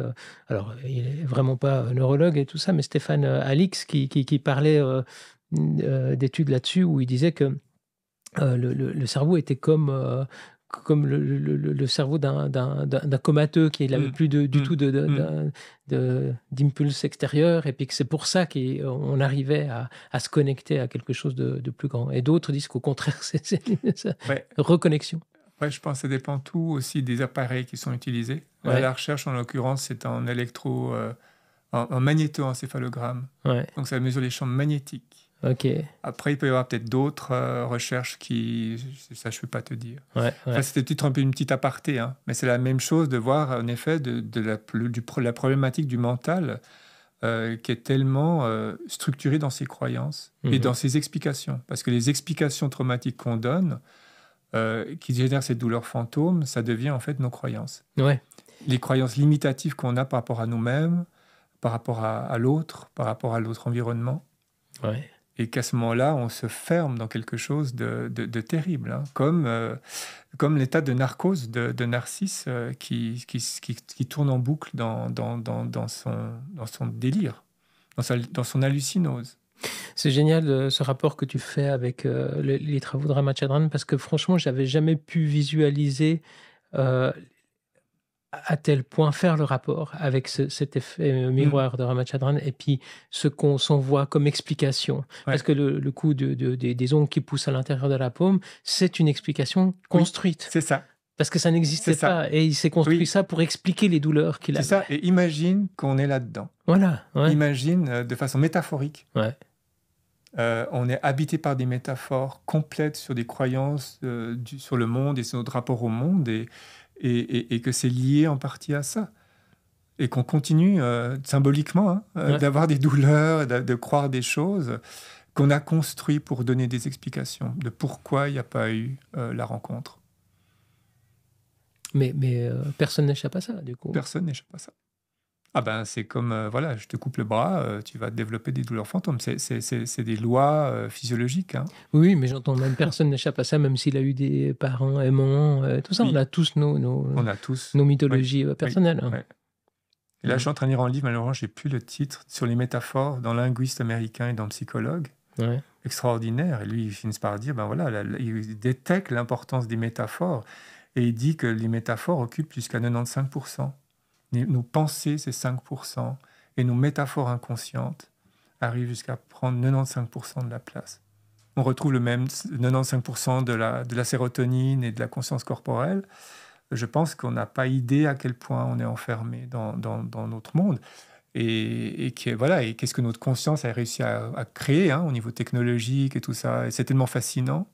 alors il est vraiment pas neurologue et tout ça, mais Stéphane Alix qui, qui, parlait d'études là-dessus où il disait que le, cerveau était comme comme le, cerveau d'un comateux qui n'avait mm. plus du mm. tout mm. d'impulse de, extérieur, et puis que c'est pour ça qu'on arrivait à, se connecter à quelque chose de, plus grand. Et d'autres disent qu'au contraire, [laughs] c'est reconnexion. je pense que ça dépend tout aussi des appareils qui sont utilisés. La recherche, en l'occurrence, c'est en électro, euh, en, en magnétoencéphalogramme. Donc ça mesure les champs magnétiques après, il peut y avoir peut-être d'autres euh, recherches qui. Ça, je ne peux pas te dire. c'était peut un petit une petite aparté, hein, mais c'est la même chose de voir, en effet, de, la, du, la problématique du mental euh, qui est tellement euh, structurée dans ses croyances et mhm. dans ses explications. Parce que les explications traumatiques qu'on donne, qui génèrent cette douleur fantôme, ça devient en fait nos croyances. Les croyances limitatives qu'on a par rapport à nous-mêmes, par rapport à, l'autre, par rapport à l'autre environnement. Ouais et qu'à ce moment-là, on se ferme dans quelque chose de, terrible, hein. comme, euh, comme l'état de narcose de, Narcisse euh, qui, qui, tourne en boucle dans, dans, son, dans son délire, dans, son hallucinose. C'est génial euh, ce rapport que tu fais avec les, travaux de Ramachandran parce que franchement, j'avais jamais pu visualiser à tel point faire le rapport avec cet effet euh, mm. miroir de Ramachandran et puis ce qu'on s'envoie comme explication. Parce que le, coup de, des ongles qui poussent à l'intérieur de la paume, c'est une explication construite. c'est ça. Parce que ça n'existait pas. Et il s'est construit ça pour expliquer les douleurs qu'il a. C'est ça. Et imagine qu'on est là-dedans. Voilà. Imagine euh, de façon métaphorique. Euh, on est habité par des métaphores complètes sur des croyances sur le monde et sur notre rapport au monde. Et et, que c'est lié en partie à ça. Et qu'on continue euh, symboliquement hein, euh, d'avoir des douleurs, de, croire des choses qu'on a construit pour donner des explications de pourquoi il n'y a pas eu euh, la rencontre. Mais, personne n'échappe à ça, du coup. Personne n'échappe à ça. Ah ben c'est comme, euh, voilà, je te coupe le bras, euh, tu vas développer des douleurs fantômes. C'est des lois euh, physiologiques. Hein. Oui, mais j'entends même [laughs] personne n'échappe à ça, même s'il a eu des parents aimants, tout ça. On a tous nos, nos, on a tous. nos mythologies personnelles. Hein. Et là, je suis en train de lire un livre, malheureusement, j'ai plus le titre, sur les métaphores dans linguiste américain et dans le psychologue. Extraordinaire. Et lui, il finit par dire, ben voilà, il détecte l'importance des métaphores et il dit que les métaphores occupent jusqu'à 95% nos pensées, ces 5%, et nos métaphores inconscientes arrivent jusqu'à prendre 95% de la place. On retrouve le même 95% de la, de la sérotonine et de la conscience corporelle. Je pense qu'on n'a pas idée à quel point on est enfermé dans, notre monde. Et, et qu'est-ce que notre conscience a réussi à, créer hein, au niveau technologique et tout ça. c'est tellement fascinant.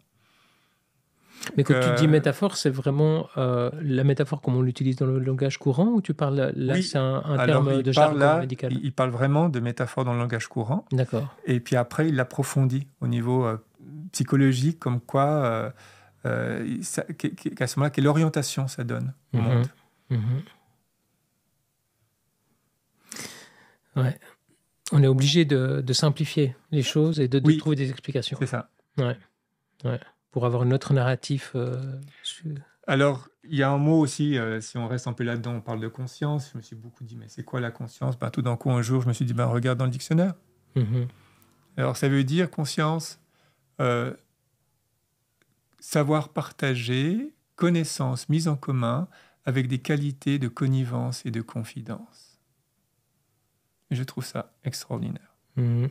Mais quand tu dis métaphore, c'est vraiment euh, la métaphore comme on l'utilise dans le langage courant ou tu parles là, c'est un, terme de jargon médical Il parle vraiment de métaphore dans le langage courant. D'accord. Et puis après, il l'approfondit au niveau euh, psychologique, comme quoi, euh, à ce moment-là, quelle orientation ça donne au mhm. monde. Mhm. Ouais. On est obligé de, simplifier les choses et de, trouver des explications. C'est ça. Ouais. Ouais pour avoir autre narratif euh, Alors, il y a un mot aussi, euh, si on reste un peu là-dedans, on parle de conscience. Je me suis beaucoup dit, mais c'est quoi la conscience ben, Tout d'un coup, un jour, je me suis dit, ben, regarde dans le dictionnaire. Mhm. Alors, ça veut dire conscience, euh, savoir partager, connaissance mise en commun avec des qualités de connivence et de confidence. Je trouve ça extraordinaire. Mhm.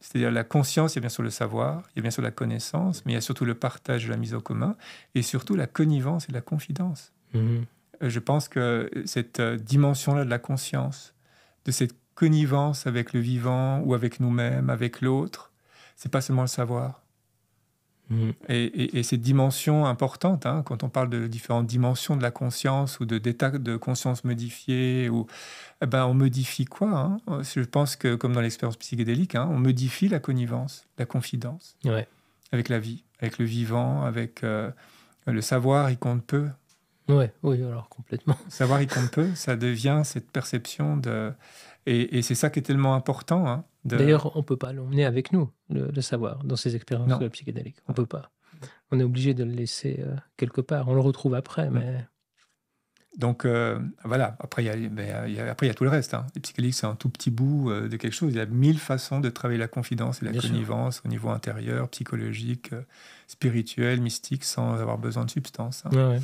C'est-à-dire la conscience, il y a bien sûr le savoir, il y a bien sûr la connaissance, mais il y a surtout le partage, la mise en commun, et surtout la connivence et la confidence. Mhm. Euh, je pense que euh, cette euh, dimension-là de la conscience, de cette connivence avec le vivant ou avec nous-mêmes, avec l'autre, c'est pas seulement le savoir, Mm. Et, et, et, ces dimensions importantes, hein, quand on parle de différentes dimensions de la conscience ou de de conscience modifiés, ou, eh ben, on modifie quoi hein Je pense que, comme dans l'expérience psychédélique, hein, on modifie la connivence, la confidence avec la vie, avec le vivant, avec euh, le savoir, il compte peu. Ouais, oui, alors complètement. savoir, il compte peu, ça devient cette perception de, et, c'est ça qui est tellement important. Hein, D'ailleurs, on ne peut pas l'emmener avec nous, le, savoir, dans ces expériences euh, psychédéliques. On peut pas. On est obligé de le laisser euh, quelque part. On le retrouve après, mais... Donc voilà, après il y, a, tout le reste. Hein. Les psychédéliques, c'est un tout petit bout euh, de quelque chose. Il y a mille façons de travailler la confidence et la connivence au niveau intérieur, psychologique, euh, spirituel, mystique, sans avoir besoin de substances. Hein.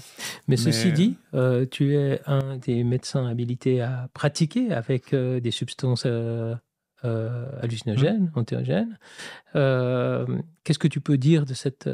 Mais, ceci euh, dit, tu es un des médecins habilités à pratiquer avec des substances hallucinogènes, mmh. entéogènes. Qu'est-ce que tu peux dire de cette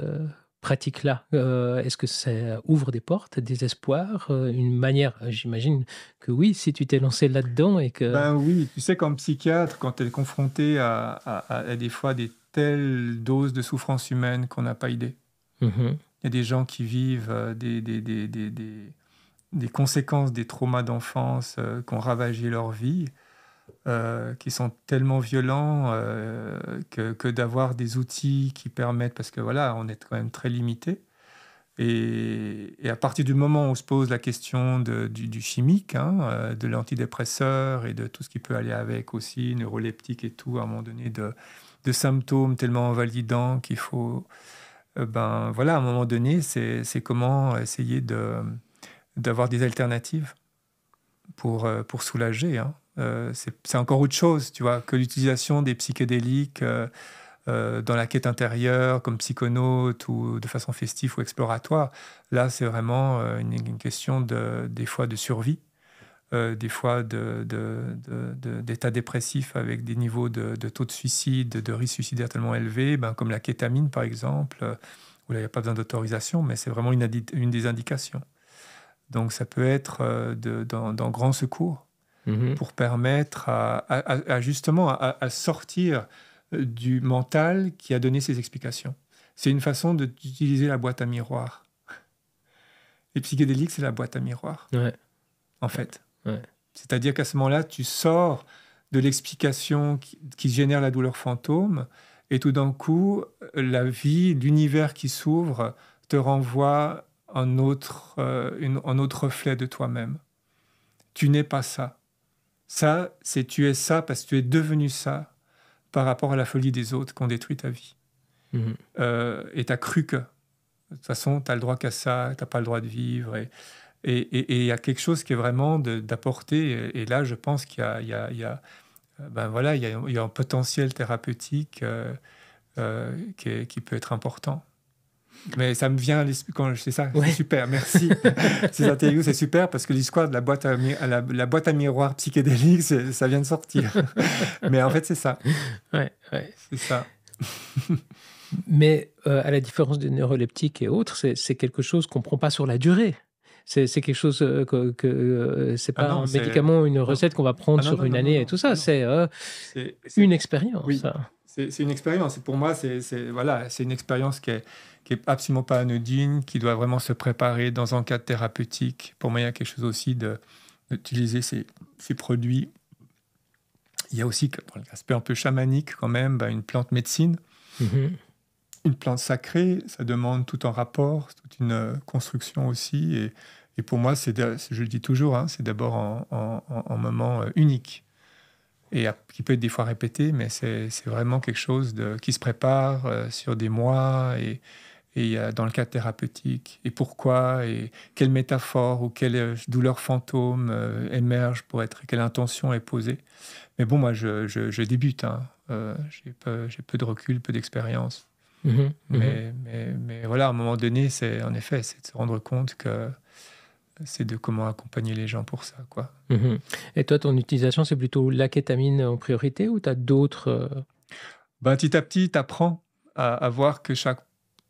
pratique-là euh, Est-ce que ça ouvre des portes, des espoirs, euh, une manière J'imagine que oui, si tu t'es lancé là-dedans et que... Ben oui, tu sais, qu'en psychiatre, quand tu es confronté à, des fois des telles doses de souffrance humaine qu'on n'a pas idée. Mhm. Il y a des gens qui vivent euh, des, des, des, des, conséquences des traumas d'enfance qui ont ravagé leur vie euh, qui sont tellement violents euh, que, que d'avoir des outils qui permettent, parce que voilà, on est quand même très limité. Et, à partir du moment où on se pose la question de, du, chimique, hein, euh, de l'antidépresseur et de tout ce qui peut aller avec aussi, neuroleptique et tout, à un moment donné, de, de symptômes tellement invalidants qu'il faut. ben voilà, à un moment donné, c'est comment essayer d'avoir des alternatives pour, pour soulager. Hein. Euh, c'est encore autre chose, tu vois, que l'utilisation des psychédéliques euh, euh, dans la quête intérieure, comme psychonautes ou de façon festive ou exploratoire. Là, c'est vraiment une, question de, des fois de survie, des fois d'état dépressif avec des niveaux de, taux de suicide, de risque suicidaire tellement élevés, ben, comme la kétamine par exemple, où il n'y a pas besoin d'autorisation, mais c'est vraiment une, des indications. Donc ça peut être dans grand secours Mhm. pour permettre à, justement à, sortir euh, du mental qui a donné ces explications. C'est une façon d'utiliser la boîte à miroir. Les psychédéliques, c'est la boîte à miroir. En fait. C'est-à-dire qu'à ce moment-là, tu sors de l'explication qui, génère la douleur fantôme, et tout d'un coup, euh, la vie, l'univers qui s'ouvre, te renvoie en autre, euh, un autre reflet de toi-même. Tu n'es pas ça. Ça, c'est tu es ça parce que tu es devenu ça par rapport à la folie des autres qui ont détruit ta vie. Mhm. Euh, et tu as cru que. De toute façon, tu as le droit qu'à ça, tu n'as pas le droit de vivre. Et il et, et, y a quelque chose qui est vraiment d'apporter. Et, là, je pense qu'il y a, euh, ben voilà, il y, a, un potentiel thérapeutique euh, qui, peut être important. Mais ça me vient quand je sais ça. super, merci. [laughs] Ces interviews, c'est super parce que l'histoire de la boîte à, la, boîte à miroir psychédélique, ça vient de sortir. [laughs] Mais en fait, c'est ça. Ouais, C'est ça. [laughs] Mais euh, à la différence des neuroleptiques et autres, c'est quelque chose qu'on ne prend pas sur la durée. C'est quelque chose euh, que, euh, c'est ah pas un médicament, une recette qu'on va prendre ah sur une année et tout ça. C'est une expérience c'est une expérience. Pour moi, c'est voilà, c'est une expérience qui est, est absolument pas anodine, qui doit vraiment se préparer dans un cadre thérapeutique. Pour moi, il y a quelque chose aussi d'utiliser ces, ces, produits. Il y a aussi pour l'aspect un peu chamanique quand même, bah, une plante médecine. Mm-hmm. Une plante sacrée, ça demande tout un rapport, toute une euh, construction aussi. Et, pour moi, c'est, je le dis toujours, hein, c'est d'abord un, moment euh, unique et qui peut être des fois répété, mais c'est vraiment quelque chose de, qui se prépare euh, sur des mois et, euh, dans le cadre thérapeutique. Et pourquoi et quelle métaphore ou quelle euh, douleur fantôme émerge pour être, quelle intention est posée. Mais bon, moi, je, débute. Hein. J'ai peu, de recul, peu d'expérience. Mm-hmm. Mm-hmm. mais, mais, voilà, à un moment donné, c'est en effet, c'est de se rendre compte que c'est de comment accompagner les gens pour ça. Quoi. Mhm. Et toi, ton utilisation, c'est plutôt la kétamine en priorité ou tu as d'autres euh, ben, Petit à petit, tu apprends à, voir que chaque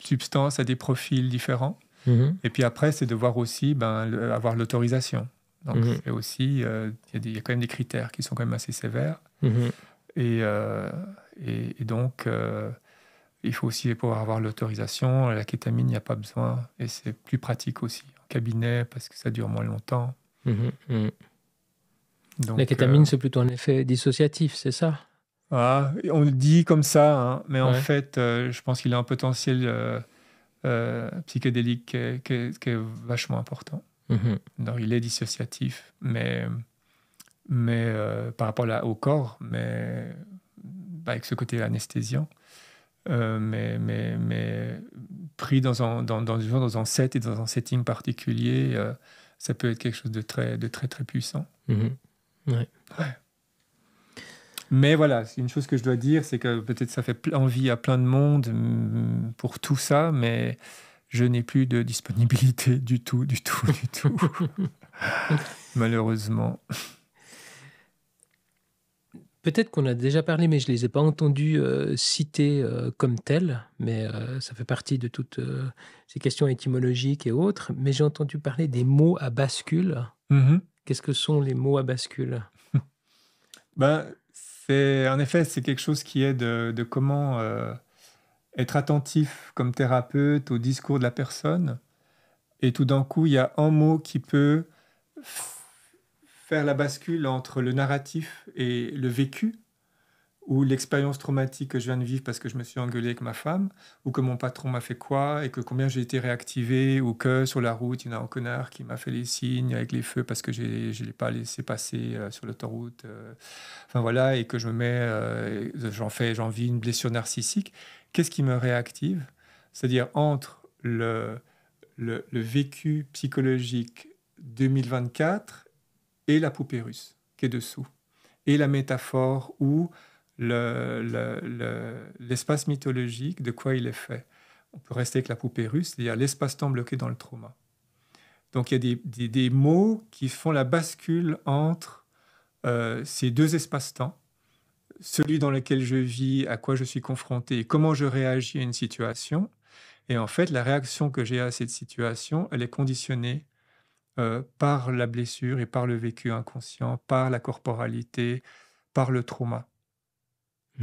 substance a des profils différents. Mhm. Et puis après, c'est de voir aussi ben, avoir l'autorisation. Donc, mhm. aussi, euh, il y, a quand même des critères qui sont quand même assez sévères. Et, euh, et, et, donc, il faut aussi pouvoir avoir l'autorisation. La kétamine, il n'y a pas besoin. Et c'est plus pratique aussi cabinet parce que ça dure moins longtemps. Mhm, mhm. Donc, la kétamine, euh, c'est plutôt un effet dissociatif, c'est ça ah, On le dit comme ça, hein. mais en fait, euh, je pense qu'il a un potentiel euh, psychédélique qui est, vachement important. Mhm. Donc, il est dissociatif, mais, mais par rapport au corps, mais bah, avec ce côté anesthésiant. Euh, mais, mais, pris dans un, dans, dans, dans un set et dans un setting particulier, euh, ça peut être quelque chose de très, de très, très puissant. Mhm. Mais voilà, une chose que je dois dire, c'est que peut-être ça fait envie à plein de monde mm, pour tout ça, mais je n'ai plus de disponibilité du tout, du tout, du tout. [laughs] Malheureusement. Peut-être qu'on a déjà parlé, mais je ne les ai pas entendus euh, citer euh, comme tels, mais euh, ça fait partie de toutes ces questions étymologiques et autres. Mais j'ai entendu parler des mots à bascule. Mm-hmm. Qu'est-ce que sont les mots à bascule [laughs] ben, c'est En effet, c'est quelque chose qui est de, de comment être attentif comme thérapeute au discours de la personne. Et tout d'un coup, il y a un mot qui peut faire la bascule entre le narratif et le vécu, ou l'expérience traumatique que je viens de vivre parce que je me suis engueulé avec ma femme, ou que mon patron m'a fait quoi, et que combien j'ai été réactivé, ou que sur la route, il y en a un connard qui m'a fait les signes avec les feux parce que je ne l'ai pas laissé passer euh, sur l'autoroute. Euh. enfin voilà, et que je me mets, euh, j'en fais, j'en vis une blessure narcissique. Qu'est-ce qui me réactive C'est-à-dire entre le, le, le vécu psychologique 2024 et la poupée russe qui est dessous, et la métaphore ou l'espace le, mythologique, de quoi il est fait. On peut rester avec la poupée russe, c'est-à-dire l'espace-temps bloqué dans le trauma. Donc il y a des, mots qui font la bascule entre euh, ces deux espaces-temps, celui dans lequel je vis, à quoi je suis confronté, comment je réagis à une situation. Et en fait, la réaction que j'ai à cette situation, elle est conditionnée euh, par la blessure et par le vécu inconscient, par la corporalité, par le trauma.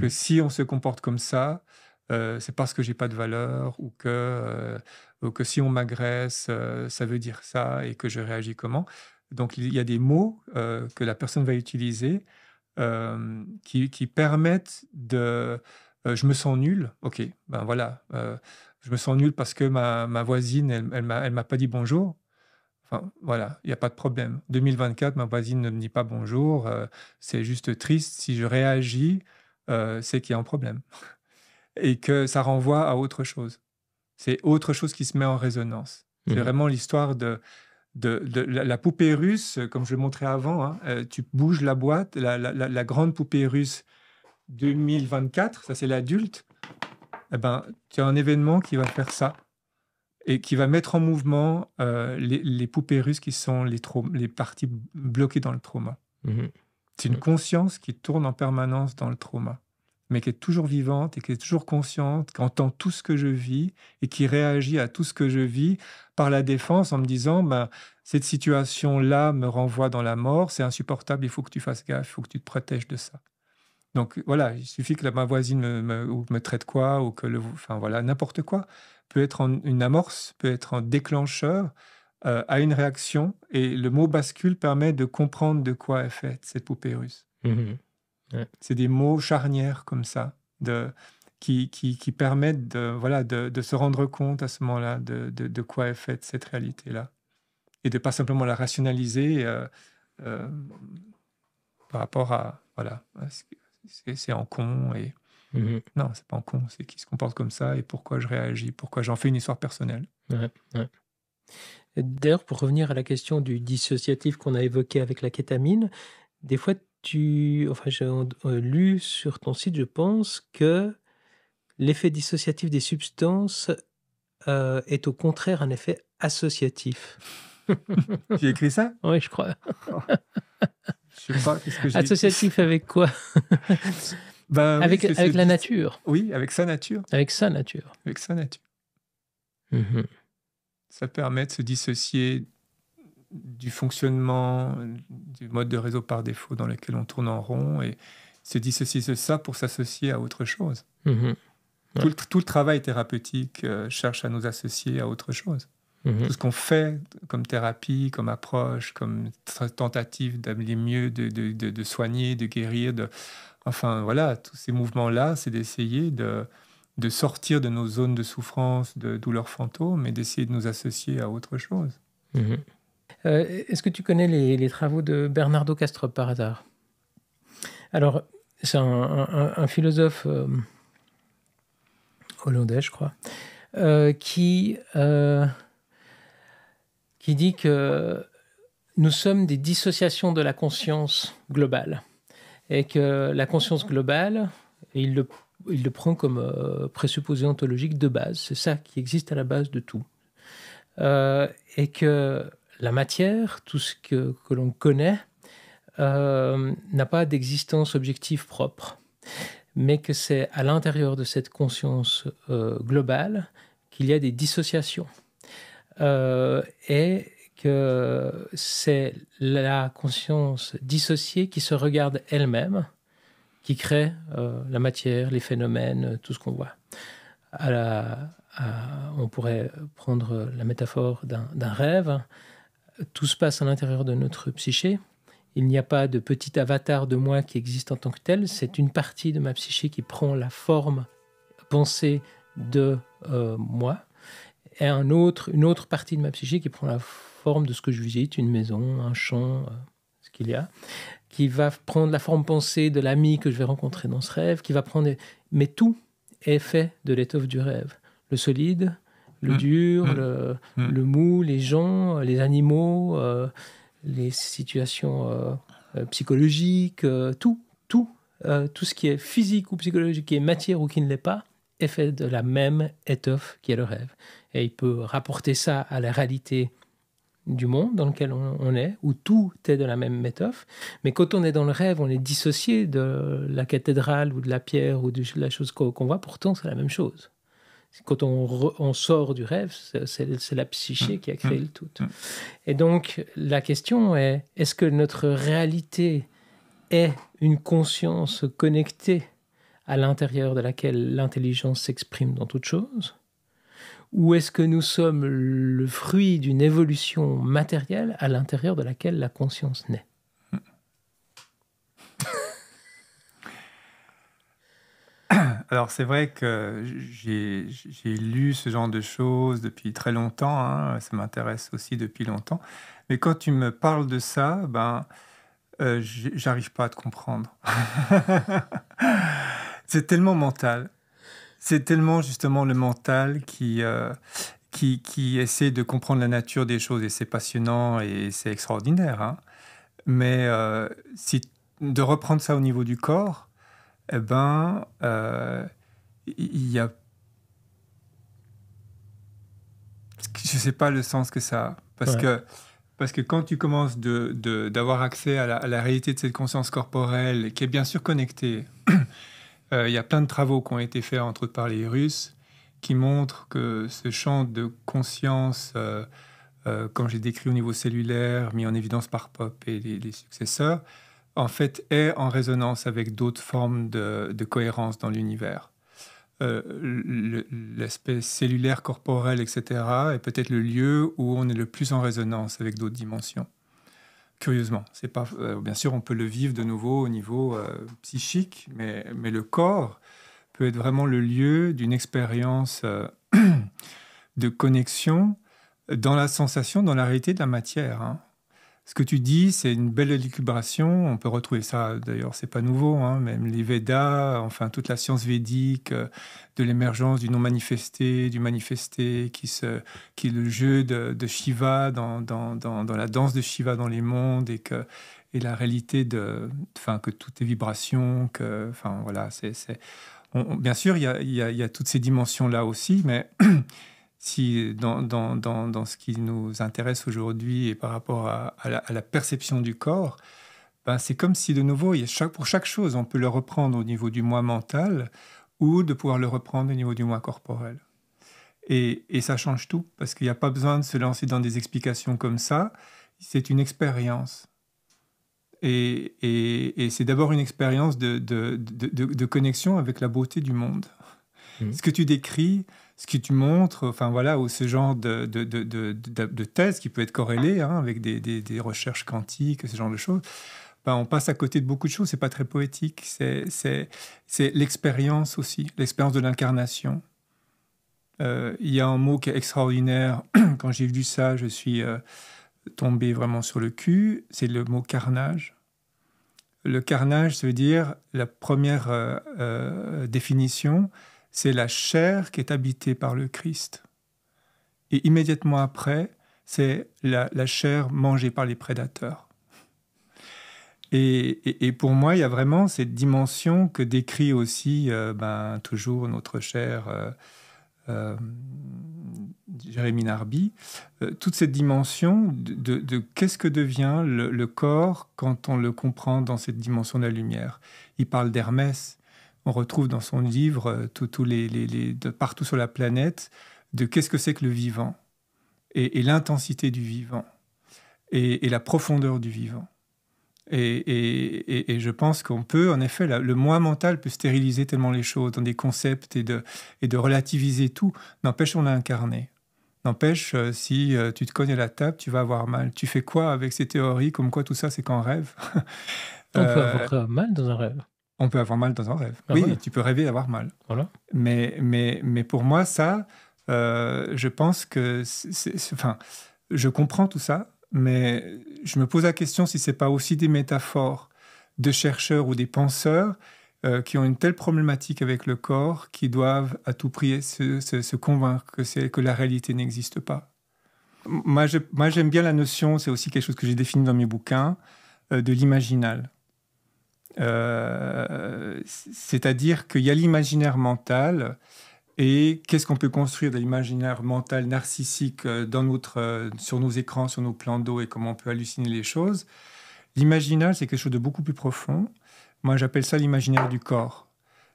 Que hmm. si on se comporte comme ça, euh, c'est parce que j'ai pas de valeur ou que, euh, que si on m'agresse, ça veut dire ça et que je réagis comment. Donc il y a des mots que la personne va utiliser qui, permettent de... je me sens nul, ok, ben voilà. je me sens nul parce que ma, voisine, elle, elle m'a pas dit bonjour voilà, il n'y a pas de problème. 2024, ma voisine ne me dit pas bonjour, euh, c'est juste triste. Si je réagis, euh, c'est qu'il y a un problème. [laughs] Et que ça renvoie à autre chose. C'est autre chose qui se met en résonance. C'est mmh. vraiment l'histoire de, la, poupée russe, comme je l'ai montrais avant. Hein, euh, tu bouges la boîte, la, grande poupée russe 2024, ça c'est l'adulte. Eh ben, tu as un événement qui va faire ça et qui va mettre en mouvement euh, les, les, poupées russes qui sont les, les parties bloquées dans le trauma. Mm-hmm. C'est une mm-hmm. conscience qui tourne en permanence dans le trauma, mais qui est toujours vivante et qui est toujours consciente, qui entend tout ce que je vis et qui réagit à tout ce que je vis par la défense en me disant bah, cette situation-là me renvoie dans la mort, c'est insupportable, il faut que tu fasses gaffe, il faut que tu te protèges de ça. Donc voilà, il suffit que ma voisine me, traite quoi ou que le, enfin voilà n'importe quoi peut être en, une amorce, peut être un déclencheur euh, à une réaction. Et le mot bascule permet de comprendre de quoi est faite cette poupée russe. Mm-hmm. C'est des mots charnières comme ça, de, qui, qui, qui, permettent de, voilà, de, se rendre compte à ce moment-là de, quoi est faite cette réalité-là. Et de pas simplement la rationaliser euh, euh, par rapport à, voilà, c'est en con et non, mhm. Non, c'est pas un con, c'est qui se comporte comme ça et pourquoi je réagis, pourquoi j'en fais une histoire personnelle. D'ailleurs, pour revenir à la question du dissociatif qu'on a évoqué avec la kétamine, des fois, tu, enfin, j'ai euh, lu sur ton site, je pense, que l'effet dissociatif des substances euh, est au contraire un effet associatif. as [laughs] écrit ça Oui, je crois. Oh. je sais pas, ce que j'ai Associatif avec quoi [laughs] Bah avec avec la nature. Oui, avec sa nature. Avec sa nature. Avec sa nature. Mhm. Ça permet de se dissocier du fonctionnement, du mode de réseau par défaut dans lequel on tourne en rond et se dissocier de ça pour s'associer à autre chose. Mhm. Tout, le, travail thérapeutique euh, cherche à nous associer à autre chose. Mhm. Tout ce qu'on fait comme thérapie, comme approche, comme tentative d'améliorer, mieux, de, de, soigner, de guérir, de, Enfin, voilà, tous ces mouvements-là, c'est d'essayer de, sortir de nos zones de souffrance, de douleurs fantômes, et d'essayer de nous associer à autre chose. Mhm. Euh, est-ce que tu connais les, travaux de Bernardo Castro par hasard Alors, c'est un, philosophe euh, hollandais, je crois, euh, qui dit que nous sommes des dissociations de la conscience globale et que la conscience globale, il le, prend comme euh, présupposé ontologique de base, c'est ça qui existe à la base de tout. Euh, et que la matière, tout ce que, l'on connaît, euh, n'a pas d'existence objective propre, mais que c'est à l'intérieur de cette conscience globale qu'il y a des dissociations. et que c'est la conscience dissociée qui se regarde elle-même qui crée euh, la matière, les phénomènes, euh, tout ce qu'on voit. on pourrait prendre la métaphore d'un rêve. Tout se passe à l'intérieur de notre psyché. Il n'y a pas de petit avatar de moi qui existe en tant que tel. C'est une partie de ma psyché qui prend la forme pensée de euh, moi et un autre, une autre partie de ma psyché qui prend la forme de ce que je visite, une maison, un champ, euh, ce qu'il y a, qui va prendre la forme pensée de l'ami que je vais rencontrer dans ce rêve, qui va prendre... Mais tout est fait de l'étoffe du rêve. Le solide, le mm. dur, mm. Mm. Le, mou, les gens, les animaux, euh, les situations euh, psychologiques, tout, tout, tout ce qui est physique ou psychologique, qui est matière ou qui ne l'est pas, est fait de la même étoffe qui est le rêve. Et il peut rapporter ça à la réalité du monde dans lequel on, est, où tout est de la même méthode. Mais quand on est dans le rêve, on est dissocié de la cathédrale ou de la pierre ou de la chose qu'on voit. Pourtant, c'est la même chose. Quand on, on sort du rêve, c'est la psyché qui a créé mm. le tout. Mm. Et donc, la question est, est-ce que notre réalité est une conscience connectée à l'intérieur de laquelle l'intelligence s'exprime dans toute chose ou est-ce que nous sommes le fruit d'une évolution matérielle à l'intérieur de laquelle la conscience naît [coughs] Alors c'est vrai que j'ai lu ce genre de choses depuis très longtemps, hein. ça m'intéresse aussi depuis longtemps, mais quand tu me parles de ça, ben, euh, j'arrive pas à te comprendre. [laughs] c'est tellement mental. C'est tellement justement le mental euh, qui, qui, essaie de comprendre la nature des choses et c'est passionnant et c'est extraordinaire. Hein. Mais euh, de reprendre ça au niveau du corps, eh ben, euh, il y a. Je ne sais pas le sens que ça a. Parce, que, parce que quand tu commences d'avoir accès à la réalité de cette conscience corporelle qui est bien sûr connectée euh, il y a plein de travaux qui ont été faits, entre autres par les Russes, qui montrent que ce champ de conscience, euh, euh, comme j'ai décrit au niveau cellulaire, mis en évidence par Pop et les, successeurs, en fait, est en résonance avec d'autres formes de, cohérence dans l'univers. L'aspect cellulaire, corporel, etc., est peut-être le lieu où on est le plus en résonance avec d'autres dimensions curieusement. C'est pas, euh, bien sûr, on peut le vivre de nouveau au niveau euh, psychique, mais, le corps peut être vraiment le lieu d'une expérience euh, [clears throat] de connexion dans la sensation, dans la réalité de la matière. Hein. Ce que tu dis, c'est une belle élucubration. On peut retrouver ça, d'ailleurs, c'est pas nouveau. Hein, même les Védas, enfin toute la science védique, euh, de l'émergence du non manifesté, du manifesté, qui, se, qui est le jeu de, Shiva dans, dans, la danse de Shiva dans les mondes et que et la réalité de, enfin que toutes les vibrations... que, enfin voilà, c'est, bien sûr, il y a, y a toutes ces dimensions là aussi, mais [clears throat] si dans, dans, ce qui nous intéresse aujourd'hui et par rapport à, la, perception du corps, ben c'est comme si de nouveau, pour chaque chose, on peut le reprendre au niveau du moi mental ou de pouvoir le reprendre au niveau du moi corporel. Et, ça change tout, parce qu'il n'y a pas besoin de se lancer dans des explications comme ça, c'est une expérience. Et, c'est d'abord une expérience de, connexion avec la beauté du monde. Mmh. Ce que tu décris, ce que tu montres, enfin voilà, ce genre de, de, de, de thèse qui peut être corrélée hein, avec des, des, recherches quantiques, ce genre de choses, ben, on passe à côté de beaucoup de choses. C'est pas très poétique. C'est l'expérience aussi, l'expérience de l'incarnation. Euh, il y a un mot qui est extraordinaire. [clears throat] Quand j'ai vu ça, je suis euh, tombé vraiment sur le cul. C'est le mot carnage. Le carnage, ça veut dire la première euh, définition, c'est la chair qui est habitée par le Christ. Et immédiatement après, c'est la, chair mangée par les prédateurs. Et, pour moi, il y a vraiment cette dimension que décrit aussi euh, ben, toujours notre cher euh, euh, Jérémie Narbi, Narby, toute cette dimension de, qu'est-ce que devient le corps quand on le comprend dans cette dimension de la lumière. Il parle d'Hermès, on retrouve dans son livre euh, les, partout sur la planète de qu'est-ce que c'est que le vivant et, l'intensité du vivant et, la profondeur du vivant. Et, je pense qu'on peut, en effet, le moi mental peut stériliser tellement les choses dans des concepts et de, et de relativiser tout. N'empêche, on l'a incarné. N'empêche, euh, si euh, tu te cognes à la table, tu vas avoir mal. Tu fais quoi avec ces théories comme quoi tout ça, c'est qu'en rêve On peut avoir mal dans un rêve on peut avoir mal dans un rêve. Ah oui, tu peux rêver d'avoir mal. Voilà. Mais, mais, mais pour moi, ça, euh, je pense que. C'est, enfin, je comprends tout ça, mais je me pose la question si c'est pas aussi des métaphores de chercheurs ou des penseurs euh, qui ont une telle problématique avec le corps qui doivent à tout prix se, convaincre que, c'est, que la réalité n'existe pas. Moi, j'aime bien la notion, c'est aussi quelque chose que j'ai défini dans mes bouquins, euh, de l'imaginal. Euh, c'est-à-dire qu'il y a l'imaginaire mental et qu'est-ce qu'on peut construire de l'imaginaire mental narcissique euh, dans notre, euh, sur nos écrans, sur nos plans d'eau et comment on peut halluciner les choses. L'imaginaire, c'est quelque chose de beaucoup plus profond. Moi, j'appelle ça l'imaginaire du corps.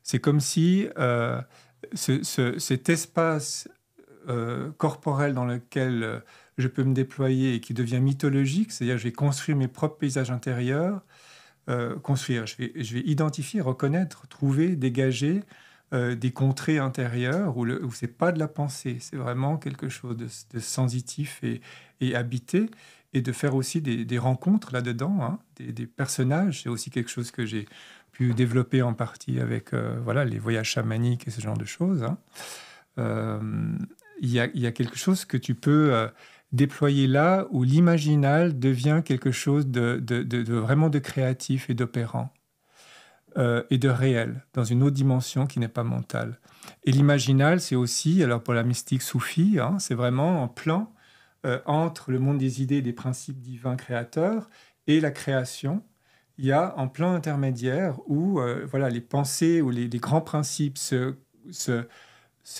C'est comme si cet espace corporel dans lequel je peux me déployer et qui devient mythologique, c'est-à-dire je vais construire mes propres paysages intérieurs, euh, construire. Je vais, identifier, reconnaître, trouver, dégager euh, des contrées intérieures où, où ce n'est pas de la pensée, c'est vraiment quelque chose de, sensitif et, habité, et de faire aussi des, rencontres là-dedans, hein, des, personnages. C'est aussi quelque chose que j'ai pu développer en partie avec euh, voilà, les voyages chamaniques et ce genre de choses. Hein. il y, a quelque chose que tu peux déployé là où l'imaginal devient quelque chose de, vraiment de créatif et d'opérant euh, et de réel, dans une autre dimension qui n'est pas mentale. Et l'imaginal, c'est aussi, alors pour la mystique soufie, hein, c'est vraiment un plan euh, entre le monde des idées des principes divins créateurs et la création. Il y a un plan intermédiaire où euh, voilà les pensées ou les, grands principes se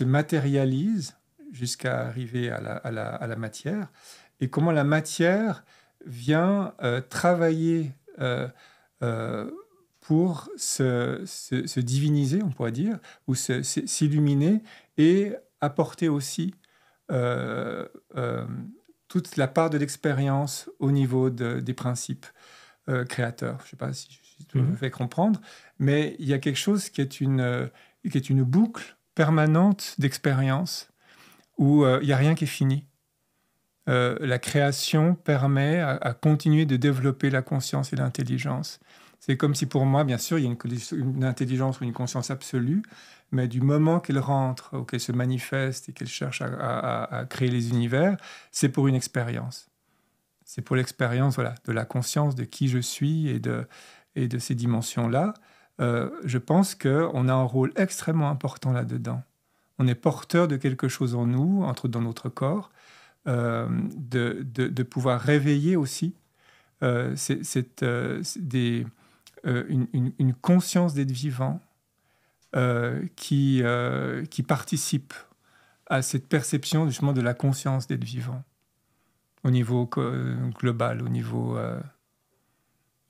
matérialisent jusqu'à arriver à la, matière, et comment la matière vient euh, travailler euh, euh, pour se, diviniser, on pourrait dire, ou s'illuminer, et apporter aussi toute la part de l'expérience au niveau des principes créateurs. Je ne sais pas si je me mhm. fais comprendre, mais il y a quelque chose qui est une, qui est une boucle permanente d'expérience où euh, il n'y a rien qui est fini. Euh, la création permet à, continuer de développer la conscience et l'intelligence. C'est comme si pour moi, bien sûr, il y a une, intelligence ou une conscience absolue, mais du moment qu'elle rentre ou qu'elle se manifeste et qu'elle cherche à, créer les univers, c'est pour une expérience. C'est pour l'expérience voilà, de la conscience de qui je suis et de, et de ces dimensions-là. Euh, je pense qu'on a un rôle extrêmement important là-dedans on est porteur de quelque chose en nous, entre dans notre corps, euh, de, de, pouvoir réveiller aussi euh, euh des, euh, une, conscience d'être vivant qui, qui participe à cette perception justement de la conscience d'être vivant au niveau global, au niveau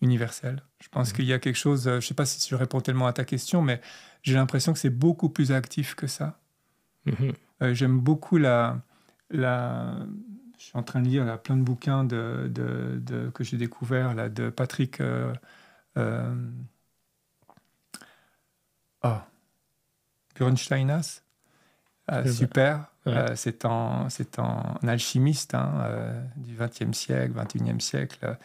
universel. Je pense mmh. qu'il y a quelque chose, je ne sais pas si je réponds tellement à ta question, mais j'ai l'impression que c'est beaucoup plus actif que ça. Mhm. Euh, j'aime beaucoup la, la, je suis en train de lire plein de bouquins de, que j'ai découvert de Patrick. Euh, euh, oh, Grunsteinas. super. c'est un, alchimiste hein, du XXe siècle, XXIe siècle.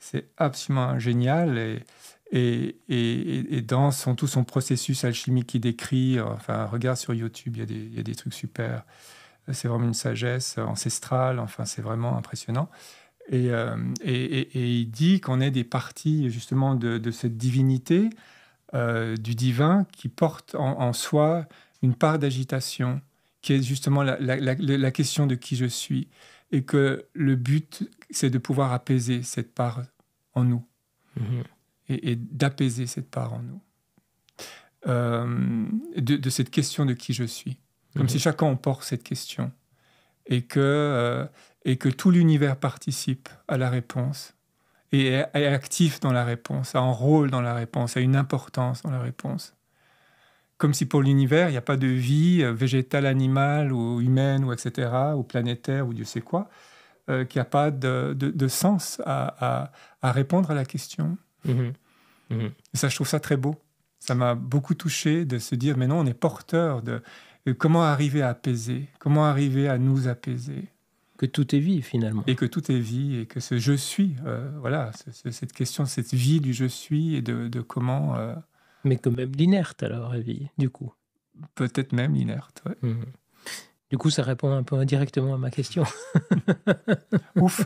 C'est absolument génial. Et et, dans son, tout son processus alchimique qu'il décrit, euh, enfin, regarde sur YouTube, il y a des, trucs super. C'est vraiment une sagesse ancestrale, enfin, c'est vraiment impressionnant. Et, euh, et il dit qu'on est des parties justement de, cette divinité, euh, du divin, qui porte en, soi une part d'agitation, qui est justement la, question de qui je suis, et que le but, c'est de pouvoir apaiser cette part en nous. Mm-hmm et, d'apaiser cette part en nous, euh, de, cette question de qui je suis. Comme mhm. si chacun emporte cette question et que, euh, et que tout l'univers participe à la réponse et est, actif dans la réponse, a un rôle dans la réponse, a une importance dans la réponse. Comme si pour l'univers, il n'y a pas de vie euh, végétale, animale ou humaine ou etc., ou planétaire ou Dieu sait quoi, qui qu'il n'y a pas de, de, sens à, à, répondre à la question. Mhm. Mhm. ça, je trouve ça très beau. Ça m'a beaucoup touché de se dire, mais non, on est porteur de, euh, comment arriver à apaiser, comment arriver à nous apaiser. Que tout est vie finalement. Et que tout est vie et que ce je suis, euh, voilà, cette question, cette vie du je suis et de, comment. Euh mais que même l'inerte alors, est vie, du coup. Peut-être même l'inerte, mhm. Du coup, ça répond un peu indirectement à ma question. [laughs] Ouf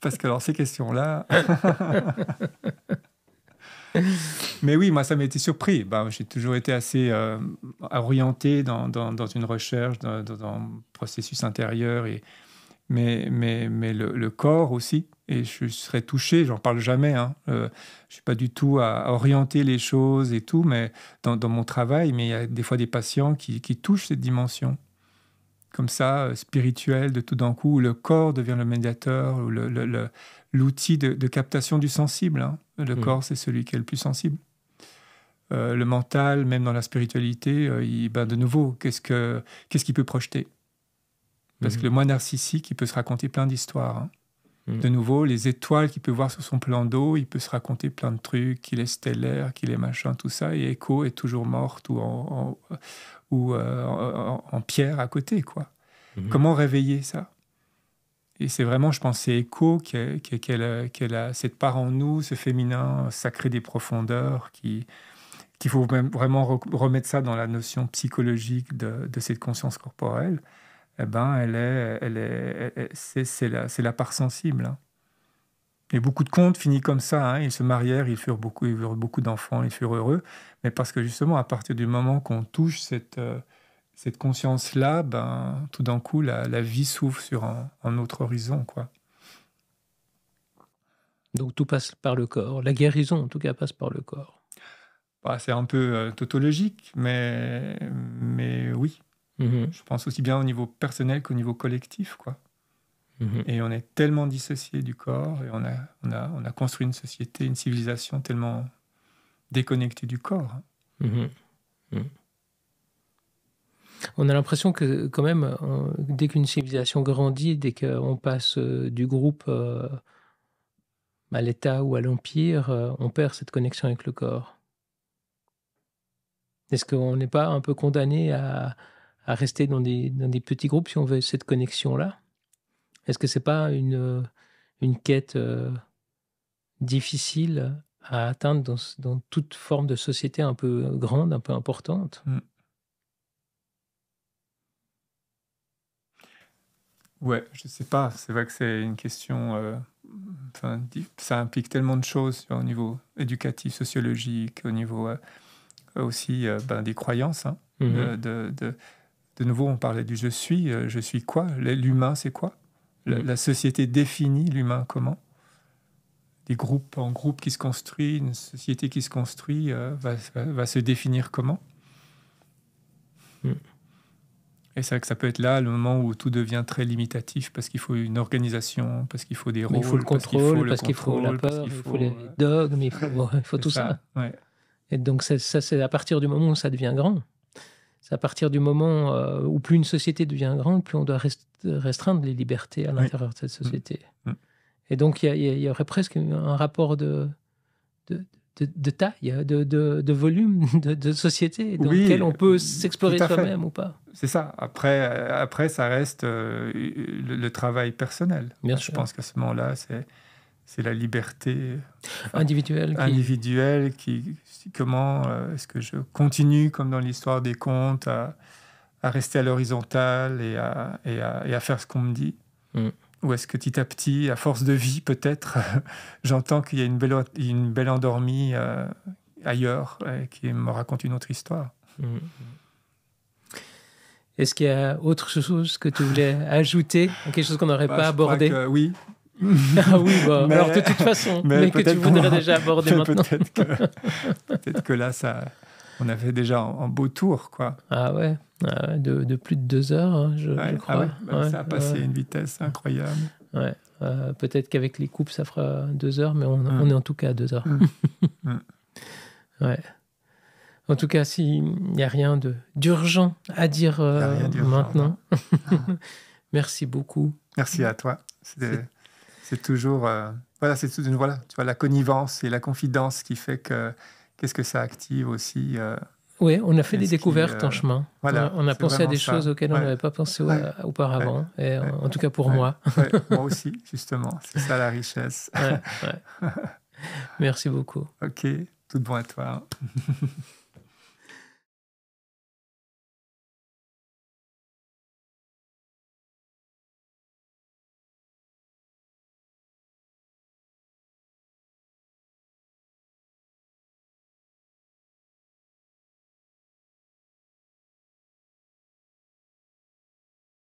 Parce que alors ces questions-là... [laughs] Mais oui, moi, ça m'a été surpris. Ben, j'ai toujours été assez euh, orienté dans, une recherche, dans, dans, un processus intérieur, et... mais, mais, mais le corps aussi et je serais touché, j'en parle jamais, hein. euh, je ne suis pas du tout à, orienter les choses et tout, mais dans, mon travail, mais il y a des fois des patients qui, touchent cette dimension, comme ça, euh, spirituel spirituelle, de tout d'un coup, où le corps devient le médiateur, ou l'outil de, captation du sensible. Hein. Le mm. corps, c'est celui qui est le plus sensible. Euh, le mental, même dans la spiritualité, ben de nouveau, qu'est-ce qu'il peut projeter Parce que mm-hmm. le moi narcissique, il peut se raconter plein d'histoires. Hein. Mm. De nouveau, les étoiles qu'il peut voir sur son plan d'eau, il peut se raconter plein de trucs, qu'il est stellaire, qu'il est machin, tout ça. Et Echo est toujours morte ou en, euh, pierre à côté, quoi. Mm-hmm. Comment réveiller ça Et c'est vraiment, je pense, c'est Echo qu'elle a cette part en nous, ce féminin sacré des profondeurs qui, qu'il faut vraiment remettre ça dans la notion psychologique de cette conscience corporelle. Eh ben, elle est, elle est, c'est, la, la, part sensible. Hein. Et beaucoup de contes finissent comme ça. Hein. Ils se marièrent, ils furent beaucoup, ils eurent beaucoup d'enfants, ils furent heureux. Mais parce que justement, à partir du moment qu'on touche cette, euh, cette conscience-là, ben, tout d'un coup, la, la vie s'ouvre sur un, autre horizon. quoi. Donc tout passe par le corps. La guérison, en tout cas, passe par le corps. Bah, c'est un peu euh, tautologique, mais, mais oui. Mhm. Je pense aussi bien au niveau personnel qu'au niveau collectif, quoi. Mhm. Et on est tellement dissocié du corps et on a, on, a, construit une société, une civilisation tellement déconnectée du corps. Hein. Mhm. On a l'impression que quand même, dès qu'une civilisation grandit, dès qu'on passe euh, du groupe euh, à l'État ou à l'Empire, euh, on perd cette connexion avec le corps. Est-ce qu'on n'est pas un peu condamné à, à rester dans des, dans des petits groupes si on veut cette connexion-là Est-ce que c'est pas une, euh, une quête euh, difficile à atteindre dans, dans, toute forme de société un peu grande, un peu importante mm. Ouais, je sais pas. C'est vrai que c'est une question. Euh, ça implique tellement de choses au niveau éducatif, sociologique, au niveau aussi ben, des croyances, hein, mm-hmm. de, de nouveau, on parlait du je suis, euh, je suis quoi L'humain, c'est quoi mm. la, société définit l'humain comment Des groupes en groupe qui se construisent, une société qui se construit euh, va, se définir comment mm. Et c'est vrai que ça peut être là le moment où tout devient très limitatif parce qu'il faut une organisation, parce qu'il faut des rôles, qu'il faut le contrôle, parce qu'il faut, la peur, il faut, les euh, dogmes, il faut, tout ça. Et donc c'est à partir du moment où ça devient grand à partir du moment euh, où plus une société devient grande, plus on doit restreindre les libertés à l'intérieur de cette mm. société. Mm. Et donc, il y, aurait presque un rapport de, de, taille, de, volume [laughs] de, société dans lequel on peut s'explorer soi-même ou pas. C'est ça. Après, après, ça reste euh, le, travail personnel. Je pense qu'à ce moment-là, c'est c'est la liberté individuelle, individuelle qui, comment euh, est-ce que je continue, comme dans l'histoire des contes, à, rester à l'horizontale et à, faire ce qu'on me dit mm. Ou est-ce que petit à petit, à force de vie peut-être, [laughs] j'entends qu'il y a une belle, une belle endormie euh, ailleurs qui me raconte une autre histoire mm. Est-ce qu'il y a autre chose que tu voulais ajouter Quelque chose qu'on n'aurait bah, pas abordé Oui, [laughs] ah oui, bah, alors de toute façon, mais, que tu voudrais déjà aborder maintenant. Peut-être que, peut que, là, ça, on a fait déjà un, beau tour, quoi. Ah, ah ouais, de, de, plus de deux heures, hein, je, ah crois. Bah, ça a passé à une vitesse incroyable. Ouais, euh, peut-être qu'avec les coupes, ça fera deux heures, mais on, mm. est en tout cas à deux heures. Mm. [laughs] Mm. ouais. En tout cas, s'il n'y a rien d'urgent à dire euh, maintenant. [laughs] Merci beaucoup. Merci à toi. C'était c'est toujours. Euh, voilà, c'est voilà, tu vois, la connivence et la confidence qui fait que. Qu'est-ce que ça active aussi euh, Oui, on a fait des découvertes en euh, chemin. on a, pensé à des choses auxquelles on n'avait pas pensé auparavant, Et, en, tout cas pour moi. moi [laughs] aussi, justement. C'est ça la richesse. [laughs] Merci beaucoup. Ok, tout bon à toi. [laughs]